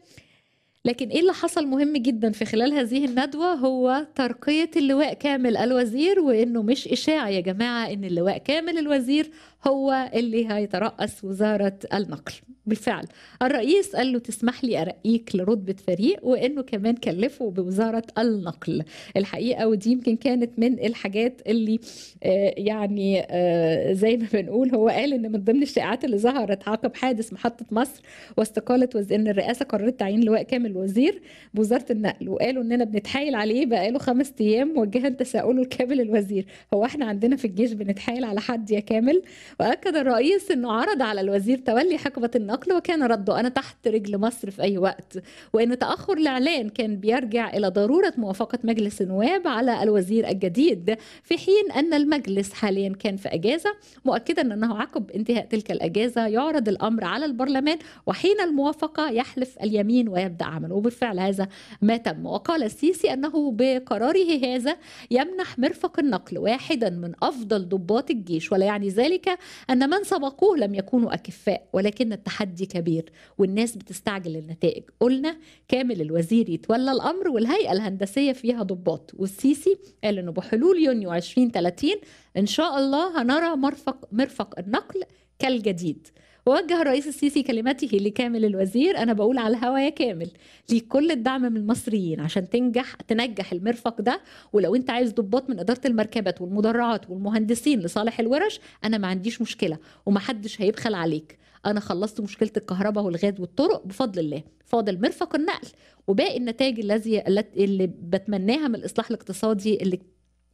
لكن ايه اللي حصل مهم جدا في خلال هذه الندوه هو ترقيه اللواء كامل الوزير وانه مش اشاعه يا جماعه ان اللواء كامل الوزير هو اللي هيترأس وزارة النقل بالفعل الرئيس قال له تسمح لي أرقيك لرتبة فريق وإنه كمان كلفه بوزارة النقل الحقيقة ودي يمكن كانت من الحاجات اللي آه، يعني آه، زي ما بنقول هو قال إن من ضمن الشائعات اللي ظهرت عقب حادث محطة مصر واستقالة وز... إن الرئاسة قررت تعيين لواء كامل وزير بوزارة النقل وقالوا إننا بنتحايل عليه بقاله خمس أيام وجها تساؤله الكامل الوزير هو إحنا عندنا في الجيش بنتحايل على حد يا كامل وأكد الرئيس أنه عرض على الوزير تولي حقبة النقل وكان رده أنا تحت رجل مصر في أي وقت وأن تأخر الإعلان كان بيرجع إلى ضرورة موافقة مجلس النواب على الوزير الجديد في حين أن المجلس حاليا كان في أجازة مؤكدا أنه عقب انتهاء تلك الأجازة يعرض الأمر على البرلمان وحين الموافقة يحلف اليمين ويبدأ عمله وبالفعل هذا ما تم وقال السيسي أنه بقراره هذا يمنح مرفق النقل واحدا من أفضل ضباط الجيش ولا يعني ذلك أن من سبقوه لم يكونوا أكفاء ولكن التحدي كبير والناس بتستعجل النتائج قلنا كامل الوزير يتولى الأمر والهيئة الهندسية فيها ضباط والسيسي قال أنه بحلول يونيو 2030 إن شاء الله هنرى مرفق, مرفق النقل كالجديد ووجه الرئيس السيسي كلمته لكامل الوزير أنا بقول على الهوا يا كامل ليك كل الدعم من المصريين عشان تنجح تنجح المرفق ده ولو أنت عايز ضباط من إدارة المركبات والمدرعات والمهندسين لصالح الورش أنا ما عنديش مشكلة ومحدش هيبخل عليك أنا خلصت مشكلة الكهرباء والغاز والطرق بفضل الله فاضل مرفق النقل وباقي النتائج الذي اللي بتمناها من الإصلاح الاقتصادي اللي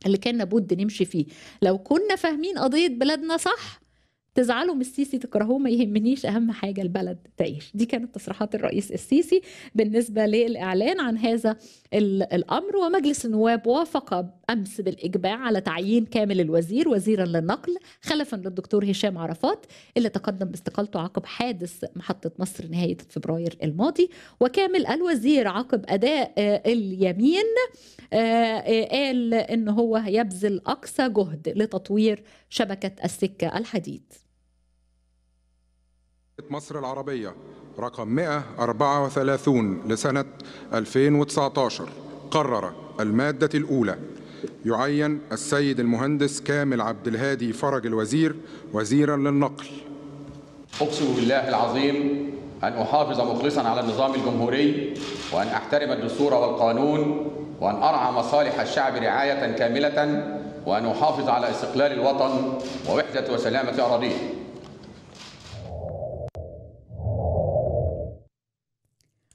اللي كان لابد نمشي فيه لو كنا فاهمين قضية بلادنا صح تزعلوا من السيسي تكرهوه ما يهمنيش اهم حاجه البلد تعيش دي كانت تصريحات الرئيس السيسي بالنسبه للاعلان عن هذا الامر ومجلس النواب وافق امس بالاجماع على تعيين كامل الوزير وزيرا للنقل خلفا للدكتور هشام عرفات اللي تقدم باستقالته عقب حادث محطه مصر نهايه فبراير الماضي وكامل الوزير عقب اداء آه، اليمين آه، آه، قال ان هو هيبذل اقصى جهد لتطوير شبكه السكه الحديد مصر العربية رقم 134 لسنة 2019 قرر المادة الأولى يعين السيد المهندس كامل عبد الهادي فرج الوزير وزيرا للنقل أقسم بالله العظيم أن أحافظ مخلصا على النظام الجمهوري وأن أحترم الدستور والقانون وأن أرعى مصالح الشعب رعاية كاملة وأن أحافظ على استقلال الوطن ووحدة وسلامة أراضيه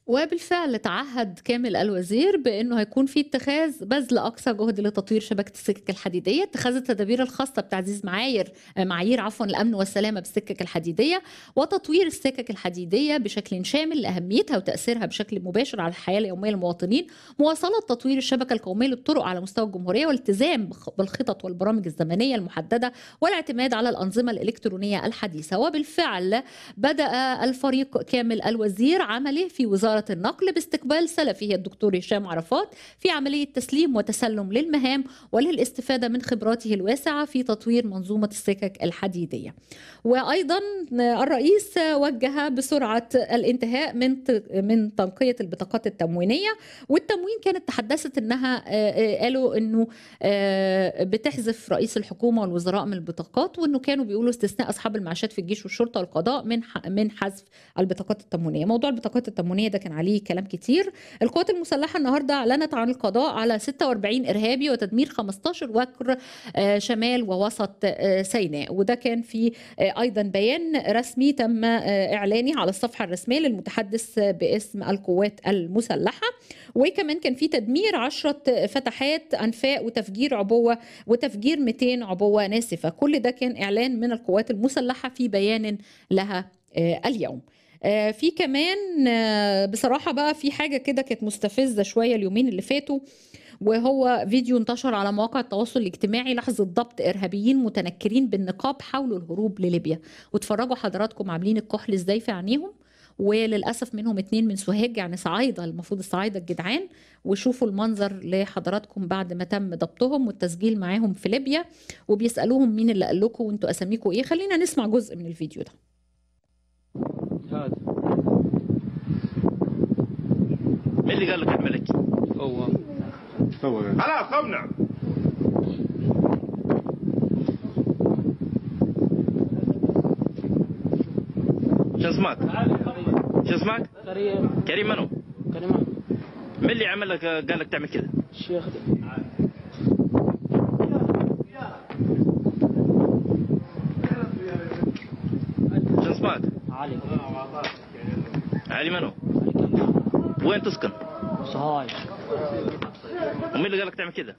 وبالفعل تعهد كامل الوزير بانه هيكون في اتخاذ بذل اقصى جهد لتطوير شبكه السكك الحديديه، اتخاذ التدابير الخاصه بتعزيز معايير آه، معايير عفوا الامن والسلامه بالسكك الحديديه وتطوير السكك الحديديه بشكل شامل لاهميتها وتاثيرها بشكل مباشر على الحياه اليوميه للمواطنين، مواصله تطوير الشبكه القوميه للطرق على مستوى الجمهوريه والالتزام بالخطط والبرامج الزمنيه المحدده والاعتماد على الانظمه الالكترونيه الحديثه، وبالفعل بدا الفريق كامل الوزير عمله في وزاره وزارة النقل باستقبال سلفه الدكتور هشام عرفات في عملية تسليم وتسلم للمهام وللاستفادة من خبراته الواسعة في تطوير منظومة السكك الحديدية وأيضا الرئيس وجه بسرعة الانتهاء من من تنقية البطاقات التموينية والتموين كانت تحدثت أنها آه، آه، قالوا أنه آه، بتحذف رئيس الحكومة والوزراء من البطاقات وأنه كانوا بيقولوا استثناء أصحاب المعاشات في الجيش والشرطة والقضاء من من حذف البطاقات التموينية موضوع البطاقات التموينية ده كان عليه كلام كتير القوات المسلحة النهاردة أعلنت عن القضاء على 46 إرهابي وتدمير 15 وكر آه، شمال ووسط آه، سيناء وده كان في آه، أيضا بيان رسمي تم إعلانه على الصفحة الرسمية للمتحدث باسم القوات المسلحة وكمان كان في تدمير 10 فتحات أنفاق وتفجير عبوة وتفجير 200 عبوة ناسفة كل ده كان إعلان من القوات المسلحة في بيان لها اليوم آه، في كمان آه، بصراحه بقى في حاجه كده كانت مستفزه شويه اليومين اللي فاتوا وهو فيديو انتشر على مواقع التواصل الاجتماعي لحظه ضبط ارهابيين متنكرين بالنقاب حاولوا الهروب لليبيا واتفرجوا حضراتكم عاملين الكحل ازاي في عينيهم وللاسف منهم اتنين من سوهاج يعني صعايده المفروض الصعايده الجدعان وشوفوا المنظر لحضراتكم بعد ما تم ضبطهم والتسجيل معاهم في ليبيا وبيسالوهم مين اللي قال لكم وانتوا اساميكم ايه خلينا نسمع جزء من الفيديو ده هذا مين اللي قال لك الملك هو هو خلاص امنع شو اسمك؟ شو اسمك؟ كريم كريم منو؟ كريم مين اللي عمل لك قال لك تعمل كذا؟ الشيخ شو اسمك؟ علي علي منو؟ وين تسكن؟ صهاي ومين اللي قال لك تعمل كذا؟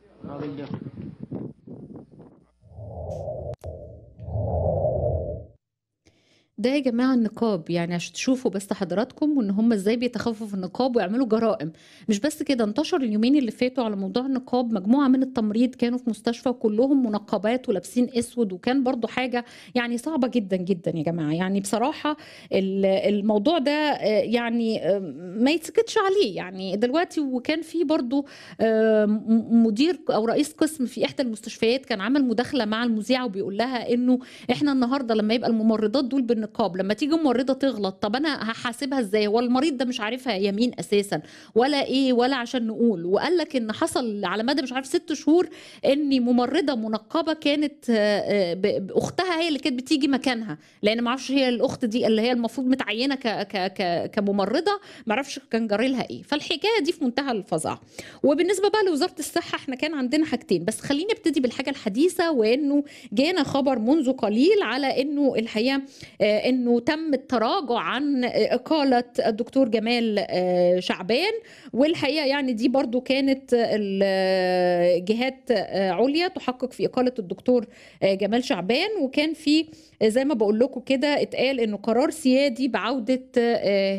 ده يا جماعة النقاب يعني عشان تشوفوا بس حضراتكم وان هم ازاي بيتخففوا في النقاب ويعملوا جرائم مش بس كده انتشر اليومين اللي فاتوا على موضوع النقاب مجموعة من التمريض كانوا في مستشفى كلهم منقبات ولابسين اسود وكان برضو حاجة يعني صعبة جدا جدا يا جماعة يعني بصراحة الموضوع ده آه، يعني آه، ما يتسكتش عليه يعني دلوقتي وكان في برضو آه، مدير او رئيس قسم في احدى المستشفيات كان عمل مداخلة مع المذيعة وبيقول لها انه احنا النهاردة لما يبقى الممرضات دول النقاب لما تيجي ممرضة تغلط طب انا هحاسبها ازاي هو المريض ده مش عارفها هي مين اساسا ولا ايه ولا عشان نقول وقال لك ان حصل على مدى مش عارف ست شهور ان ممرضه منقبه كانت آه، آه، اختها هي اللي كانت بتيجي مكانها لان ما اعرفش هي الاخت دي اللي هي المفروض متعينه ك ك ك كممرضه ما اعرفش كان جاري لها ايه فالحكايه دي في منتهى الفظاعه وبالنسبه بقى لوزاره الصحه احنا كان عندنا حاجتين بس خليني ابتدي بالحاجه الحديثه وانه جانا خبر منذ قليل على انه الحقيقه آه، انه تم التراجع عن اقاله الدكتور جمال آه، شعبان والحقيقه يعني دي برضو كانت الجهات آه، عليا تحقق في اقاله الدكتور آه، جمال شعبان وكان في زي ما بقول لكم كده اتقال انه قرار سيادي بعوده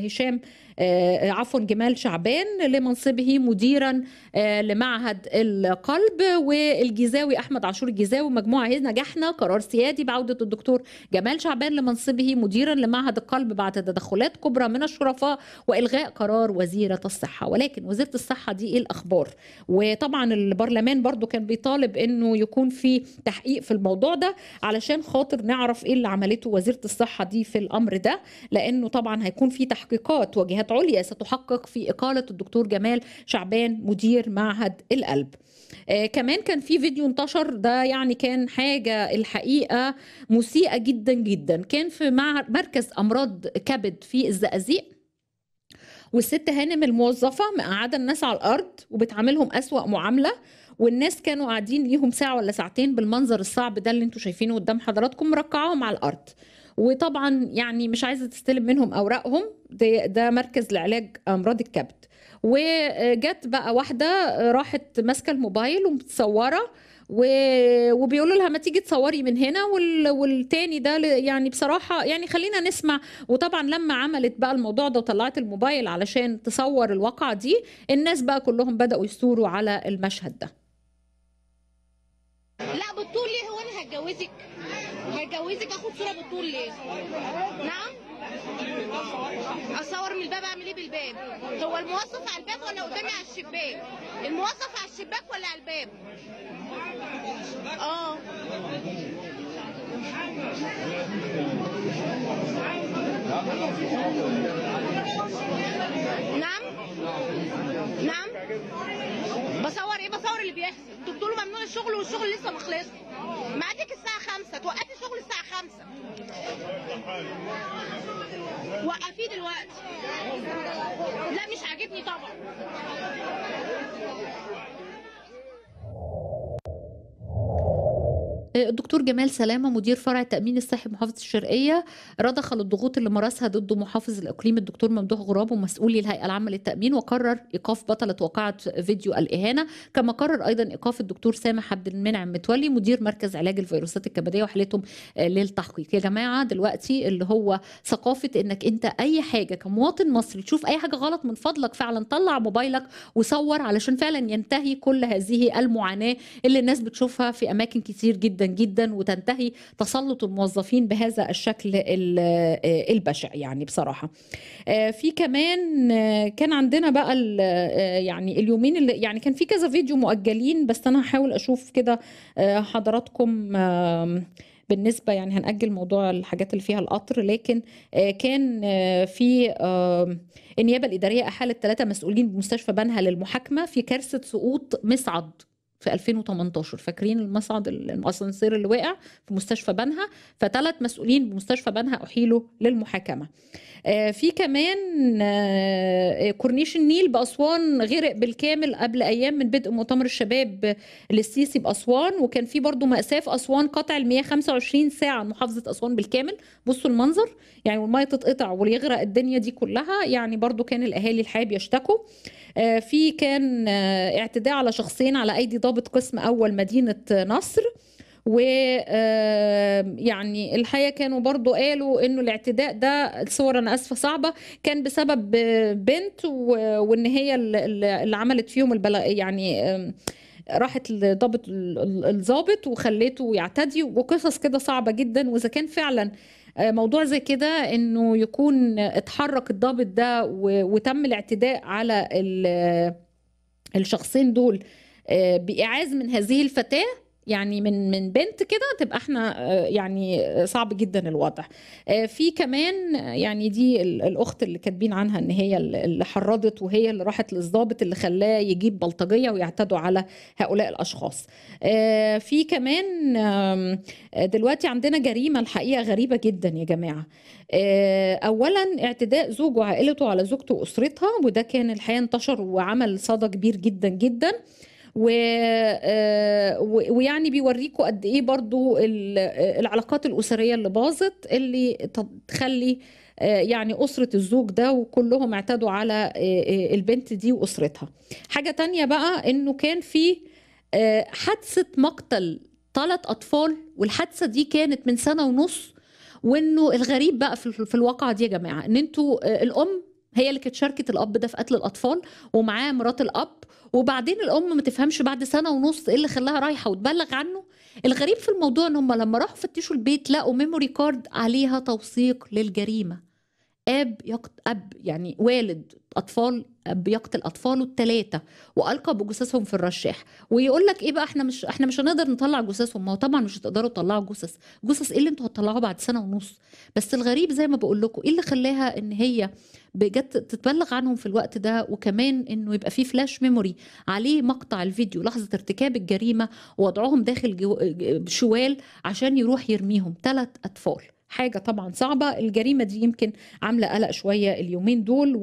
هشام آه، عفوا جمال شعبان لمنصبه مديرا آه، لمعهد القلب والجيزاوي احمد عاشور الجيزاوي مجموعه نجحنا قرار سيادي بعوده الدكتور جمال شعبان لمنصبه مديرا لمعهد القلب بعد تدخلات كبرى من الشرفاء والغاء قرار وزيره الصحه ولكن وزيره الصحه دي ايه الاخبار وطبعا البرلمان برضو كان بيطالب انه يكون في تحقيق في الموضوع ده علشان خاطر نعرف ايه اللي عملته وزيره الصحه دي في الامر ده لانه طبعا هيكون في تحقيقات وجهات درجات عليا ستحقق في إقالة الدكتور جمال شعبان مدير معهد القلب آه كمان كان في فيديو انتشر ده يعني كان حاجة الحقيقة مسيئة جدا جدا كان في مع مركز أمراض كبد في الزقازيق والست هانم الموظفة مقعدة الناس على الأرض وبتعاملهم أسوأ معاملة والناس كانوا قاعدين ليهم ساعة ولا ساعتين بالمنظر الصعب ده اللي انتوا شايفينه قدام حضراتكم مرقعاهم على الأرض وطبعا يعني مش عايزه تستلم منهم اوراقهم ده مركز لعلاج امراض الكبد وجت بقى واحده راحت ماسكه الموبايل ومتصوره و... وبيقولوا لها ما تيجي تصوري من هنا وال... والتاني ده يعني بصراحه يعني خلينا نسمع وطبعا لما عملت بقى الموضوع ده وطلعت الموبايل علشان تصور الواقعه دي الناس بقى كلهم بداوا يثوروا على المشهد ده لا بتقولي هو انا هتجوزك هجوزك اخد صوره بالطول ليه؟ نعم؟ اصور من الباب اعمل ايه بالباب؟ هو الموظف على الباب ولا قدامي على الشباك؟ الموظف على الشباك ولا على الباب؟ اه نعم نعم بصور ايه بصور اللي بيحصل انتوا بتقولوا ممنوع الشغل والشغل لسه ما خلصش معاديك الساعه 5 توقفي شغل الساعه 5 وقفيه دلوقتي لا مش عاجبني طبعا آه، الدكتور جمال سلامه مدير فرع التامين الصحي بمحافظه الشرقيه ردخ للضغوط اللي مارسها ضد محافظ الاقليم الدكتور ممدوح غراب ومسؤولي الهيئه العامه للتامين وقرر ايقاف بطله واقعة فيديو الاهانه كما قرر ايضا ايقاف الدكتور سامح عبد المنعم متولي مدير مركز علاج الفيروسات الكبديه وحالتهم آه، للتحقيق يا جماعه دلوقتي اللي هو ثقافه انك انت اي حاجه كمواطن مصري تشوف اي حاجه غلط من فضلك فعلا طلع موبايلك وصور علشان فعلا ينتهي كل هذه المعاناه اللي الناس بتشوفها في اماكن كتير جدا جدا وتنتهي تسلط الموظفين بهذا الشكل آه، البشع يعني بصراحه آه، في كمان آه، كان عندنا بقى يعني اليومين اللي يعني كان في كذا فيديو مؤجلين بس انا هحاول اشوف كده حضراتكم بالنسبه يعني هنأجل موضوع الحاجات اللي فيها القطر لكن كان في النيابه الاداريه احالت ثلاثه مسؤولين بمستشفى بنها للمحاكمه في كارثه سقوط مصعد في 2018 فاكرين المصعد الاسانسير اللي وقع في مستشفى بنها فثلاث مسؤولين بمستشفى بنها احيلوا للمحاكمه آه، في كمان آه، كورنيش النيل باسوان غرق بالكامل قبل ايام من بدء مؤتمر الشباب للسيسي باسوان وكان في برضه ماساه في اسوان قطع المياه 25 ساعه محافظه اسوان بالكامل بصوا المنظر يعني والميه تتقطع ويغرق الدنيا دي كلها يعني برضه كان الاهالي الحياه بيشتكوا آه، في كان اعتداء على شخصين على ايدي ضابط قسم أول مدينة نصر ويعني الحقيقه كانوا برضو قالوا انه الاعتداء ده الصور انا اسفه صعبه كان بسبب بنت وان هي اللي عملت فيهم البلا يعني راحت لضابط الضابط وخليته يعتدي وقصص كده صعبه جدا واذا كان فعلا آه، موضوع زي كده انه يكون اتحرك الضابط ده وتم الاعتداء على آه، الشخصين دول آه، بايعاز من هذه الفتاه يعني من من بنت كده تبقى احنا آه، يعني آه، صعب جدا الوضع في كمان يعني دي الاخت اللي كاتبين عنها ان هي اللي حرضت وهي اللي راحت للضابط اللي خلاه يجيب بلطجيه ويعتدوا على هؤلاء الاشخاص في كمان دلوقتي عندنا جريمه الحقيقه غريبه جدا يا جماعه اولا اعتداء زوج وعائلته على زوجته واسرتها وده كان الحقيقه انتشر وعمل صدى كبير جدا جدا آه، و... ويعني بيوريكوا قد ايه برضو آه، العلاقات الاسريه اللي باظت اللي تخلي آه، يعني أسرة الزوج ده وكلهم اعتادوا على البنت دي وأسرتها حاجة تانية بقى إنه كان في حادثة مقتل ثلاث أطفال والحادثة دي كانت من سنة ونص وإنه الغريب بقى في الواقعة دي يا جماعة إن أنتوا الأم هي اللي كانت شاركت الاب ده في قتل الاطفال ومعاه مرات الاب وبعدين الام ما تفهمش بعد سنه ونص ايه اللي خلاها رايحه وتبلغ عنه الغريب في الموضوع ان هم لما راحوا فتشوا البيت لقوا ميموري كارد عليها توثيق للجريمه اب يقت... اب يعني والد اطفال اب يقتل اطفاله الثلاثه والقى بجثثهم في الرشاح ويقول لك ايه بقى احنا مش احنا مش هنقدر نطلع جثثهم ما هو طبعا مش هتقدروا تطلعوا جثث جثث ايه اللي انتوا هتطلعوه بعد سنه ونص بس الغريب زي ما بقول لكم ايه اللي خلاها ان هي بجد تتبلغ عنهم في الوقت ده وكمان انه يبقى في فلاش ميموري عليه مقطع الفيديو لحظه ارتكاب الجريمه ووضعهم داخل شوال عشان يروح يرميهم ثلاث اطفال حاجه طبعا صعبه الجريمه دي يمكن عامله قلق شويه اليومين دول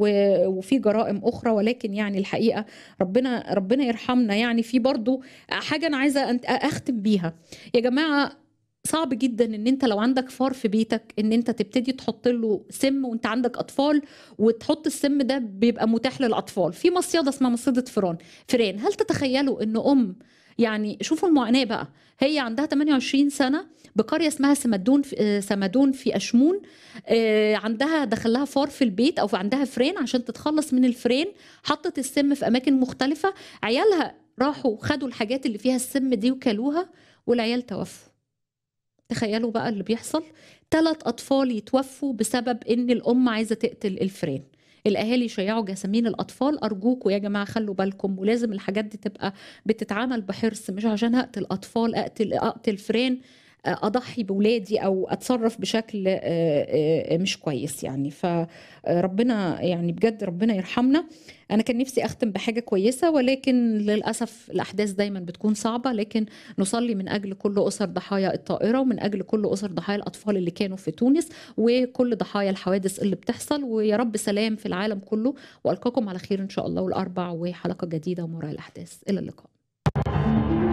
وفي جرائم اخرى ولكن يعني الحقيقه ربنا ربنا يرحمنا يعني في برضو حاجه انا عايزه اختم بيها يا جماعه صعب جدا ان انت لو عندك فار في بيتك ان انت تبتدي تحط له سم وانت عندك اطفال وتحط السم ده بيبقى متاح للاطفال في مصيده اسمها مصيده فران فران هل تتخيلوا ان ام يعني شوفوا المعاناه بقى هي عندها 28 سنه بقريه اسمها سمدون في آه، سمدون في اشمون آه، عندها دخلها فار في البيت او عندها فرين عشان تتخلص من الفرين حطت السم في اماكن مختلفه عيالها راحوا خدوا الحاجات اللي فيها السم دي وكلوها والعيال توفوا تخيلوا بقى اللي بيحصل ثلاث أطفال يتوفوا بسبب إن الأم عايزة تقتل الفران الاهالي شيعوا جسامين الاطفال ارجوكوا يا جماعه خلوا بالكم ولازم الحاجات دي تبقى بتتعمل بحرص مش عشان اقتل اطفال اقتل اقتل فران اضحي بولادي او اتصرف بشكل آه، آه، مش كويس يعني فربنا يعني بجد ربنا يرحمنا انا كان نفسي اختم بحاجه كويسه ولكن للاسف الاحداث دايما بتكون صعبه لكن نصلي من اجل كل اسر ضحايا الطائره ومن اجل كل اسر ضحايا الاطفال اللي كانوا في تونس وكل ضحايا الحوادث اللي بتحصل ويا رب سلام في العالم كله والقاكم على خير ان شاء الله والاربع وحلقه جديده ومراء الاحداث الى اللقاء thank you